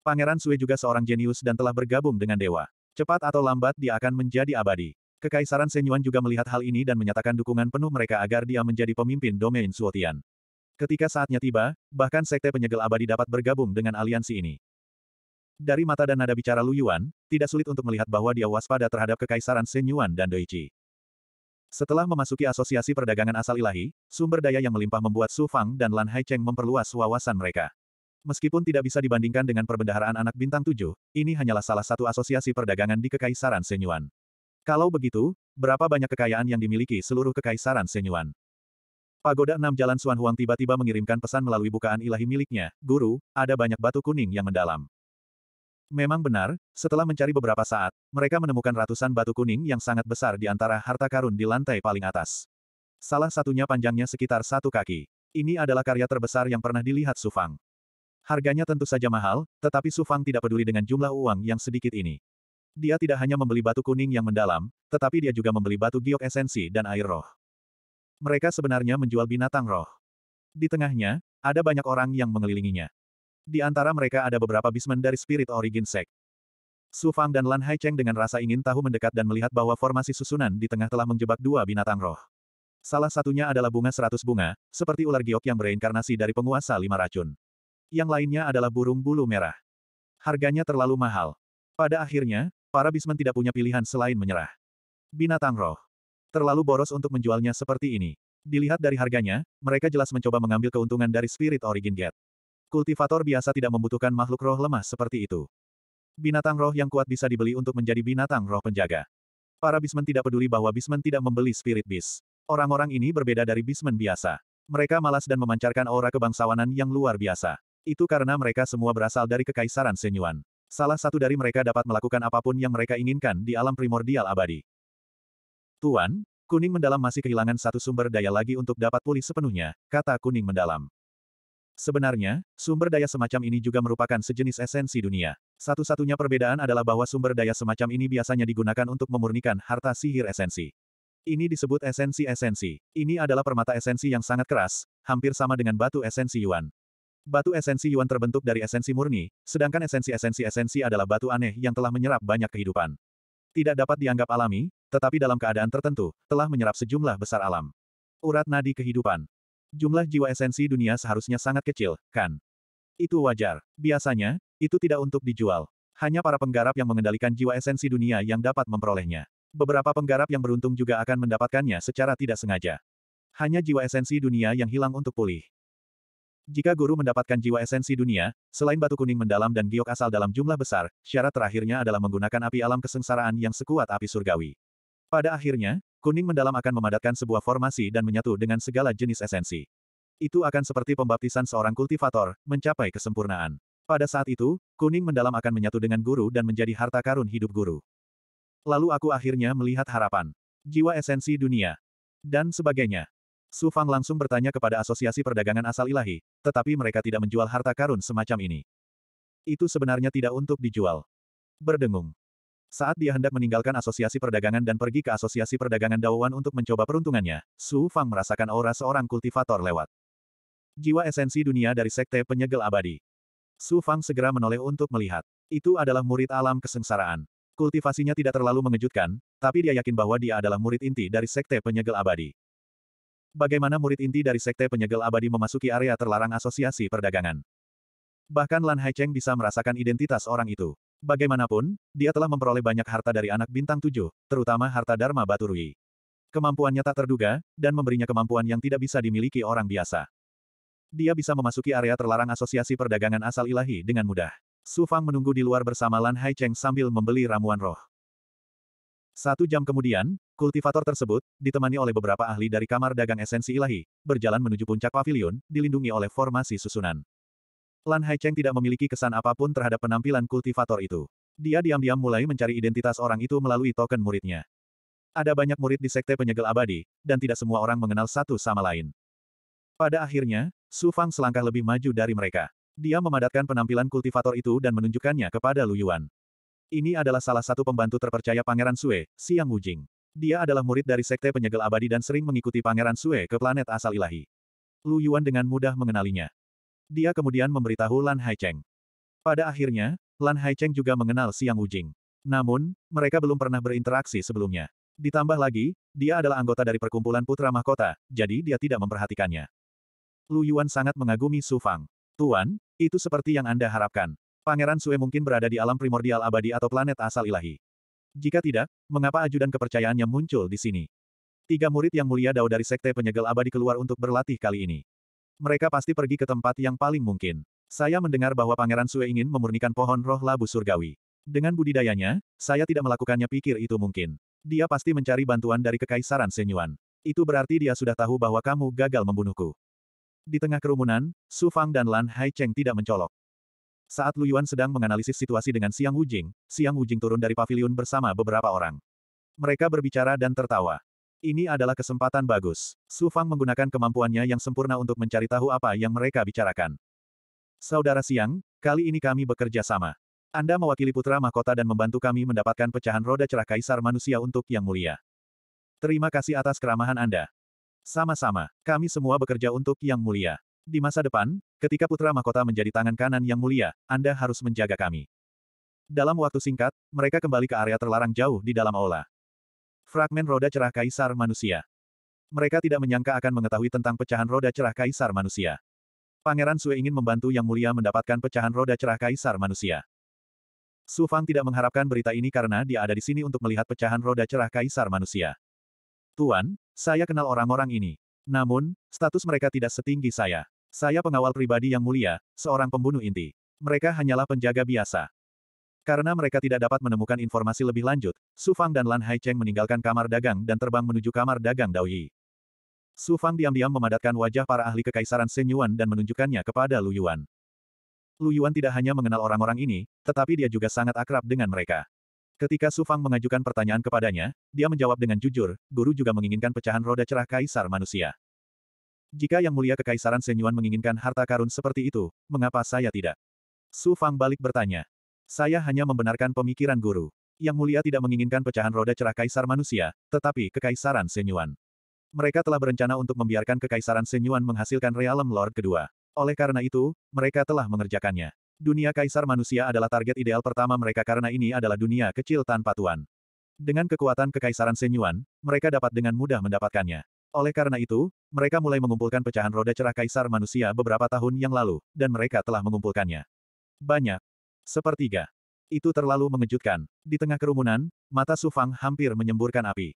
Pangeran Sui juga seorang jenius dan telah bergabung dengan dewa. Cepat atau lambat dia akan menjadi abadi. Kekaisaran Senyuan juga melihat hal ini dan menyatakan dukungan penuh mereka agar dia menjadi pemimpin domain Suotian. Ketika saatnya tiba, bahkan sekte penyegel abadi dapat bergabung dengan aliansi ini. Dari mata dan nada bicara Lu Yuan, tidak sulit untuk melihat bahwa dia waspada terhadap kekaisaran Senyuan dan Doichi. Setelah memasuki asosiasi perdagangan asal ilahi, sumber daya yang melimpah membuat Su Fang dan Lan Hai Cheng memperluas wawasan mereka. Meskipun tidak bisa dibandingkan dengan perbendaharaan anak bintang tujuh, ini hanyalah salah satu asosiasi perdagangan di Kekaisaran Senyuan. Kalau begitu, berapa banyak kekayaan yang dimiliki seluruh Kekaisaran Senyuan? Pagoda enam Jalan Suan Huang tiba-tiba mengirimkan pesan melalui bukaan ilahi miliknya, Guru, ada banyak batu kuning yang mendalam. Memang benar, setelah mencari beberapa saat, mereka menemukan ratusan batu kuning yang sangat besar di antara harta karun di lantai paling atas. Salah satunya panjangnya sekitar satu kaki. Ini adalah karya terbesar yang pernah dilihat Sufang. Harganya tentu saja mahal, tetapi Su Fang tidak peduli dengan jumlah uang yang sedikit ini. Dia tidak hanya membeli batu kuning yang mendalam, tetapi dia juga membeli batu giok esensi dan air roh. Mereka sebenarnya menjual binatang roh. Di tengahnya, ada banyak orang yang mengelilinginya. Di antara mereka ada beberapa bismen dari Spirit Origin Sect. Su Fang dan Lan Hai Cheng dengan rasa ingin tahu mendekat dan melihat bahwa formasi susunan di tengah telah menjebak dua binatang roh. Salah satunya adalah bunga seratus bunga, seperti ular giok yang bereinkarnasi dari penguasa lima racun yang lainnya adalah burung bulu merah. Harganya terlalu mahal. Pada akhirnya, para bisman tidak punya pilihan selain menyerah. Binatang roh. Terlalu boros untuk menjualnya seperti ini. Dilihat dari harganya, mereka jelas mencoba mengambil keuntungan dari spirit origin gate. Kultivator biasa tidak membutuhkan makhluk roh lemah seperti itu. Binatang roh yang kuat bisa dibeli untuk menjadi binatang roh penjaga. Para bisman tidak peduli bahwa bisman tidak membeli spirit bis. Orang-orang ini berbeda dari bisman biasa. Mereka malas dan memancarkan aura kebangsawanan yang luar biasa. Itu karena mereka semua berasal dari Kekaisaran Senyuan. Salah satu dari mereka dapat melakukan apapun yang mereka inginkan di alam primordial abadi. Tuan, Kuning Mendalam masih kehilangan satu sumber daya lagi untuk dapat pulih sepenuhnya, kata Kuning Mendalam. Sebenarnya, sumber daya semacam ini juga merupakan sejenis esensi dunia. Satu-satunya perbedaan adalah bahwa sumber daya semacam ini biasanya digunakan untuk memurnikan harta sihir esensi. Ini disebut esensi-esensi. Ini adalah permata esensi yang sangat keras, hampir sama dengan batu esensi Yuan. Batu esensi Yuan terbentuk dari esensi murni, sedangkan esensi-esensi-esensi adalah batu aneh yang telah menyerap banyak kehidupan. Tidak dapat dianggap alami, tetapi dalam keadaan tertentu, telah menyerap sejumlah besar alam. Urat nadi kehidupan. Jumlah jiwa esensi dunia seharusnya sangat kecil, kan? Itu wajar. Biasanya, itu tidak untuk dijual. Hanya para penggarap yang mengendalikan jiwa esensi dunia yang dapat memperolehnya. Beberapa penggarap yang beruntung juga akan mendapatkannya secara tidak sengaja. Hanya jiwa esensi dunia yang hilang untuk pulih. Jika guru mendapatkan jiwa esensi dunia, selain batu kuning mendalam dan giok asal dalam jumlah besar, syarat terakhirnya adalah menggunakan api alam kesengsaraan yang sekuat api surgawi. Pada akhirnya, kuning mendalam akan memadatkan sebuah formasi dan menyatu dengan segala jenis esensi. Itu akan seperti pembaptisan seorang kultivator, mencapai kesempurnaan. Pada saat itu, kuning mendalam akan menyatu dengan guru dan menjadi harta karun hidup guru. Lalu aku akhirnya melihat harapan. Jiwa esensi dunia. Dan sebagainya. Su Fang langsung bertanya kepada Asosiasi Perdagangan Asal Ilahi, tetapi mereka tidak menjual harta karun semacam ini. Itu sebenarnya tidak untuk dijual. Berdengung. Saat dia hendak meninggalkan Asosiasi Perdagangan dan pergi ke Asosiasi Perdagangan Dawan untuk mencoba peruntungannya, Su Fang merasakan aura seorang kultivator lewat. Jiwa esensi dunia dari Sekte Penyegel Abadi. Su Fang segera menoleh untuk melihat. Itu adalah murid alam kesengsaraan. Kultivasinya tidak terlalu mengejutkan, tapi dia yakin bahwa dia adalah murid inti dari Sekte Penyegel Abadi. Bagaimana murid inti dari Sekte Penyegel Abadi memasuki area terlarang asosiasi perdagangan? Bahkan Lan Haicheng bisa merasakan identitas orang itu. Bagaimanapun, dia telah memperoleh banyak harta dari anak bintang tujuh, terutama harta Dharma Batu Rui. Kemampuannya tak terduga, dan memberinya kemampuan yang tidak bisa dimiliki orang biasa. Dia bisa memasuki area terlarang asosiasi perdagangan asal ilahi dengan mudah. Su Fang menunggu di luar bersama Lan Haicheng sambil membeli ramuan roh. Satu jam kemudian, kultivator tersebut, ditemani oleh beberapa ahli dari kamar dagang esensi ilahi, berjalan menuju puncak pavilion, dilindungi oleh formasi susunan. Lan Haicheng tidak memiliki kesan apapun terhadap penampilan kultivator itu. Dia diam-diam mulai mencari identitas orang itu melalui token muridnya. Ada banyak murid di sekte penyegel abadi, dan tidak semua orang mengenal satu sama lain. Pada akhirnya, Su Fang selangkah lebih maju dari mereka. Dia memadatkan penampilan kultivator itu dan menunjukkannya kepada Lu Yuan. Ini adalah salah satu pembantu terpercaya Pangeran Sue, Siang Wujing. Dia adalah murid dari Sekte Penyegel Abadi dan sering mengikuti Pangeran Sue ke planet asal ilahi. Lu Yuan dengan mudah mengenalinya. Dia kemudian memberitahu Lan Haicheng. Pada akhirnya, Lan Haicheng juga mengenal Siang Wujing. Namun, mereka belum pernah berinteraksi sebelumnya. Ditambah lagi, dia adalah anggota dari perkumpulan Putra Mahkota, jadi dia tidak memperhatikannya. Lu Yuan sangat mengagumi Su Fang. Tuan, itu seperti yang Anda harapkan. Pangeran Sue mungkin berada di alam primordial abadi atau planet asal ilahi. Jika tidak, mengapa ajudan kepercayaannya muncul di sini? Tiga murid yang mulia Dao dari Sekte Penyegel Abadi keluar untuk berlatih kali ini. Mereka pasti pergi ke tempat yang paling mungkin. Saya mendengar bahwa Pangeran Sue ingin memurnikan pohon roh labu surgawi. Dengan budidayanya, saya tidak melakukannya pikir itu mungkin. Dia pasti mencari bantuan dari Kekaisaran Senyuan. Itu berarti dia sudah tahu bahwa kamu gagal membunuhku. Di tengah kerumunan, Su Fang dan Lan Hai Cheng tidak mencolok. Saat Lu Yuan sedang menganalisis situasi dengan Siang Wujing, Siang Wujing turun dari pavilion bersama beberapa orang. Mereka berbicara dan tertawa. Ini adalah kesempatan bagus. Su Fang menggunakan kemampuannya yang sempurna untuk mencari tahu apa yang mereka bicarakan. Saudara Siang, kali ini kami bekerja sama. Anda mewakili putra mahkota dan membantu kami mendapatkan pecahan roda cerah kaisar manusia untuk yang mulia. Terima kasih atas keramahan Anda. Sama-sama, kami semua bekerja untuk yang mulia. Di masa depan, ketika putra mahkota menjadi tangan kanan yang mulia, Anda harus menjaga kami. Dalam waktu singkat, mereka kembali ke area terlarang jauh di dalam aula. Fragmen roda cerah kaisar manusia. Mereka tidak menyangka akan mengetahui tentang pecahan roda cerah kaisar manusia. Pangeran Sue ingin membantu Yang Mulia mendapatkan pecahan roda cerah kaisar manusia. Su Fang tidak mengharapkan berita ini karena dia ada di sini untuk melihat pecahan roda cerah kaisar manusia. Tuan, saya kenal orang-orang ini. Namun, status mereka tidak setinggi saya. Saya pengawal pribadi yang mulia, seorang pembunuh inti. Mereka hanyalah penjaga biasa. Karena mereka tidak dapat menemukan informasi lebih lanjut, Su Fang dan Lan Haicheng meninggalkan kamar dagang dan terbang menuju kamar dagang Dao Yi. Su Fang diam-diam memadatkan wajah para ahli kekaisaran Shen Yuan dan menunjukkannya kepada Lu Yuan. Lu Yuan tidak hanya mengenal orang-orang ini, tetapi dia juga sangat akrab dengan mereka. Ketika Su Fang mengajukan pertanyaan kepadanya, dia menjawab dengan jujur, guru juga menginginkan pecahan roda cerah kaisar manusia. Jika Yang Mulia Kekaisaran Senyuan menginginkan harta karun seperti itu, mengapa saya tidak? Su Fang balik bertanya. Saya hanya membenarkan pemikiran guru. Yang Mulia tidak menginginkan pecahan roda cerah kaisar manusia, tetapi Kekaisaran Senyuan. Mereka telah berencana untuk membiarkan Kekaisaran Senyuan menghasilkan realem Lord kedua. Oleh karena itu, mereka telah mengerjakannya. Dunia kaisar manusia adalah target ideal pertama mereka karena ini adalah dunia kecil tanpa tuan. Dengan kekuatan kekaisaran Senyuan, mereka dapat dengan mudah mendapatkannya. Oleh karena itu, mereka mulai mengumpulkan pecahan roda cerah kaisar manusia beberapa tahun yang lalu, dan mereka telah mengumpulkannya. Banyak. Sepertiga. Itu terlalu mengejutkan. Di tengah kerumunan, mata Sufang hampir menyemburkan api.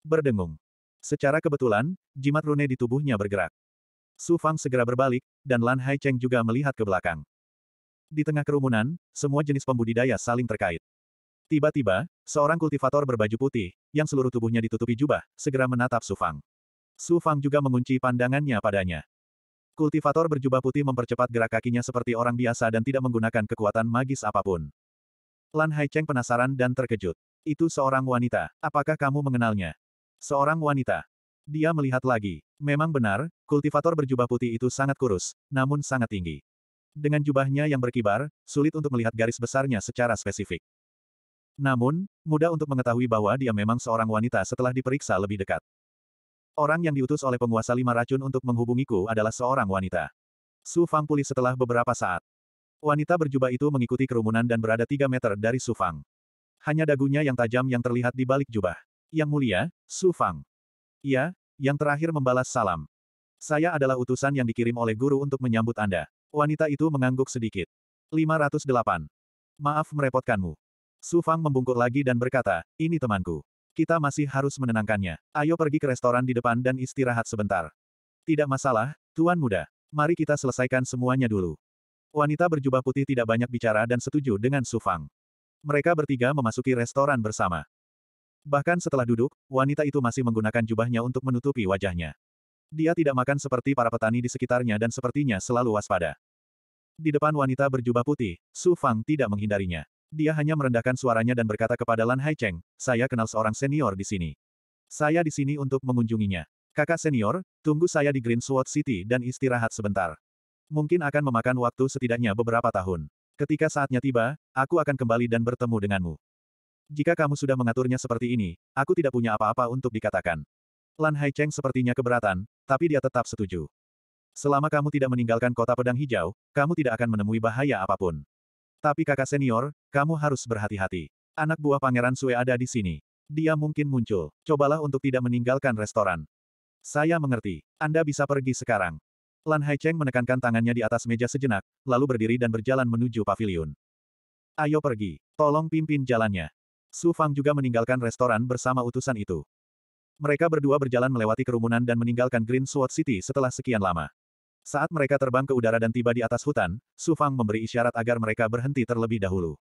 Berdengung. Secara kebetulan, jimat rune di tubuhnya bergerak. Sufang segera berbalik, dan Lan Hai Cheng juga melihat ke belakang. Di tengah kerumunan, semua jenis pembudidaya saling terkait. Tiba-tiba, seorang kultivator berbaju putih, yang seluruh tubuhnya ditutupi jubah, segera menatap Su Fang. Su Fang juga mengunci pandangannya padanya. Kultivator berjubah putih mempercepat gerak kakinya seperti orang biasa dan tidak menggunakan kekuatan magis apapun. Lan Haicheng penasaran dan terkejut. Itu seorang wanita. Apakah kamu mengenalnya? Seorang wanita. Dia melihat lagi. Memang benar, kultivator berjubah putih itu sangat kurus, namun sangat tinggi. Dengan jubahnya yang berkibar, sulit untuk melihat garis besarnya secara spesifik. Namun, mudah untuk mengetahui bahwa dia memang seorang wanita setelah diperiksa lebih dekat. Orang yang diutus oleh penguasa lima racun untuk menghubungiku adalah seorang wanita. Su Fang pulih setelah beberapa saat. Wanita berjubah itu mengikuti kerumunan dan berada tiga meter dari Su Fang. Hanya dagunya yang tajam yang terlihat di balik jubah. Yang mulia, Su Fang. Ia, yang terakhir membalas salam. Saya adalah utusan yang dikirim oleh guru untuk menyambut Anda. Wanita itu mengangguk sedikit. 508. Maaf merepotkanmu. Su Fang membungkuk lagi dan berkata, ini temanku. Kita masih harus menenangkannya. Ayo pergi ke restoran di depan dan istirahat sebentar. Tidak masalah, Tuan Muda. Mari kita selesaikan semuanya dulu. Wanita berjubah putih tidak banyak bicara dan setuju dengan Su Fang. Mereka bertiga memasuki restoran bersama. Bahkan setelah duduk, wanita itu masih menggunakan jubahnya untuk menutupi wajahnya. Dia tidak makan seperti para petani di sekitarnya dan sepertinya selalu waspada. Di depan wanita berjubah putih, Su Fang tidak menghindarinya. Dia hanya merendahkan suaranya dan berkata kepada Lan Haicheng, saya kenal seorang senior di sini. Saya di sini untuk mengunjunginya. Kakak senior, tunggu saya di Green Sword City dan istirahat sebentar. Mungkin akan memakan waktu setidaknya beberapa tahun. Ketika saatnya tiba, aku akan kembali dan bertemu denganmu. Jika kamu sudah mengaturnya seperti ini, aku tidak punya apa-apa untuk dikatakan. Lan Haicheng sepertinya keberatan, tapi dia tetap setuju. Selama kamu tidak meninggalkan kota pedang hijau, kamu tidak akan menemui bahaya apapun. Tapi kakak senior, kamu harus berhati-hati. Anak buah Pangeran Sue ada di sini. Dia mungkin muncul. Cobalah untuk tidak meninggalkan restoran. Saya mengerti. Anda bisa pergi sekarang. Lan Haicheng menekankan tangannya di atas meja sejenak, lalu berdiri dan berjalan menuju pavilion. Ayo pergi. Tolong pimpin jalannya. Su Fang juga meninggalkan restoran bersama utusan itu. Mereka berdua berjalan melewati kerumunan dan meninggalkan Green Sword City setelah sekian lama. Saat mereka terbang ke udara dan tiba di atas hutan, Su Fang memberi isyarat agar mereka berhenti terlebih dahulu.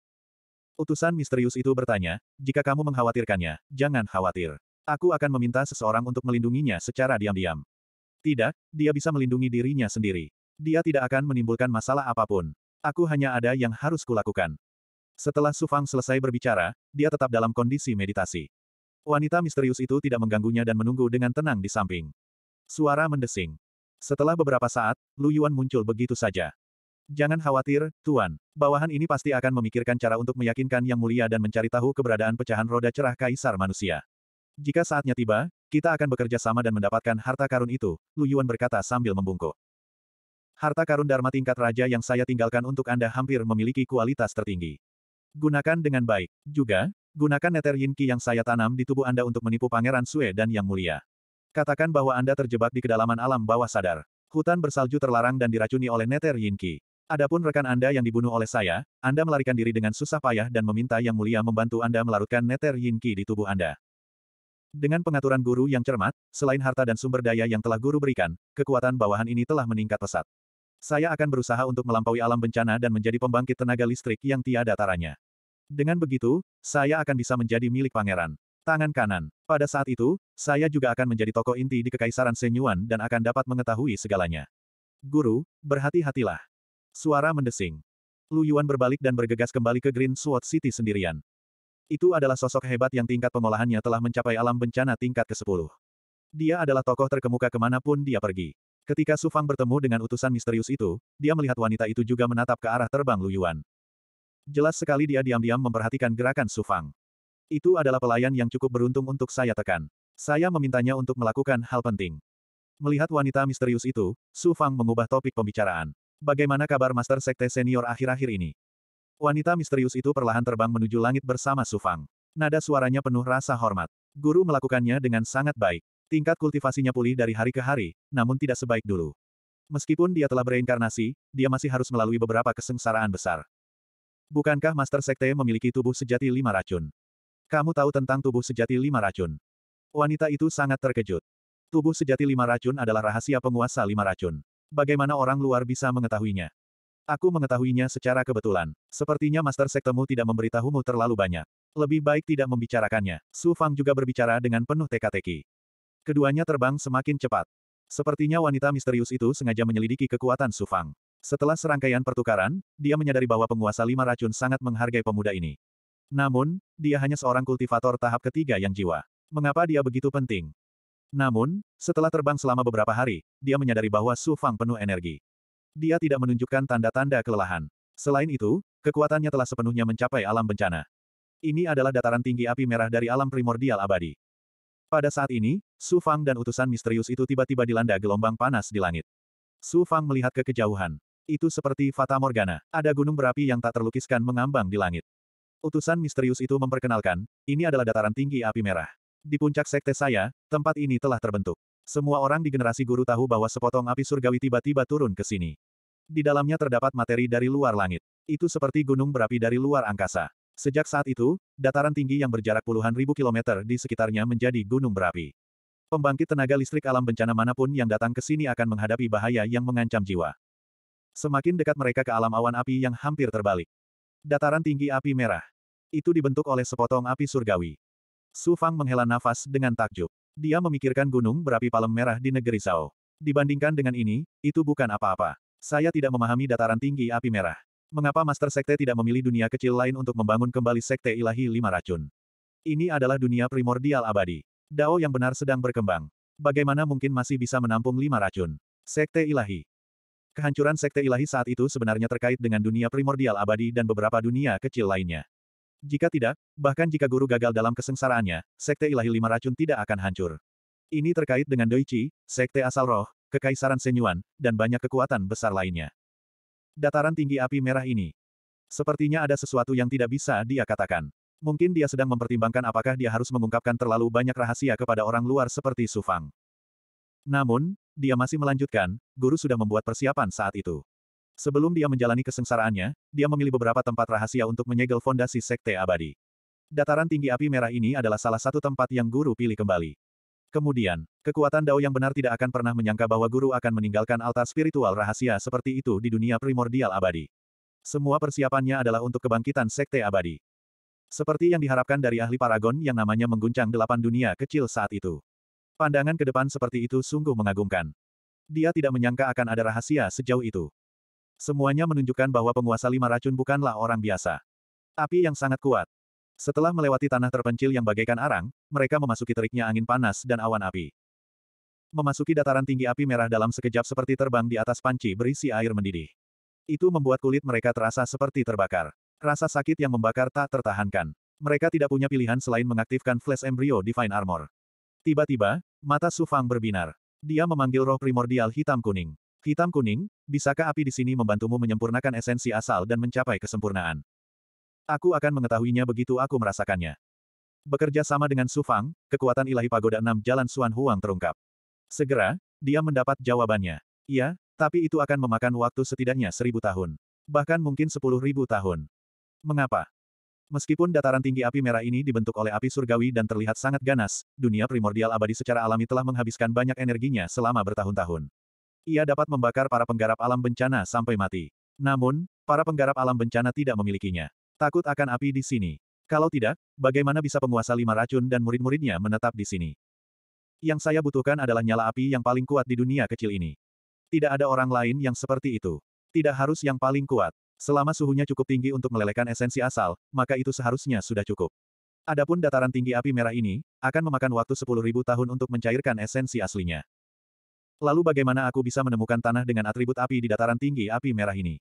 Utusan misterius itu bertanya, jika kamu mengkhawatirkannya, jangan khawatir. Aku akan meminta seseorang untuk melindunginya secara diam-diam. Tidak, dia bisa melindungi dirinya sendiri. Dia tidak akan menimbulkan masalah apapun. Aku hanya ada yang harus kulakukan. Setelah Su Fang selesai berbicara, dia tetap dalam kondisi meditasi. Wanita misterius itu tidak mengganggunya dan menunggu dengan tenang di samping. Suara mendesing. Setelah beberapa saat, Lu Yuan muncul begitu saja. Jangan khawatir, Tuan. Bawahan ini pasti akan memikirkan cara untuk meyakinkan Yang Mulia dan mencari tahu keberadaan pecahan roda cerah Kaisar Manusia. Jika saatnya tiba, kita akan bekerja sama dan mendapatkan harta karun itu, Lu Yuan berkata sambil membungkuk. Harta karun Dharma tingkat raja yang saya tinggalkan untuk Anda hampir memiliki kualitas tertinggi. Gunakan dengan baik. Juga, gunakan neter yinki yang saya tanam di tubuh Anda untuk menipu Pangeran Sue dan Yang Mulia. Katakan bahwa Anda terjebak di kedalaman alam bawah sadar. Hutan bersalju terlarang dan diracuni oleh Neter Yinki. Adapun rekan Anda yang dibunuh oleh saya, Anda melarikan diri dengan susah payah dan meminta Yang Mulia membantu Anda melarutkan Neter Yinki di tubuh Anda. Dengan pengaturan guru yang cermat, selain harta dan sumber daya yang telah guru berikan, kekuatan bawahan ini telah meningkat pesat. Saya akan berusaha untuk melampaui alam bencana dan menjadi pembangkit tenaga listrik yang tiada taranya. Dengan begitu, saya akan bisa menjadi milik pangeran. Tangan kanan. Pada saat itu, saya juga akan menjadi tokoh inti di Kekaisaran Senyuan dan akan dapat mengetahui segalanya. Guru, berhati-hatilah. Suara mendesing. Lu Yuan berbalik dan bergegas kembali ke Green Sword City sendirian. Itu adalah sosok hebat yang tingkat pengolahannya telah mencapai alam bencana tingkat ke-10. Dia adalah tokoh terkemuka kemanapun dia pergi. Ketika Su Fang bertemu dengan utusan misterius itu, dia melihat wanita itu juga menatap ke arah terbang Lu Yuan. Jelas sekali dia diam-diam memperhatikan gerakan Su Fang. Itu adalah pelayan yang cukup beruntung untuk saya tekan. Saya memintanya untuk melakukan hal penting. Melihat wanita misterius itu, Su Fang mengubah topik pembicaraan. Bagaimana kabar Master Sekte Senior akhir-akhir ini? Wanita misterius itu perlahan terbang menuju langit bersama Su Fang. Nada suaranya penuh rasa hormat. Guru melakukannya dengan sangat baik. Tingkat kultivasinya pulih dari hari ke hari, namun tidak sebaik dulu. Meskipun dia telah bereinkarnasi, dia masih harus melalui beberapa kesengsaraan besar. Bukankah Master Sekte memiliki tubuh sejati lima racun? Kamu tahu tentang tubuh sejati lima racun. Wanita itu sangat terkejut. Tubuh sejati lima racun adalah rahasia penguasa lima racun. Bagaimana orang luar bisa mengetahuinya? Aku mengetahuinya secara kebetulan. Sepertinya Master Sektemu tidak memberitahumu terlalu banyak. Lebih baik tidak membicarakannya. Su Fang juga berbicara dengan penuh teka-teki. Keduanya terbang semakin cepat. Sepertinya wanita misterius itu sengaja menyelidiki kekuatan Su Fang. Setelah serangkaian pertukaran, dia menyadari bahwa penguasa lima racun sangat menghargai pemuda ini. Namun, dia hanya seorang kultivator tahap ketiga yang jiwa. Mengapa dia begitu penting? Namun, setelah terbang selama beberapa hari, dia menyadari bahwa Su Fang penuh energi. Dia tidak menunjukkan tanda-tanda kelelahan. Selain itu, kekuatannya telah sepenuhnya mencapai alam bencana. Ini adalah dataran tinggi api merah dari alam primordial abadi. Pada saat ini, Su Fang dan utusan misterius itu tiba-tiba dilanda gelombang panas di langit. Su Fang melihat ke kejauhan. Itu seperti Fata Morgana, ada gunung berapi yang tak terlukiskan mengambang di langit. Utusan misterius itu memperkenalkan, ini adalah dataran tinggi api merah. Di puncak sekte saya, tempat ini telah terbentuk. Semua orang di generasi guru tahu bahwa sepotong api surgawi tiba-tiba turun ke sini. Di dalamnya terdapat materi dari luar langit. Itu seperti gunung berapi dari luar angkasa. Sejak saat itu, dataran tinggi yang berjarak puluhan ribu kilometer di sekitarnya menjadi gunung berapi. Pembangkit tenaga listrik alam bencana manapun yang datang ke sini akan menghadapi bahaya yang mengancam jiwa. Semakin dekat mereka ke alam awan api yang hampir terbalik. Dataran tinggi api merah. Itu dibentuk oleh sepotong api surgawi. Su Fang menghela nafas dengan takjub. Dia memikirkan gunung berapi palem merah di negeri Zhao. Dibandingkan dengan ini, itu bukan apa-apa. Saya tidak memahami dataran tinggi api merah. Mengapa Master Sekte tidak memilih dunia kecil lain untuk membangun kembali Sekte Ilahi Lima Racun? Ini adalah dunia primordial abadi. Dao yang benar sedang berkembang. Bagaimana mungkin masih bisa menampung lima racun? Sekte Ilahi Kehancuran Sekte Ilahi saat itu sebenarnya terkait dengan dunia primordial abadi dan beberapa dunia kecil lainnya. Jika tidak, bahkan jika guru gagal dalam kesengsaraannya, Sekte Ilahi Lima Racun tidak akan hancur. Ini terkait dengan Doichi, Sekte Asal Roh, Kekaisaran Senyuan, dan banyak kekuatan besar lainnya. Dataran tinggi api merah ini. Sepertinya ada sesuatu yang tidak bisa dia katakan. Mungkin dia sedang mempertimbangkan apakah dia harus mengungkapkan terlalu banyak rahasia kepada orang luar seperti Sufang. Namun, dia masih melanjutkan, guru sudah membuat persiapan saat itu. Sebelum dia menjalani kesengsaraannya, dia memilih beberapa tempat rahasia untuk menyegel fondasi Sekte Abadi. Dataran tinggi api merah ini adalah salah satu tempat yang guru pilih kembali. Kemudian, kekuatan Dao yang benar tidak akan pernah menyangka bahwa guru akan meninggalkan altar spiritual rahasia seperti itu di dunia primordial abadi. Semua persiapannya adalah untuk kebangkitan Sekte Abadi. Seperti yang diharapkan dari ahli Paragon yang namanya mengguncang delapan dunia kecil saat itu. Pandangan ke depan seperti itu sungguh mengagumkan. Dia tidak menyangka akan ada rahasia sejauh itu. Semuanya menunjukkan bahwa penguasa lima racun bukanlah orang biasa. Api yang sangat kuat. Setelah melewati tanah terpencil yang bagaikan arang, mereka memasuki teriknya angin panas dan awan api. Memasuki dataran tinggi api merah dalam sekejap seperti terbang di atas panci berisi air mendidih. Itu membuat kulit mereka terasa seperti terbakar. Rasa sakit yang membakar tak tertahankan. Mereka tidak punya pilihan selain mengaktifkan flash embrio Divine Armor. Tiba-tiba, mata Sufang berbinar. Dia memanggil roh primordial hitam kuning. Hitam kuning, bisakah api di sini membantumu menyempurnakan esensi asal dan mencapai kesempurnaan? Aku akan mengetahuinya begitu aku merasakannya. Bekerja sama dengan Sufang, kekuatan ilahi pagoda enam jalan Suan Huang terungkap. Segera, dia mendapat jawabannya. Iya, tapi itu akan memakan waktu setidaknya seribu tahun. Bahkan mungkin sepuluh ribu tahun. Mengapa? Meskipun dataran tinggi api merah ini dibentuk oleh api surgawi dan terlihat sangat ganas, dunia primordial abadi secara alami telah menghabiskan banyak energinya selama bertahun-tahun ia dapat membakar para penggarap alam bencana sampai mati. Namun, para penggarap alam bencana tidak memilikinya. Takut akan api di sini. Kalau tidak, bagaimana bisa penguasa lima racun dan murid-muridnya menetap di sini? Yang saya butuhkan adalah nyala api yang paling kuat di dunia kecil ini. Tidak ada orang lain yang seperti itu. Tidak harus yang paling kuat. Selama suhunya cukup tinggi untuk melelehkan esensi asal, maka itu seharusnya sudah cukup. Adapun dataran tinggi api merah ini, akan memakan waktu 10.000 tahun untuk mencairkan esensi aslinya. Lalu bagaimana aku bisa menemukan tanah dengan atribut api di dataran tinggi api merah ini?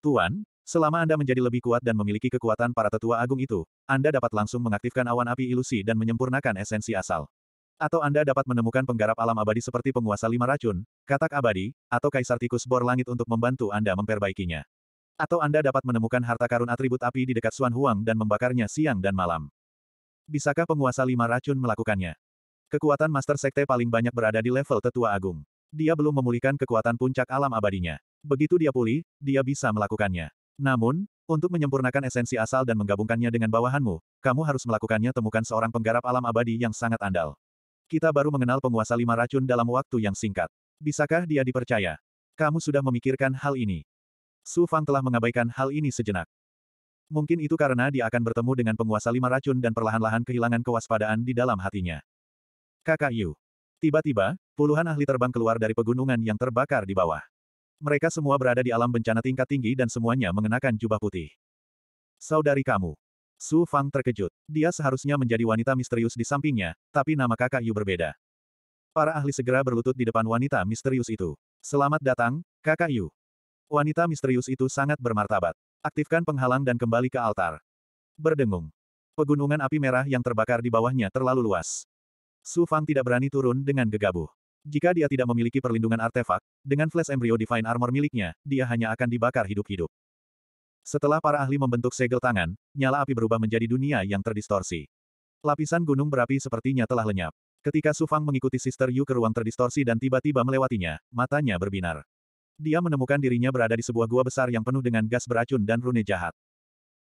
Tuan, selama Anda menjadi lebih kuat dan memiliki kekuatan para tetua agung itu, Anda dapat langsung mengaktifkan awan api ilusi dan menyempurnakan esensi asal. Atau Anda dapat menemukan penggarap alam abadi seperti penguasa lima racun, katak abadi, atau kaisar tikus bor langit untuk membantu Anda memperbaikinya. Atau Anda dapat menemukan harta karun atribut api di dekat Suan Huang dan membakarnya siang dan malam. Bisakah penguasa lima racun melakukannya? Kekuatan Master Sekte paling banyak berada di level Tetua Agung. Dia belum memulihkan kekuatan puncak alam abadinya. Begitu dia pulih, dia bisa melakukannya. Namun, untuk menyempurnakan esensi asal dan menggabungkannya dengan bawahanmu, kamu harus melakukannya temukan seorang penggarap alam abadi yang sangat andal. Kita baru mengenal penguasa lima racun dalam waktu yang singkat. Bisakah dia dipercaya? Kamu sudah memikirkan hal ini. Su Fang telah mengabaikan hal ini sejenak. Mungkin itu karena dia akan bertemu dengan penguasa lima racun dan perlahan-lahan kehilangan kewaspadaan di dalam hatinya. Kakak Yu. Tiba-tiba, puluhan ahli terbang keluar dari pegunungan yang terbakar di bawah. Mereka semua berada di alam bencana tingkat tinggi dan semuanya mengenakan jubah putih. Saudari kamu. Su Fang terkejut. Dia seharusnya menjadi wanita misterius di sampingnya, tapi nama kakak Yu berbeda. Para ahli segera berlutut di depan wanita misterius itu. Selamat datang, kakak Yu. Wanita misterius itu sangat bermartabat. Aktifkan penghalang dan kembali ke altar. Berdengung. Pegunungan api merah yang terbakar di bawahnya terlalu luas. Su Fang tidak berani turun dengan gegabah. Jika dia tidak memiliki perlindungan artefak, dengan flash embryo Divine Armor miliknya, dia hanya akan dibakar hidup-hidup. Setelah para ahli membentuk segel tangan, nyala api berubah menjadi dunia yang terdistorsi. Lapisan gunung berapi sepertinya telah lenyap. Ketika Su Fang mengikuti Sister Yu ke ruang terdistorsi dan tiba-tiba melewatinya, matanya berbinar. Dia menemukan dirinya berada di sebuah gua besar yang penuh dengan gas beracun dan rune jahat.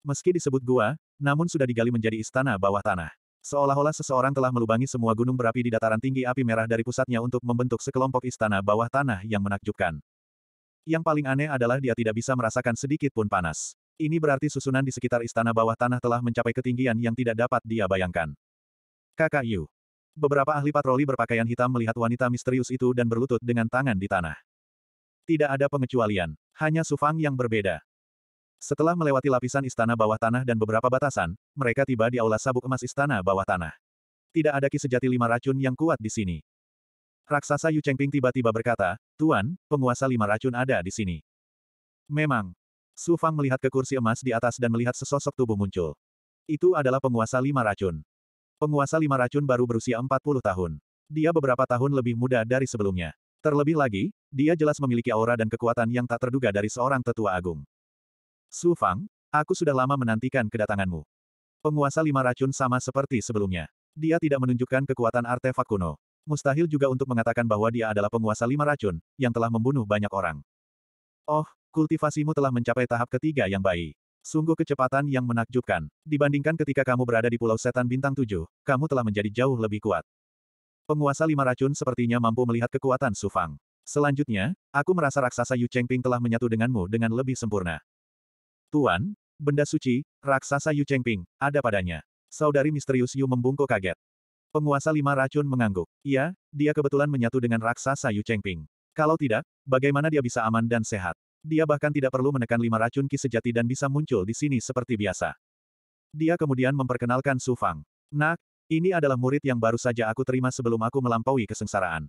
Meski disebut gua, namun sudah digali menjadi istana bawah tanah. Seolah-olah seseorang telah melubangi semua gunung berapi di dataran tinggi api merah dari pusatnya untuk membentuk sekelompok istana bawah tanah yang menakjubkan. Yang paling aneh adalah dia tidak bisa merasakan sedikit pun panas. Ini berarti susunan di sekitar istana bawah tanah telah mencapai ketinggian yang tidak dapat dia bayangkan. Kakak Yu. Beberapa ahli patroli berpakaian hitam melihat wanita misterius itu dan berlutut dengan tangan di tanah. Tidak ada pengecualian. Hanya Sufang yang berbeda. Setelah melewati lapisan istana bawah tanah dan beberapa batasan, mereka tiba di aula sabuk emas istana bawah tanah. Tidak ada ki sejati lima racun yang kuat di sini. Raksasa Yu Chengping tiba-tiba berkata, Tuan, penguasa lima racun ada di sini. Memang. Su Fang melihat ke kursi emas di atas dan melihat sesosok tubuh muncul. Itu adalah penguasa lima racun. Penguasa lima racun baru berusia 40 tahun. Dia beberapa tahun lebih muda dari sebelumnya. Terlebih lagi, dia jelas memiliki aura dan kekuatan yang tak terduga dari seorang tetua agung. Su Fang, aku sudah lama menantikan kedatanganmu. Penguasa lima racun sama seperti sebelumnya. Dia tidak menunjukkan kekuatan artefak kuno. Mustahil juga untuk mengatakan bahwa dia adalah penguasa lima racun, yang telah membunuh banyak orang. Oh, kultivasimu telah mencapai tahap ketiga yang baik. Sungguh kecepatan yang menakjubkan. Dibandingkan ketika kamu berada di Pulau Setan Bintang 7, kamu telah menjadi jauh lebih kuat. Penguasa lima racun sepertinya mampu melihat kekuatan Sufang. Selanjutnya, aku merasa raksasa Yu Chengping telah menyatu denganmu dengan lebih sempurna. Tuan, benda suci, raksasa Yu Chengping, ada padanya. Saudari misterius Yu membungkuk kaget. Penguasa lima racun mengangguk. Iya, dia kebetulan menyatu dengan raksasa Yu Chengping. Kalau tidak, bagaimana dia bisa aman dan sehat? Dia bahkan tidak perlu menekan lima racun ki sejati dan bisa muncul di sini seperti biasa. Dia kemudian memperkenalkan Su Fang. Nak, ini adalah murid yang baru saja aku terima sebelum aku melampaui kesengsaraan.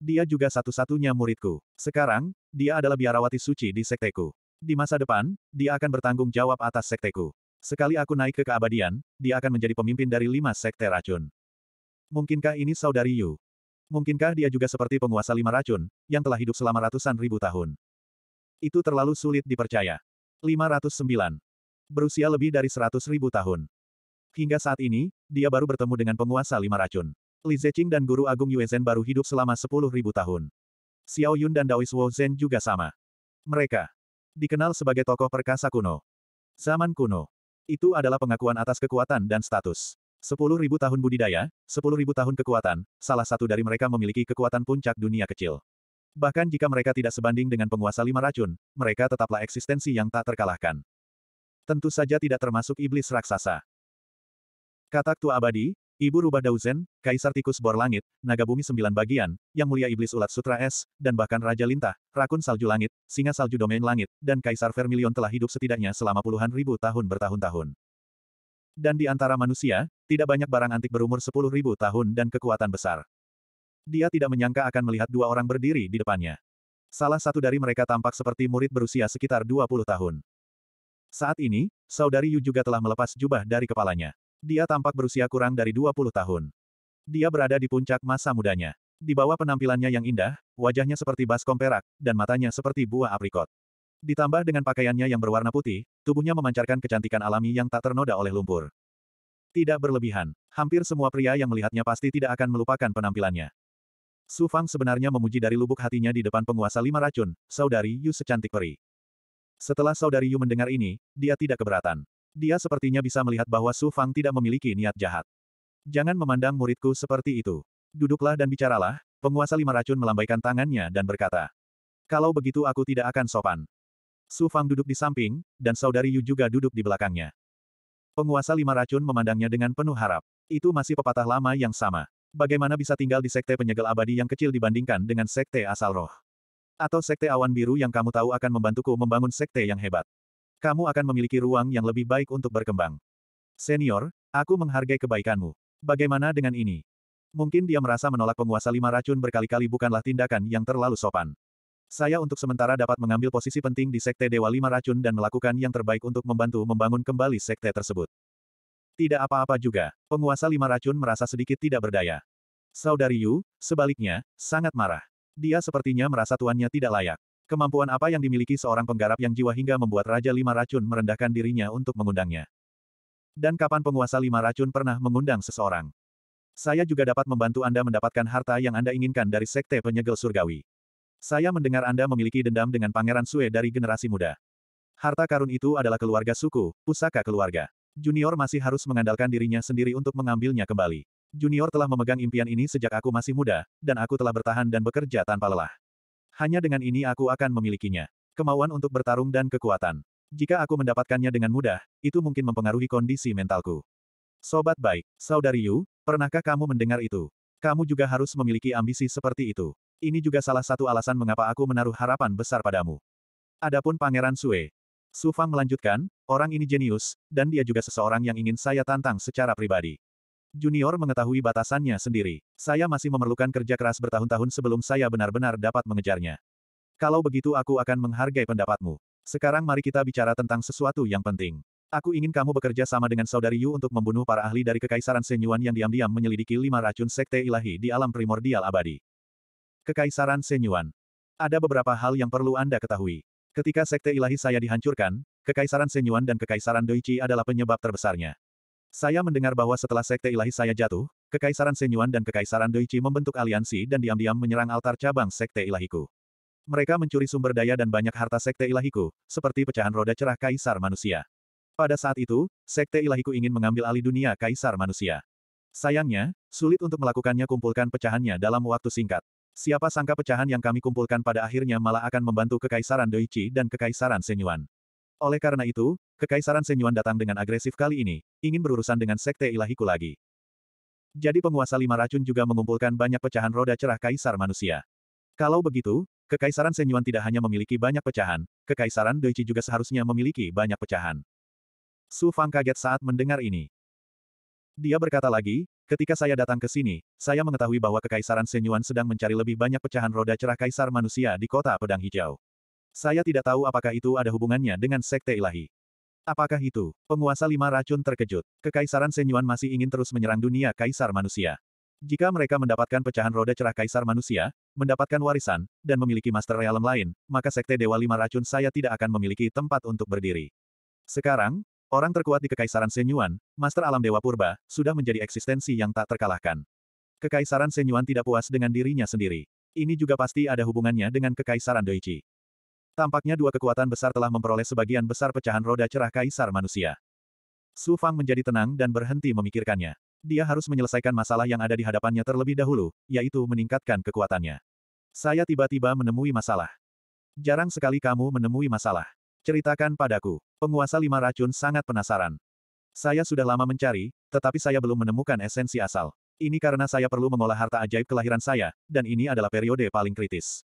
Dia juga satu-satunya muridku. Sekarang, dia adalah biarawati suci di sekteku. Di masa depan, dia akan bertanggung jawab atas sekteku. Sekali aku naik ke keabadian, dia akan menjadi pemimpin dari lima sekte racun. Mungkinkah ini saudari Yu? Mungkinkah dia juga seperti penguasa lima racun, yang telah hidup selama ratusan ribu tahun? Itu terlalu sulit dipercaya. 509. Berusia lebih dari seratus ribu tahun. Hingga saat ini, dia baru bertemu dengan penguasa lima racun. Li Zeqing dan Guru Agung Yuezhen baru hidup selama sepuluh ribu tahun. Xiao Yun dan Daois Wo Zhen juga sama. Mereka dikenal sebagai tokoh perkasa kuno. Zaman kuno. Itu adalah pengakuan atas kekuatan dan status. 10.000 tahun budidaya, 10.000 tahun kekuatan, salah satu dari mereka memiliki kekuatan puncak dunia kecil. Bahkan jika mereka tidak sebanding dengan penguasa lima racun, mereka tetaplah eksistensi yang tak terkalahkan. Tentu saja tidak termasuk iblis raksasa. Katak tua abadi, Ibu rubah Dauzen, Kaisar Tikus Bor Langit, Naga Bumi Sembilan Bagian, Yang Mulia Iblis Ulat Sutra Es, dan bahkan Raja Lintah, Rakun Salju Langit, Singa Salju Domain Langit, dan Kaisar Vermilion telah hidup setidaknya selama puluhan ribu tahun bertahun-tahun. Dan di antara manusia, tidak banyak barang antik berumur sepuluh ribu tahun dan kekuatan besar. Dia tidak menyangka akan melihat dua orang berdiri di depannya. Salah satu dari mereka tampak seperti murid berusia sekitar 20 tahun. Saat ini, saudari Yu juga telah melepas jubah dari kepalanya. Dia tampak berusia kurang dari 20 tahun. Dia berada di puncak masa mudanya. Di bawah penampilannya yang indah, wajahnya seperti baskom perak, dan matanya seperti buah aprikot. Ditambah dengan pakaiannya yang berwarna putih, tubuhnya memancarkan kecantikan alami yang tak ternoda oleh lumpur. Tidak berlebihan, hampir semua pria yang melihatnya pasti tidak akan melupakan penampilannya. Su Fang sebenarnya memuji dari lubuk hatinya di depan penguasa lima racun, saudari Yu secantik peri. Setelah saudari Yu mendengar ini, dia tidak keberatan. Dia sepertinya bisa melihat bahwa Su Fang tidak memiliki niat jahat. Jangan memandang muridku seperti itu. Duduklah dan bicaralah, penguasa lima racun melambaikan tangannya dan berkata. Kalau begitu aku tidak akan sopan. Su Fang duduk di samping, dan saudari Yu juga duduk di belakangnya. Penguasa lima racun memandangnya dengan penuh harap. Itu masih pepatah lama yang sama. Bagaimana bisa tinggal di sekte penyegel abadi yang kecil dibandingkan dengan sekte asal roh? Atau sekte awan biru yang kamu tahu akan membantuku membangun sekte yang hebat? kamu akan memiliki ruang yang lebih baik untuk berkembang. Senior, aku menghargai kebaikanmu. Bagaimana dengan ini? Mungkin dia merasa menolak penguasa lima racun berkali-kali bukanlah tindakan yang terlalu sopan. Saya untuk sementara dapat mengambil posisi penting di Sekte Dewa Lima Racun dan melakukan yang terbaik untuk membantu membangun kembali Sekte tersebut. Tidak apa-apa juga, penguasa Lima Racun merasa sedikit tidak berdaya. Saudari Yu, sebaliknya, sangat marah. Dia sepertinya merasa tuannya tidak layak. Kemampuan apa yang dimiliki seorang penggarap yang jiwa hingga membuat Raja Lima Racun merendahkan dirinya untuk mengundangnya? Dan kapan penguasa Lima Racun pernah mengundang seseorang? Saya juga dapat membantu Anda mendapatkan harta yang Anda inginkan dari Sekte Penyegel Surgawi. Saya mendengar Anda memiliki dendam dengan Pangeran Sue dari generasi muda. Harta karun itu adalah keluarga suku, pusaka keluarga. Junior masih harus mengandalkan dirinya sendiri untuk mengambilnya kembali. Junior telah memegang impian ini sejak aku masih muda, dan aku telah bertahan dan bekerja tanpa lelah. Hanya dengan ini aku akan memilikinya. Kemauan untuk bertarung dan kekuatan. Jika aku mendapatkannya dengan mudah, itu mungkin mempengaruhi kondisi mentalku. Sobat baik, Saudari Yu, pernahkah kamu mendengar itu? Kamu juga harus memiliki ambisi seperti itu. Ini juga salah satu alasan mengapa aku menaruh harapan besar padamu. Adapun Pangeran Sue. Su Fang melanjutkan, orang ini jenius, dan dia juga seseorang yang ingin saya tantang secara pribadi. Junior mengetahui batasannya sendiri. Saya masih memerlukan kerja keras bertahun-tahun sebelum saya benar-benar dapat mengejarnya. Kalau begitu aku akan menghargai pendapatmu. Sekarang mari kita bicara tentang sesuatu yang penting. Aku ingin kamu bekerja sama dengan saudari Yu untuk membunuh para ahli dari Kekaisaran Senyuan yang diam-diam menyelidiki lima racun sekte ilahi di alam primordial abadi. Kekaisaran Senyuan. Ada beberapa hal yang perlu Anda ketahui. Ketika sekte ilahi saya dihancurkan, Kekaisaran Senyuan dan Kekaisaran Doichi adalah penyebab terbesarnya. Saya mendengar bahwa setelah Sekte Ilahi saya jatuh, Kekaisaran Senyuan dan Kekaisaran Doichi membentuk aliansi dan diam-diam menyerang altar cabang Sekte Ilahiku. Mereka mencuri sumber daya dan banyak harta Sekte Ilahiku, seperti pecahan roda cerah Kaisar Manusia. Pada saat itu, Sekte Ilahiku ingin mengambil alih dunia Kaisar Manusia. Sayangnya, sulit untuk melakukannya kumpulkan pecahannya dalam waktu singkat. Siapa sangka pecahan yang kami kumpulkan pada akhirnya malah akan membantu Kekaisaran Doichi dan Kekaisaran Senyuan. Oleh karena itu, Kekaisaran Senyuan datang dengan agresif kali ini, ingin berurusan dengan sekte ilahiku lagi. Jadi penguasa lima racun juga mengumpulkan banyak pecahan roda cerah kaisar manusia. Kalau begitu, Kekaisaran Senyuan tidak hanya memiliki banyak pecahan, Kekaisaran Doichi juga seharusnya memiliki banyak pecahan. Su Fang kaget saat mendengar ini. Dia berkata lagi, ketika saya datang ke sini, saya mengetahui bahwa Kekaisaran Senyuan sedang mencari lebih banyak pecahan roda cerah kaisar manusia di kota pedang hijau. Saya tidak tahu apakah itu ada hubungannya dengan Sekte Ilahi. Apakah itu? Penguasa lima racun terkejut. Kekaisaran Senyuan masih ingin terus menyerang dunia kaisar manusia. Jika mereka mendapatkan pecahan roda cerah kaisar manusia, mendapatkan warisan, dan memiliki master realm lain, maka Sekte Dewa Lima Racun saya tidak akan memiliki tempat untuk berdiri. Sekarang, orang terkuat di Kekaisaran Senyuan, Master Alam Dewa Purba, sudah menjadi eksistensi yang tak terkalahkan. Kekaisaran Senyuan tidak puas dengan dirinya sendiri. Ini juga pasti ada hubungannya dengan Kekaisaran Doichi. Tampaknya dua kekuatan besar telah memperoleh sebagian besar pecahan roda cerah kaisar manusia. Su Fang menjadi tenang dan berhenti memikirkannya. Dia harus menyelesaikan masalah yang ada di hadapannya terlebih dahulu, yaitu meningkatkan kekuatannya. Saya tiba-tiba menemui masalah. Jarang sekali kamu menemui masalah. Ceritakan padaku. Penguasa lima racun sangat penasaran. Saya sudah lama mencari, tetapi saya belum menemukan esensi asal. Ini karena saya perlu mengolah harta ajaib kelahiran saya, dan ini adalah periode paling kritis.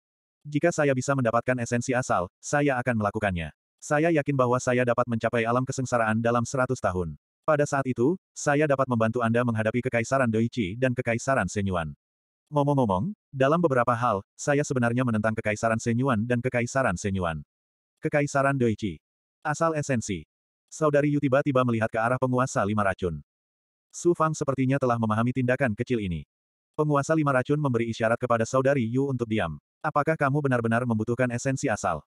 Jika saya bisa mendapatkan esensi asal, saya akan melakukannya. Saya yakin bahwa saya dapat mencapai alam kesengsaraan dalam 100 tahun. Pada saat itu, saya dapat membantu Anda menghadapi Kekaisaran Doichi dan Kekaisaran Senyuan. Ngomong-ngomong, dalam beberapa hal, saya sebenarnya menentang Kekaisaran Senyuan dan Kekaisaran Senyuan. Kekaisaran Doichi. Asal esensi. Saudari Yu tiba-tiba melihat ke arah penguasa lima racun. Su Fang sepertinya telah memahami tindakan kecil ini. Penguasa lima racun memberi isyarat kepada saudari Yu untuk diam. Apakah kamu benar-benar membutuhkan esensi asal?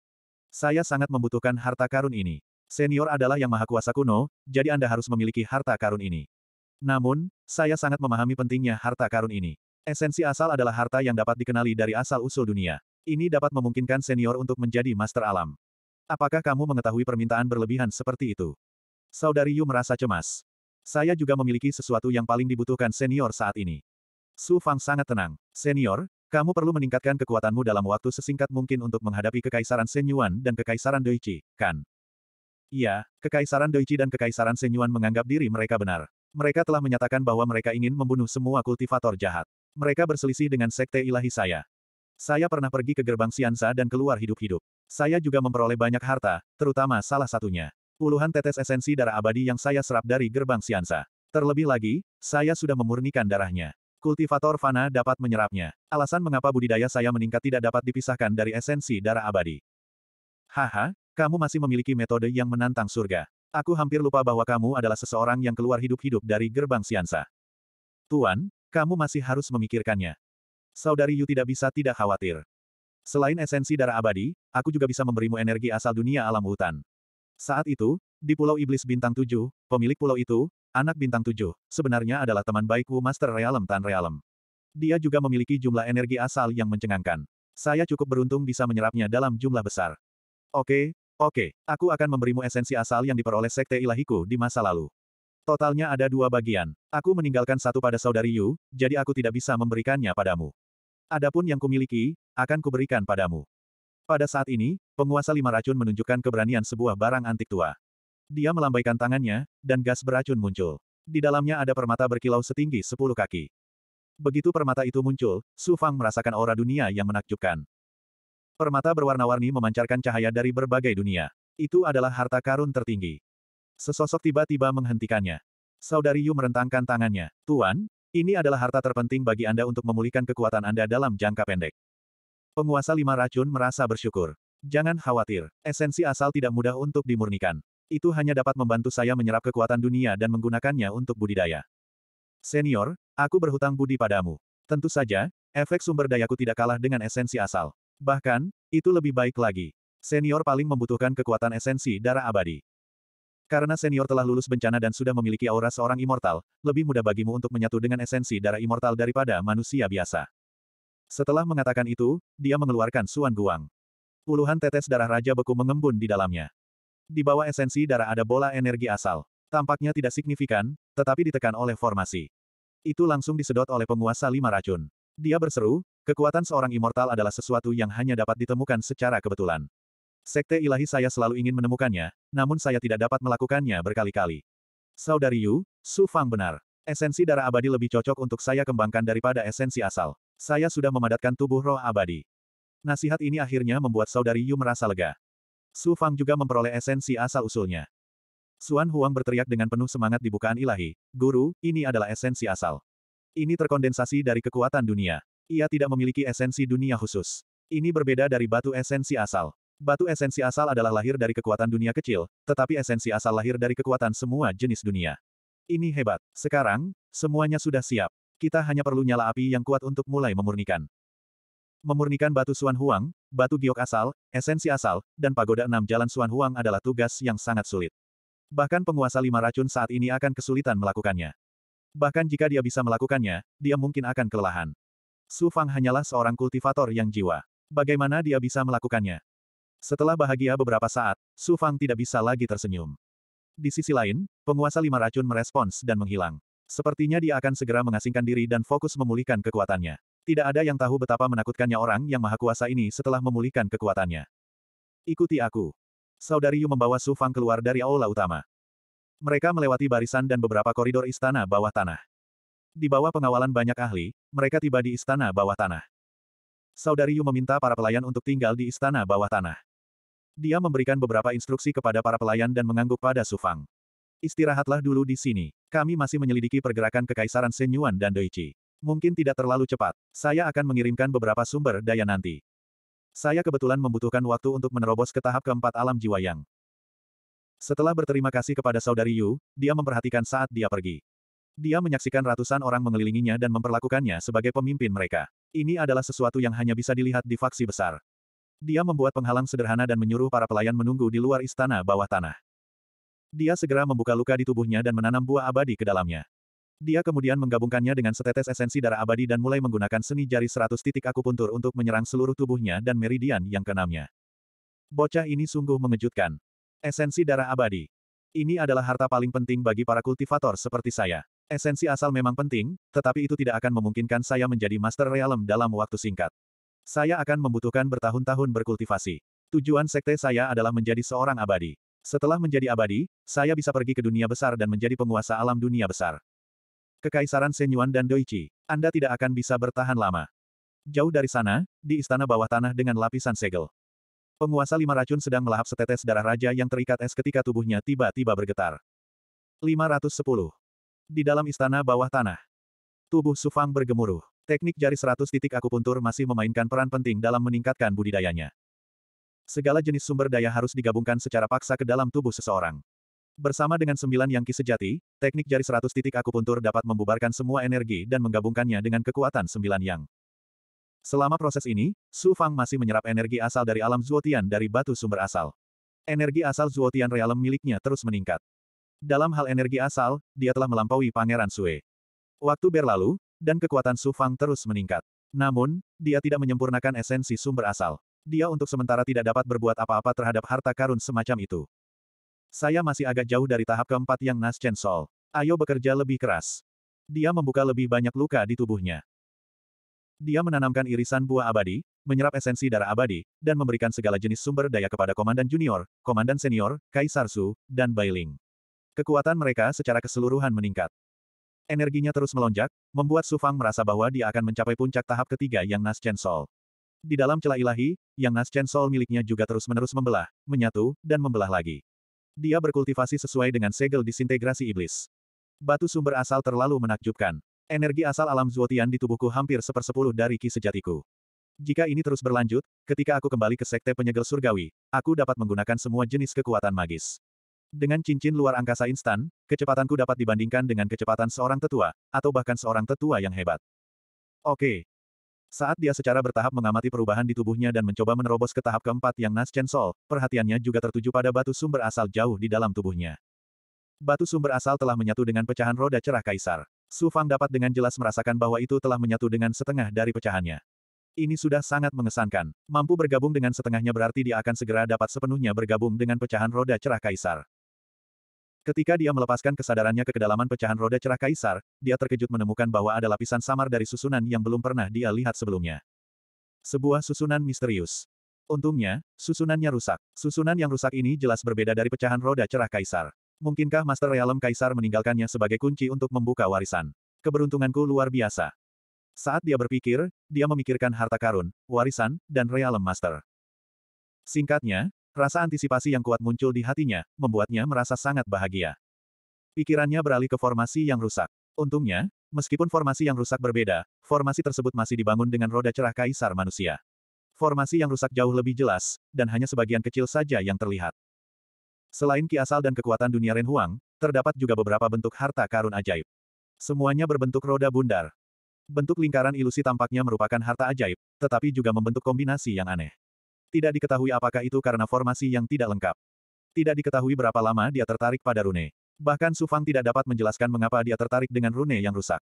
Saya sangat membutuhkan harta karun ini. Senior adalah yang maha kuasa kuno, jadi Anda harus memiliki harta karun ini. Namun, saya sangat memahami pentingnya harta karun ini. Esensi asal adalah harta yang dapat dikenali dari asal-usul dunia. Ini dapat memungkinkan senior untuk menjadi master alam. Apakah kamu mengetahui permintaan berlebihan seperti itu? Saudari Yu merasa cemas. Saya juga memiliki sesuatu yang paling dibutuhkan senior saat ini. Su Fang sangat tenang. Senior, kamu perlu meningkatkan kekuatanmu dalam waktu sesingkat mungkin untuk menghadapi Kekaisaran Senyuan dan Kekaisaran Doichi, kan? Iya, Kekaisaran Doichi dan Kekaisaran Senyuan menganggap diri mereka benar. Mereka telah menyatakan bahwa mereka ingin membunuh semua kultivator jahat. Mereka berselisih dengan sekte ilahi saya. Saya pernah pergi ke gerbang Siansa dan keluar hidup-hidup. Saya juga memperoleh banyak harta, terutama salah satunya. Puluhan tetes esensi darah abadi yang saya serap dari gerbang Siansa. Terlebih lagi, saya sudah memurnikan darahnya. Kultivator fana dapat menyerapnya. Alasan mengapa budidaya saya meningkat tidak dapat dipisahkan dari esensi darah abadi. Haha, kamu masih memiliki metode yang menantang surga. Aku hampir lupa bahwa kamu adalah seseorang yang keluar hidup-hidup dari gerbang siansa. Tuan, kamu masih harus memikirkannya. Saudari Yu tidak bisa tidak khawatir. Selain esensi darah abadi, aku juga bisa memberimu energi asal dunia alam hutan. Saat itu, di Pulau Iblis Bintang 7, pemilik pulau itu, anak bintang tujuh, sebenarnya adalah teman baikku Master Realm Tan Realm. Dia juga memiliki jumlah energi asal yang mencengangkan. Saya cukup beruntung bisa menyerapnya dalam jumlah besar. Oke, oke, aku akan memberimu esensi asal yang diperoleh sekte ilahiku di masa lalu. Totalnya ada dua bagian. Aku meninggalkan satu pada saudari Yu, jadi aku tidak bisa memberikannya padamu. Adapun yang kumiliki, akan kuberikan padamu. Pada saat ini, penguasa lima racun menunjukkan keberanian sebuah barang antik tua. Dia melambaikan tangannya, dan gas beracun muncul. Di dalamnya ada permata berkilau setinggi 10 kaki. Begitu permata itu muncul, Su Fang merasakan aura dunia yang menakjubkan. Permata berwarna-warni memancarkan cahaya dari berbagai dunia. Itu adalah harta karun tertinggi. Sesosok tiba-tiba menghentikannya. Saudari Yu merentangkan tangannya. Tuan, ini adalah harta terpenting bagi Anda untuk memulihkan kekuatan Anda dalam jangka pendek. Penguasa lima racun merasa bersyukur. Jangan khawatir, esensi asal tidak mudah untuk dimurnikan. Itu hanya dapat membantu saya menyerap kekuatan dunia dan menggunakannya untuk budidaya. Senior, aku berhutang budi padamu. Tentu saja, efek sumber dayaku tidak kalah dengan esensi asal. Bahkan, itu lebih baik lagi. Senior paling membutuhkan kekuatan esensi darah abadi. Karena senior telah lulus bencana dan sudah memiliki aura seorang immortal, lebih mudah bagimu untuk menyatu dengan esensi darah immortal daripada manusia biasa. Setelah mengatakan itu, dia mengeluarkan suan guang. Puluhan tetes darah raja beku mengembun di dalamnya. Di bawah esensi darah ada bola energi asal. Tampaknya tidak signifikan, tetapi ditekan oleh formasi. Itu langsung disedot oleh penguasa lima racun. Dia berseru, kekuatan seorang immortal adalah sesuatu yang hanya dapat ditemukan secara kebetulan. Sekte ilahi saya selalu ingin menemukannya, namun saya tidak dapat melakukannya berkali-kali. Saudari Yu, Su Fang benar. Esensi darah abadi lebih cocok untuk saya kembangkan daripada esensi asal. Saya sudah memadatkan tubuh roh abadi. Nasihat ini akhirnya membuat saudari Yu merasa lega. Su Fang juga memperoleh esensi asal-usulnya. Xuan Huang berteriak dengan penuh semangat di bukaan ilahi, Guru, ini adalah esensi asal. Ini terkondensasi dari kekuatan dunia. Ia tidak memiliki esensi dunia khusus. Ini berbeda dari batu esensi asal. Batu esensi asal adalah lahir dari kekuatan dunia kecil, tetapi esensi asal lahir dari kekuatan semua jenis dunia. Ini hebat. Sekarang, semuanya sudah siap. Kita hanya perlu nyala api yang kuat untuk mulai memurnikan. Memurnikan batu Suan Huang, batu giok asal, esensi asal, dan pagoda enam jalan Suan Huang adalah tugas yang sangat sulit. Bahkan penguasa lima racun saat ini akan kesulitan melakukannya. Bahkan jika dia bisa melakukannya, dia mungkin akan kelelahan. Su Fang hanyalah seorang kultivator yang jiwa. Bagaimana dia bisa melakukannya? Setelah bahagia beberapa saat, Su Fang tidak bisa lagi tersenyum. Di sisi lain, penguasa lima racun merespons dan menghilang. Sepertinya dia akan segera mengasingkan diri dan fokus memulihkan kekuatannya. Tidak ada yang tahu betapa menakutkannya orang yang maha kuasa ini setelah memulihkan kekuatannya. Ikuti aku. Saudari Yu membawa Su Fang keluar dari aula utama. Mereka melewati barisan dan beberapa koridor istana bawah tanah. Di bawah pengawalan banyak ahli, mereka tiba di istana bawah tanah. Saudari Yu meminta para pelayan untuk tinggal di istana bawah tanah. Dia memberikan beberapa instruksi kepada para pelayan dan mengangguk pada Su Fang. Istirahatlah dulu di sini. Kami masih menyelidiki pergerakan Kekaisaran Senyuan dan Doichi. Mungkin tidak terlalu cepat. Saya akan mengirimkan beberapa sumber daya nanti. Saya kebetulan membutuhkan waktu untuk menerobos ke tahap keempat alam jiwa yang. Setelah berterima kasih kepada saudari Yu, dia memperhatikan saat dia pergi. Dia menyaksikan ratusan orang mengelilinginya dan memperlakukannya sebagai pemimpin mereka. Ini adalah sesuatu yang hanya bisa dilihat di faksi besar. Dia membuat penghalang sederhana dan menyuruh para pelayan menunggu di luar istana bawah tanah. Dia segera membuka luka di tubuhnya dan menanam buah abadi ke dalamnya. Dia kemudian menggabungkannya dengan setetes esensi darah abadi dan mulai menggunakan seni jari seratus titik akupuntur untuk menyerang seluruh tubuhnya dan meridian yang keenamnya. Bocah ini sungguh mengejutkan. Esensi darah abadi. Ini adalah harta paling penting bagi para kultivator seperti saya. Esensi asal memang penting, tetapi itu tidak akan memungkinkan saya menjadi Master Realm dalam waktu singkat. Saya akan membutuhkan bertahun-tahun berkultivasi. Tujuan sekte saya adalah menjadi seorang abadi. Setelah menjadi abadi, saya bisa pergi ke dunia besar dan menjadi penguasa alam dunia besar. Kekaisaran Senyuan dan Doichi, Anda tidak akan bisa bertahan lama. Jauh dari sana, di istana bawah tanah dengan lapisan segel. Penguasa lima racun sedang melahap setetes darah raja yang terikat es ketika tubuhnya tiba-tiba bergetar. 510. Di dalam istana bawah tanah. Tubuh Sufang bergemuruh. Teknik jari 100 titik akupuntur masih memainkan peran penting dalam meningkatkan budidayanya. Segala jenis sumber daya harus digabungkan secara paksa ke dalam tubuh seseorang. Bersama dengan sembilan yang sejati, teknik jari seratus titik akupuntur dapat membubarkan semua energi dan menggabungkannya dengan kekuatan sembilan yang. Selama proses ini, Su Fang masih menyerap energi asal dari alam Zuotian dari batu sumber asal. Energi asal Zuotian realem miliknya terus meningkat. Dalam hal energi asal, dia telah melampaui Pangeran Sue. Waktu berlalu, dan kekuatan Su Fang terus meningkat. Namun, dia tidak menyempurnakan esensi sumber asal. Dia untuk sementara tidak dapat berbuat apa-apa terhadap harta karun semacam itu. Saya masih agak jauh dari tahap keempat yang Nas Chen Sol. Ayo bekerja lebih keras. Dia membuka lebih banyak luka di tubuhnya. Dia menanamkan irisan buah abadi, menyerap esensi darah abadi, dan memberikan segala jenis sumber daya kepada komandan junior, komandan senior, Kaisar Su, dan Bailing. Kekuatan mereka secara keseluruhan meningkat. Energinya terus melonjak, membuat Su Fang merasa bahwa dia akan mencapai puncak tahap ketiga yang Nas Chen Sol. Di dalam celah ilahi, yang Nas Chen Sol miliknya juga terus-menerus membelah, menyatu, dan membelah lagi. Dia berkultivasi sesuai dengan segel disintegrasi iblis. Batu sumber asal terlalu menakjubkan. Energi asal alam Zuotian di tubuhku hampir sepersepuluh dari ki sejatiku. Jika ini terus berlanjut, ketika aku kembali ke sekte penyegel surgawi, aku dapat menggunakan semua jenis kekuatan magis. Dengan cincin luar angkasa instan, kecepatanku dapat dibandingkan dengan kecepatan seorang tetua, atau bahkan seorang tetua yang hebat. Oke, saat dia secara bertahap mengamati perubahan di tubuhnya dan mencoba menerobos ke tahap keempat yang Nas Sol, perhatiannya juga tertuju pada batu sumber asal jauh di dalam tubuhnya. Batu sumber asal telah menyatu dengan pecahan roda cerah kaisar. Su Fang dapat dengan jelas merasakan bahwa itu telah menyatu dengan setengah dari pecahannya. Ini sudah sangat mengesankan. Mampu bergabung dengan setengahnya berarti dia akan segera dapat sepenuhnya bergabung dengan pecahan roda cerah kaisar. Ketika dia melepaskan kesadarannya ke kedalaman pecahan roda cerah kaisar, dia terkejut menemukan bahwa ada lapisan samar dari susunan yang belum pernah dia lihat sebelumnya. Sebuah susunan misterius. Untungnya, susunannya rusak. Susunan yang rusak ini jelas berbeda dari pecahan roda cerah kaisar. Mungkinkah Master Realm Kaisar meninggalkannya sebagai kunci untuk membuka warisan? Keberuntunganku luar biasa. Saat dia berpikir, dia memikirkan harta karun, warisan, dan realem master. Singkatnya, Rasa antisipasi yang kuat muncul di hatinya, membuatnya merasa sangat bahagia. Pikirannya beralih ke formasi yang rusak. Untungnya, meskipun formasi yang rusak berbeda, formasi tersebut masih dibangun dengan roda cerah kaisar manusia. Formasi yang rusak jauh lebih jelas, dan hanya sebagian kecil saja yang terlihat. Selain ki asal dan kekuatan dunia Ren Huang, terdapat juga beberapa bentuk harta karun ajaib. Semuanya berbentuk roda bundar, Bentuk lingkaran ilusi tampaknya merupakan harta ajaib, tetapi juga membentuk kombinasi yang aneh. Tidak diketahui apakah itu karena formasi yang tidak lengkap. Tidak diketahui berapa lama dia tertarik pada Rune. Bahkan Sufang tidak dapat menjelaskan mengapa dia tertarik dengan Rune yang rusak.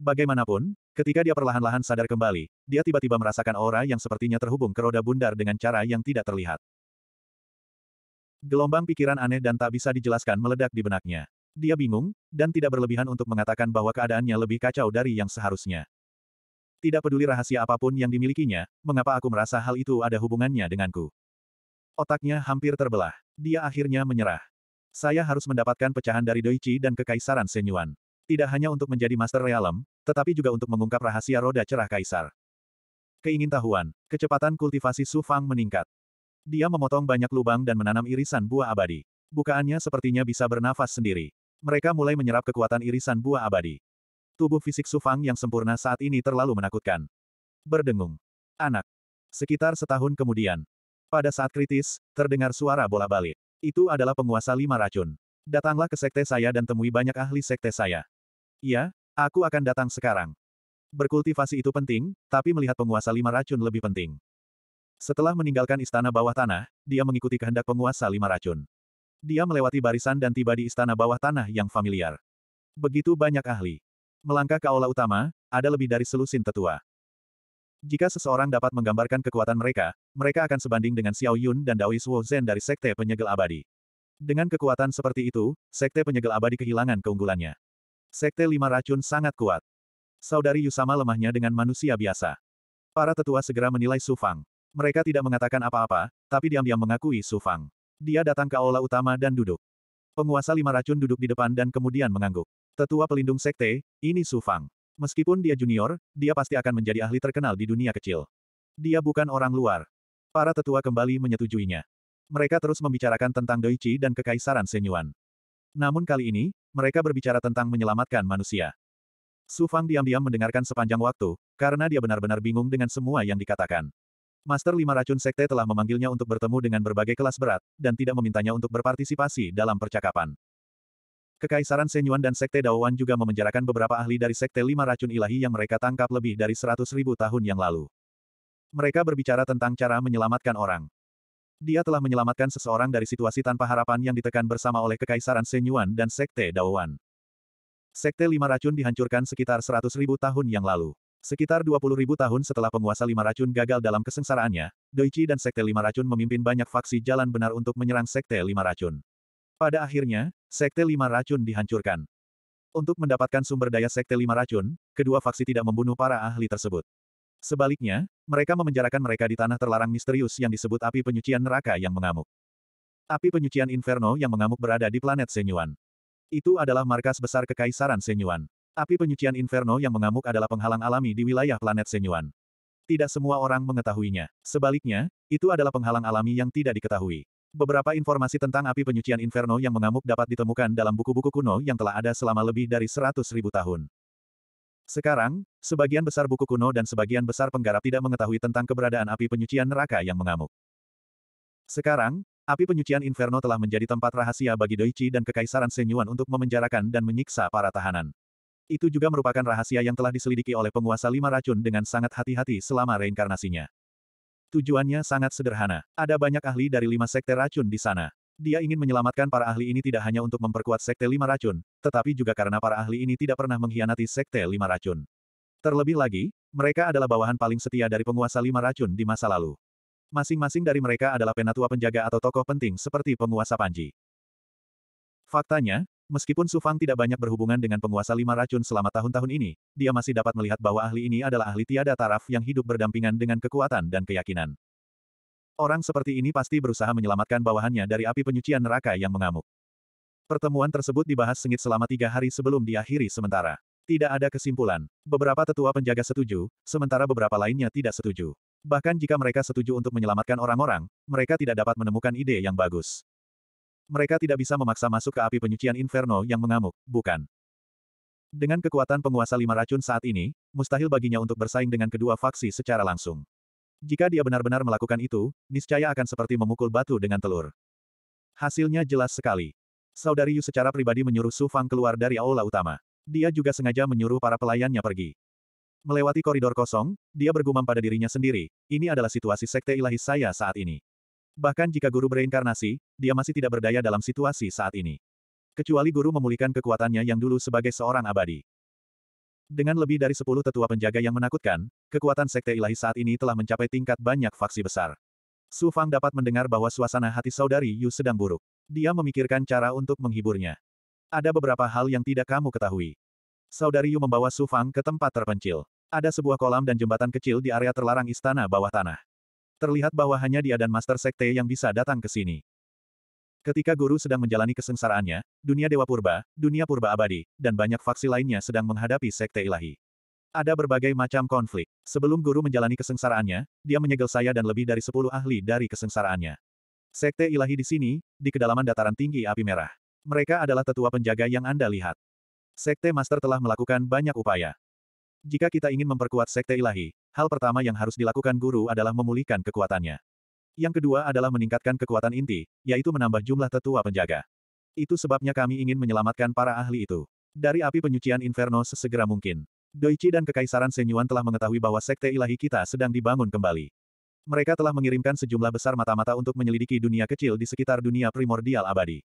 Bagaimanapun, ketika dia perlahan-lahan sadar kembali, dia tiba-tiba merasakan aura yang sepertinya terhubung ke roda bundar dengan cara yang tidak terlihat. Gelombang pikiran aneh dan tak bisa dijelaskan meledak di benaknya. Dia bingung, dan tidak berlebihan untuk mengatakan bahwa keadaannya lebih kacau dari yang seharusnya. Tidak peduli rahasia apapun yang dimilikinya, mengapa aku merasa hal itu ada hubungannya denganku? Otaknya hampir terbelah. Dia akhirnya menyerah. Saya harus mendapatkan pecahan dari Doichi dan Kekaisaran Senyuan. Tidak hanya untuk menjadi Master Realm, tetapi juga untuk mengungkap rahasia roda cerah Kaisar. Keingin tahuan, kecepatan kultivasi Su Fang meningkat. Dia memotong banyak lubang dan menanam irisan buah abadi. Bukaannya sepertinya bisa bernafas sendiri. Mereka mulai menyerap kekuatan irisan buah abadi. Tubuh fisik Sufang yang sempurna saat ini terlalu menakutkan. Berdengung. Anak. Sekitar setahun kemudian. Pada saat kritis, terdengar suara bola balik. Itu adalah penguasa lima racun. Datanglah ke sekte saya dan temui banyak ahli sekte saya. Ya, aku akan datang sekarang. Berkultivasi itu penting, tapi melihat penguasa lima racun lebih penting. Setelah meninggalkan istana bawah tanah, dia mengikuti kehendak penguasa lima racun. Dia melewati barisan dan tiba di istana bawah tanah yang familiar. Begitu banyak ahli. Melangkah ke aula utama, ada lebih dari selusin tetua. Jika seseorang dapat menggambarkan kekuatan mereka, mereka akan sebanding dengan Xiao Yun dan Daois Wu Zhen dari Sekte Penyegel Abadi. Dengan kekuatan seperti itu, Sekte Penyegel Abadi kehilangan keunggulannya. Sekte Lima Racun sangat kuat. Saudari Yusama lemahnya dengan manusia biasa. Para tetua segera menilai Su Fang. Mereka tidak mengatakan apa-apa, tapi diam-diam mengakui Su Fang. Dia datang ke aula utama dan duduk. Penguasa Lima Racun duduk di depan dan kemudian mengangguk. Tetua pelindung sekte, ini Su Fang. Meskipun dia junior, dia pasti akan menjadi ahli terkenal di dunia kecil. Dia bukan orang luar. Para tetua kembali menyetujuinya. Mereka terus membicarakan tentang Doichi dan kekaisaran Senyuan. Namun kali ini, mereka berbicara tentang menyelamatkan manusia. Su Fang diam-diam mendengarkan sepanjang waktu, karena dia benar-benar bingung dengan semua yang dikatakan. Master Lima Racun Sekte telah memanggilnya untuk bertemu dengan berbagai kelas berat, dan tidak memintanya untuk berpartisipasi dalam percakapan. Kekaisaran Senyuan dan Sekte Daowan juga memenjarakan beberapa ahli dari Sekte Lima Racun Ilahi yang mereka tangkap lebih dari seratus ribu tahun yang lalu. Mereka berbicara tentang cara menyelamatkan orang. Dia telah menyelamatkan seseorang dari situasi tanpa harapan yang ditekan bersama oleh Kekaisaran Senyuan dan Sekte Daowan. Sekte Lima Racun dihancurkan sekitar seratus ribu tahun yang lalu. Sekitar dua puluh ribu tahun setelah penguasa lima racun gagal dalam kesengsaraannya, Doichi dan Sekte Lima Racun memimpin banyak faksi jalan benar untuk menyerang Sekte Lima Racun. Pada akhirnya, Sekte Lima Racun dihancurkan. Untuk mendapatkan sumber daya Sekte Lima Racun, kedua faksi tidak membunuh para ahli tersebut. Sebaliknya, mereka memenjarakan mereka di tanah terlarang misterius yang disebut api penyucian neraka yang mengamuk. Api penyucian Inferno yang mengamuk berada di planet Senyuan. Itu adalah markas besar Kekaisaran Senyuan. Api penyucian Inferno yang mengamuk adalah penghalang alami di wilayah planet Senyuan. Tidak semua orang mengetahuinya. Sebaliknya, itu adalah penghalang alami yang tidak diketahui. Beberapa informasi tentang api penyucian Inferno yang mengamuk dapat ditemukan dalam buku-buku kuno yang telah ada selama lebih dari 100.000 tahun. Sekarang, sebagian besar buku kuno dan sebagian besar penggarap tidak mengetahui tentang keberadaan api penyucian neraka yang mengamuk. Sekarang, api penyucian Inferno telah menjadi tempat rahasia bagi Doichi dan Kekaisaran Senyuan untuk memenjarakan dan menyiksa para tahanan. Itu juga merupakan rahasia yang telah diselidiki oleh penguasa lima racun dengan sangat hati-hati selama reinkarnasinya. Tujuannya sangat sederhana. Ada banyak ahli dari lima sekte racun di sana. Dia ingin menyelamatkan para ahli ini tidak hanya untuk memperkuat sekte lima racun, tetapi juga karena para ahli ini tidak pernah mengkhianati sekte lima racun. Terlebih lagi, mereka adalah bawahan paling setia dari penguasa lima racun di masa lalu. Masing-masing dari mereka adalah penatua penjaga atau tokoh penting seperti penguasa Panji. Faktanya, Meskipun Su Fang tidak banyak berhubungan dengan penguasa lima racun selama tahun-tahun ini, dia masih dapat melihat bahwa ahli ini adalah ahli tiada taraf yang hidup berdampingan dengan kekuatan dan keyakinan. Orang seperti ini pasti berusaha menyelamatkan bawahannya dari api penyucian neraka yang mengamuk. Pertemuan tersebut dibahas sengit selama tiga hari sebelum diakhiri sementara. Tidak ada kesimpulan. Beberapa tetua penjaga setuju, sementara beberapa lainnya tidak setuju. Bahkan jika mereka setuju untuk menyelamatkan orang-orang, mereka tidak dapat menemukan ide yang bagus mereka tidak bisa memaksa masuk ke api penyucian Inferno yang mengamuk, bukan? Dengan kekuatan penguasa lima racun saat ini, mustahil baginya untuk bersaing dengan kedua faksi secara langsung. Jika dia benar-benar melakukan itu, niscaya akan seperti memukul batu dengan telur. Hasilnya jelas sekali. Saudari Yu secara pribadi menyuruh Su Fang keluar dari aula utama. Dia juga sengaja menyuruh para pelayannya pergi. Melewati koridor kosong, dia bergumam pada dirinya sendiri, ini adalah situasi sekte ilahi saya saat ini. Bahkan jika guru bereinkarnasi, dia masih tidak berdaya dalam situasi saat ini. Kecuali guru memulihkan kekuatannya yang dulu sebagai seorang abadi. Dengan lebih dari 10 tetua penjaga yang menakutkan, kekuatan sekte ilahi saat ini telah mencapai tingkat banyak faksi besar. Su Fang dapat mendengar bahwa suasana hati saudari Yu sedang buruk. Dia memikirkan cara untuk menghiburnya. Ada beberapa hal yang tidak kamu ketahui. Saudari Yu membawa Su Fang ke tempat terpencil. Ada sebuah kolam dan jembatan kecil di area terlarang istana bawah tanah. Terlihat bahwa hanya dia dan Master Sekte yang bisa datang ke sini. Ketika guru sedang menjalani kesengsaraannya, dunia Dewa Purba, dunia Purba Abadi, dan banyak faksi lainnya sedang menghadapi Sekte Ilahi. Ada berbagai macam konflik. Sebelum guru menjalani kesengsaraannya, dia menyegel saya dan lebih dari sepuluh ahli dari kesengsaraannya. Sekte Ilahi di sini, di kedalaman dataran tinggi api merah. Mereka adalah tetua penjaga yang Anda lihat. Sekte Master telah melakukan banyak upaya. Jika kita ingin memperkuat Sekte Ilahi, Hal pertama yang harus dilakukan guru adalah memulihkan kekuatannya. Yang kedua adalah meningkatkan kekuatan inti, yaitu menambah jumlah tetua penjaga. Itu sebabnya kami ingin menyelamatkan para ahli itu. Dari api penyucian Inferno sesegera mungkin. Doichi dan Kekaisaran Senyuan telah mengetahui bahwa sekte ilahi kita sedang dibangun kembali. Mereka telah mengirimkan sejumlah besar mata-mata untuk menyelidiki dunia kecil di sekitar dunia primordial abadi.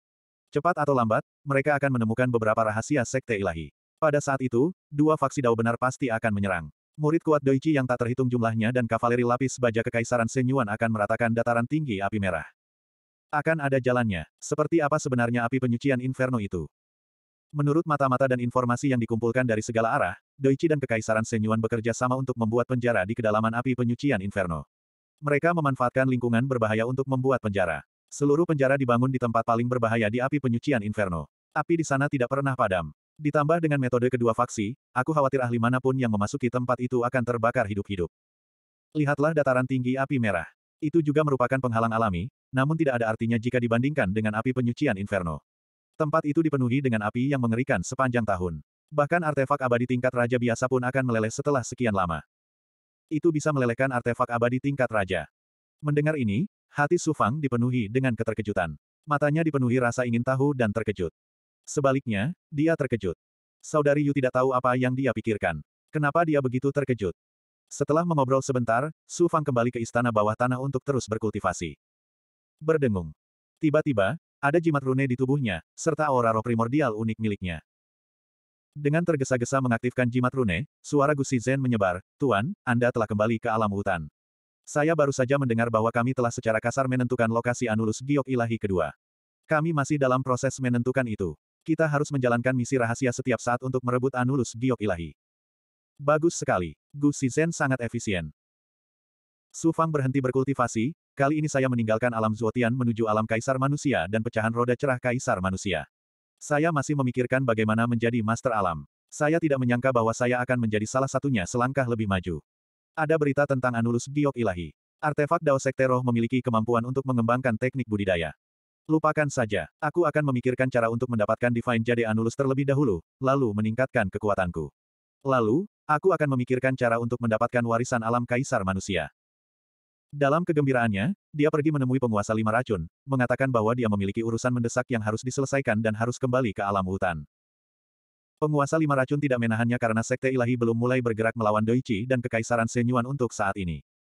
Cepat atau lambat, mereka akan menemukan beberapa rahasia sekte ilahi. Pada saat itu, dua faksi Dao benar pasti akan menyerang. Murid kuat Doichi yang tak terhitung jumlahnya dan kavaleri lapis baja kekaisaran Senyuan akan meratakan dataran tinggi api merah. Akan ada jalannya, seperti apa sebenarnya api penyucian Inferno itu. Menurut mata-mata dan informasi yang dikumpulkan dari segala arah, Doichi dan Kekaisaran Senyuan bekerja sama untuk membuat penjara di kedalaman api penyucian Inferno. Mereka memanfaatkan lingkungan berbahaya untuk membuat penjara. Seluruh penjara dibangun di tempat paling berbahaya di api penyucian Inferno. Api di sana tidak pernah padam. Ditambah dengan metode kedua faksi, aku khawatir ahli manapun yang memasuki tempat itu akan terbakar hidup-hidup. Lihatlah dataran tinggi api merah. Itu juga merupakan penghalang alami, namun tidak ada artinya jika dibandingkan dengan api penyucian Inferno. Tempat itu dipenuhi dengan api yang mengerikan sepanjang tahun. Bahkan artefak abadi tingkat raja biasa pun akan meleleh setelah sekian lama. Itu bisa melelehkan artefak abadi tingkat raja. Mendengar ini, hati Sufang dipenuhi dengan keterkejutan. Matanya dipenuhi rasa ingin tahu dan terkejut. Sebaliknya, dia terkejut. Saudari Yu tidak tahu apa yang dia pikirkan. Kenapa dia begitu terkejut? Setelah mengobrol sebentar, Su Fang kembali ke istana bawah tanah untuk terus berkultivasi. Berdengung. Tiba-tiba, ada jimat rune di tubuhnya, serta aura roh primordial unik miliknya. Dengan tergesa-gesa mengaktifkan jimat rune, suara Gusi Zen menyebar, Tuan, Anda telah kembali ke alam hutan. Saya baru saja mendengar bahwa kami telah secara kasar menentukan lokasi Anulus Giok Ilahi kedua. Kami masih dalam proses menentukan itu. Kita harus menjalankan misi rahasia setiap saat untuk merebut Anulus Giok Ilahi. Bagus sekali. Gu Shizhen sangat efisien. Su Fang berhenti berkultivasi, kali ini saya meninggalkan alam Zuotian menuju alam Kaisar Manusia dan pecahan roda cerah Kaisar Manusia. Saya masih memikirkan bagaimana menjadi Master Alam. Saya tidak menyangka bahwa saya akan menjadi salah satunya selangkah lebih maju. Ada berita tentang Anulus Giok Ilahi. Artefak Dao Sekte Roh memiliki kemampuan untuk mengembangkan teknik budidaya. Lupakan saja, aku akan memikirkan cara untuk mendapatkan Divine Jade Anulus terlebih dahulu, lalu meningkatkan kekuatanku. Lalu, aku akan memikirkan cara untuk mendapatkan warisan alam kaisar manusia. Dalam kegembiraannya, dia pergi menemui penguasa lima racun, mengatakan bahwa dia memiliki urusan mendesak yang harus diselesaikan dan harus kembali ke alam hutan. Penguasa lima racun tidak menahannya karena sekte ilahi belum mulai bergerak melawan Doichi dan kekaisaran Senyuan untuk saat ini.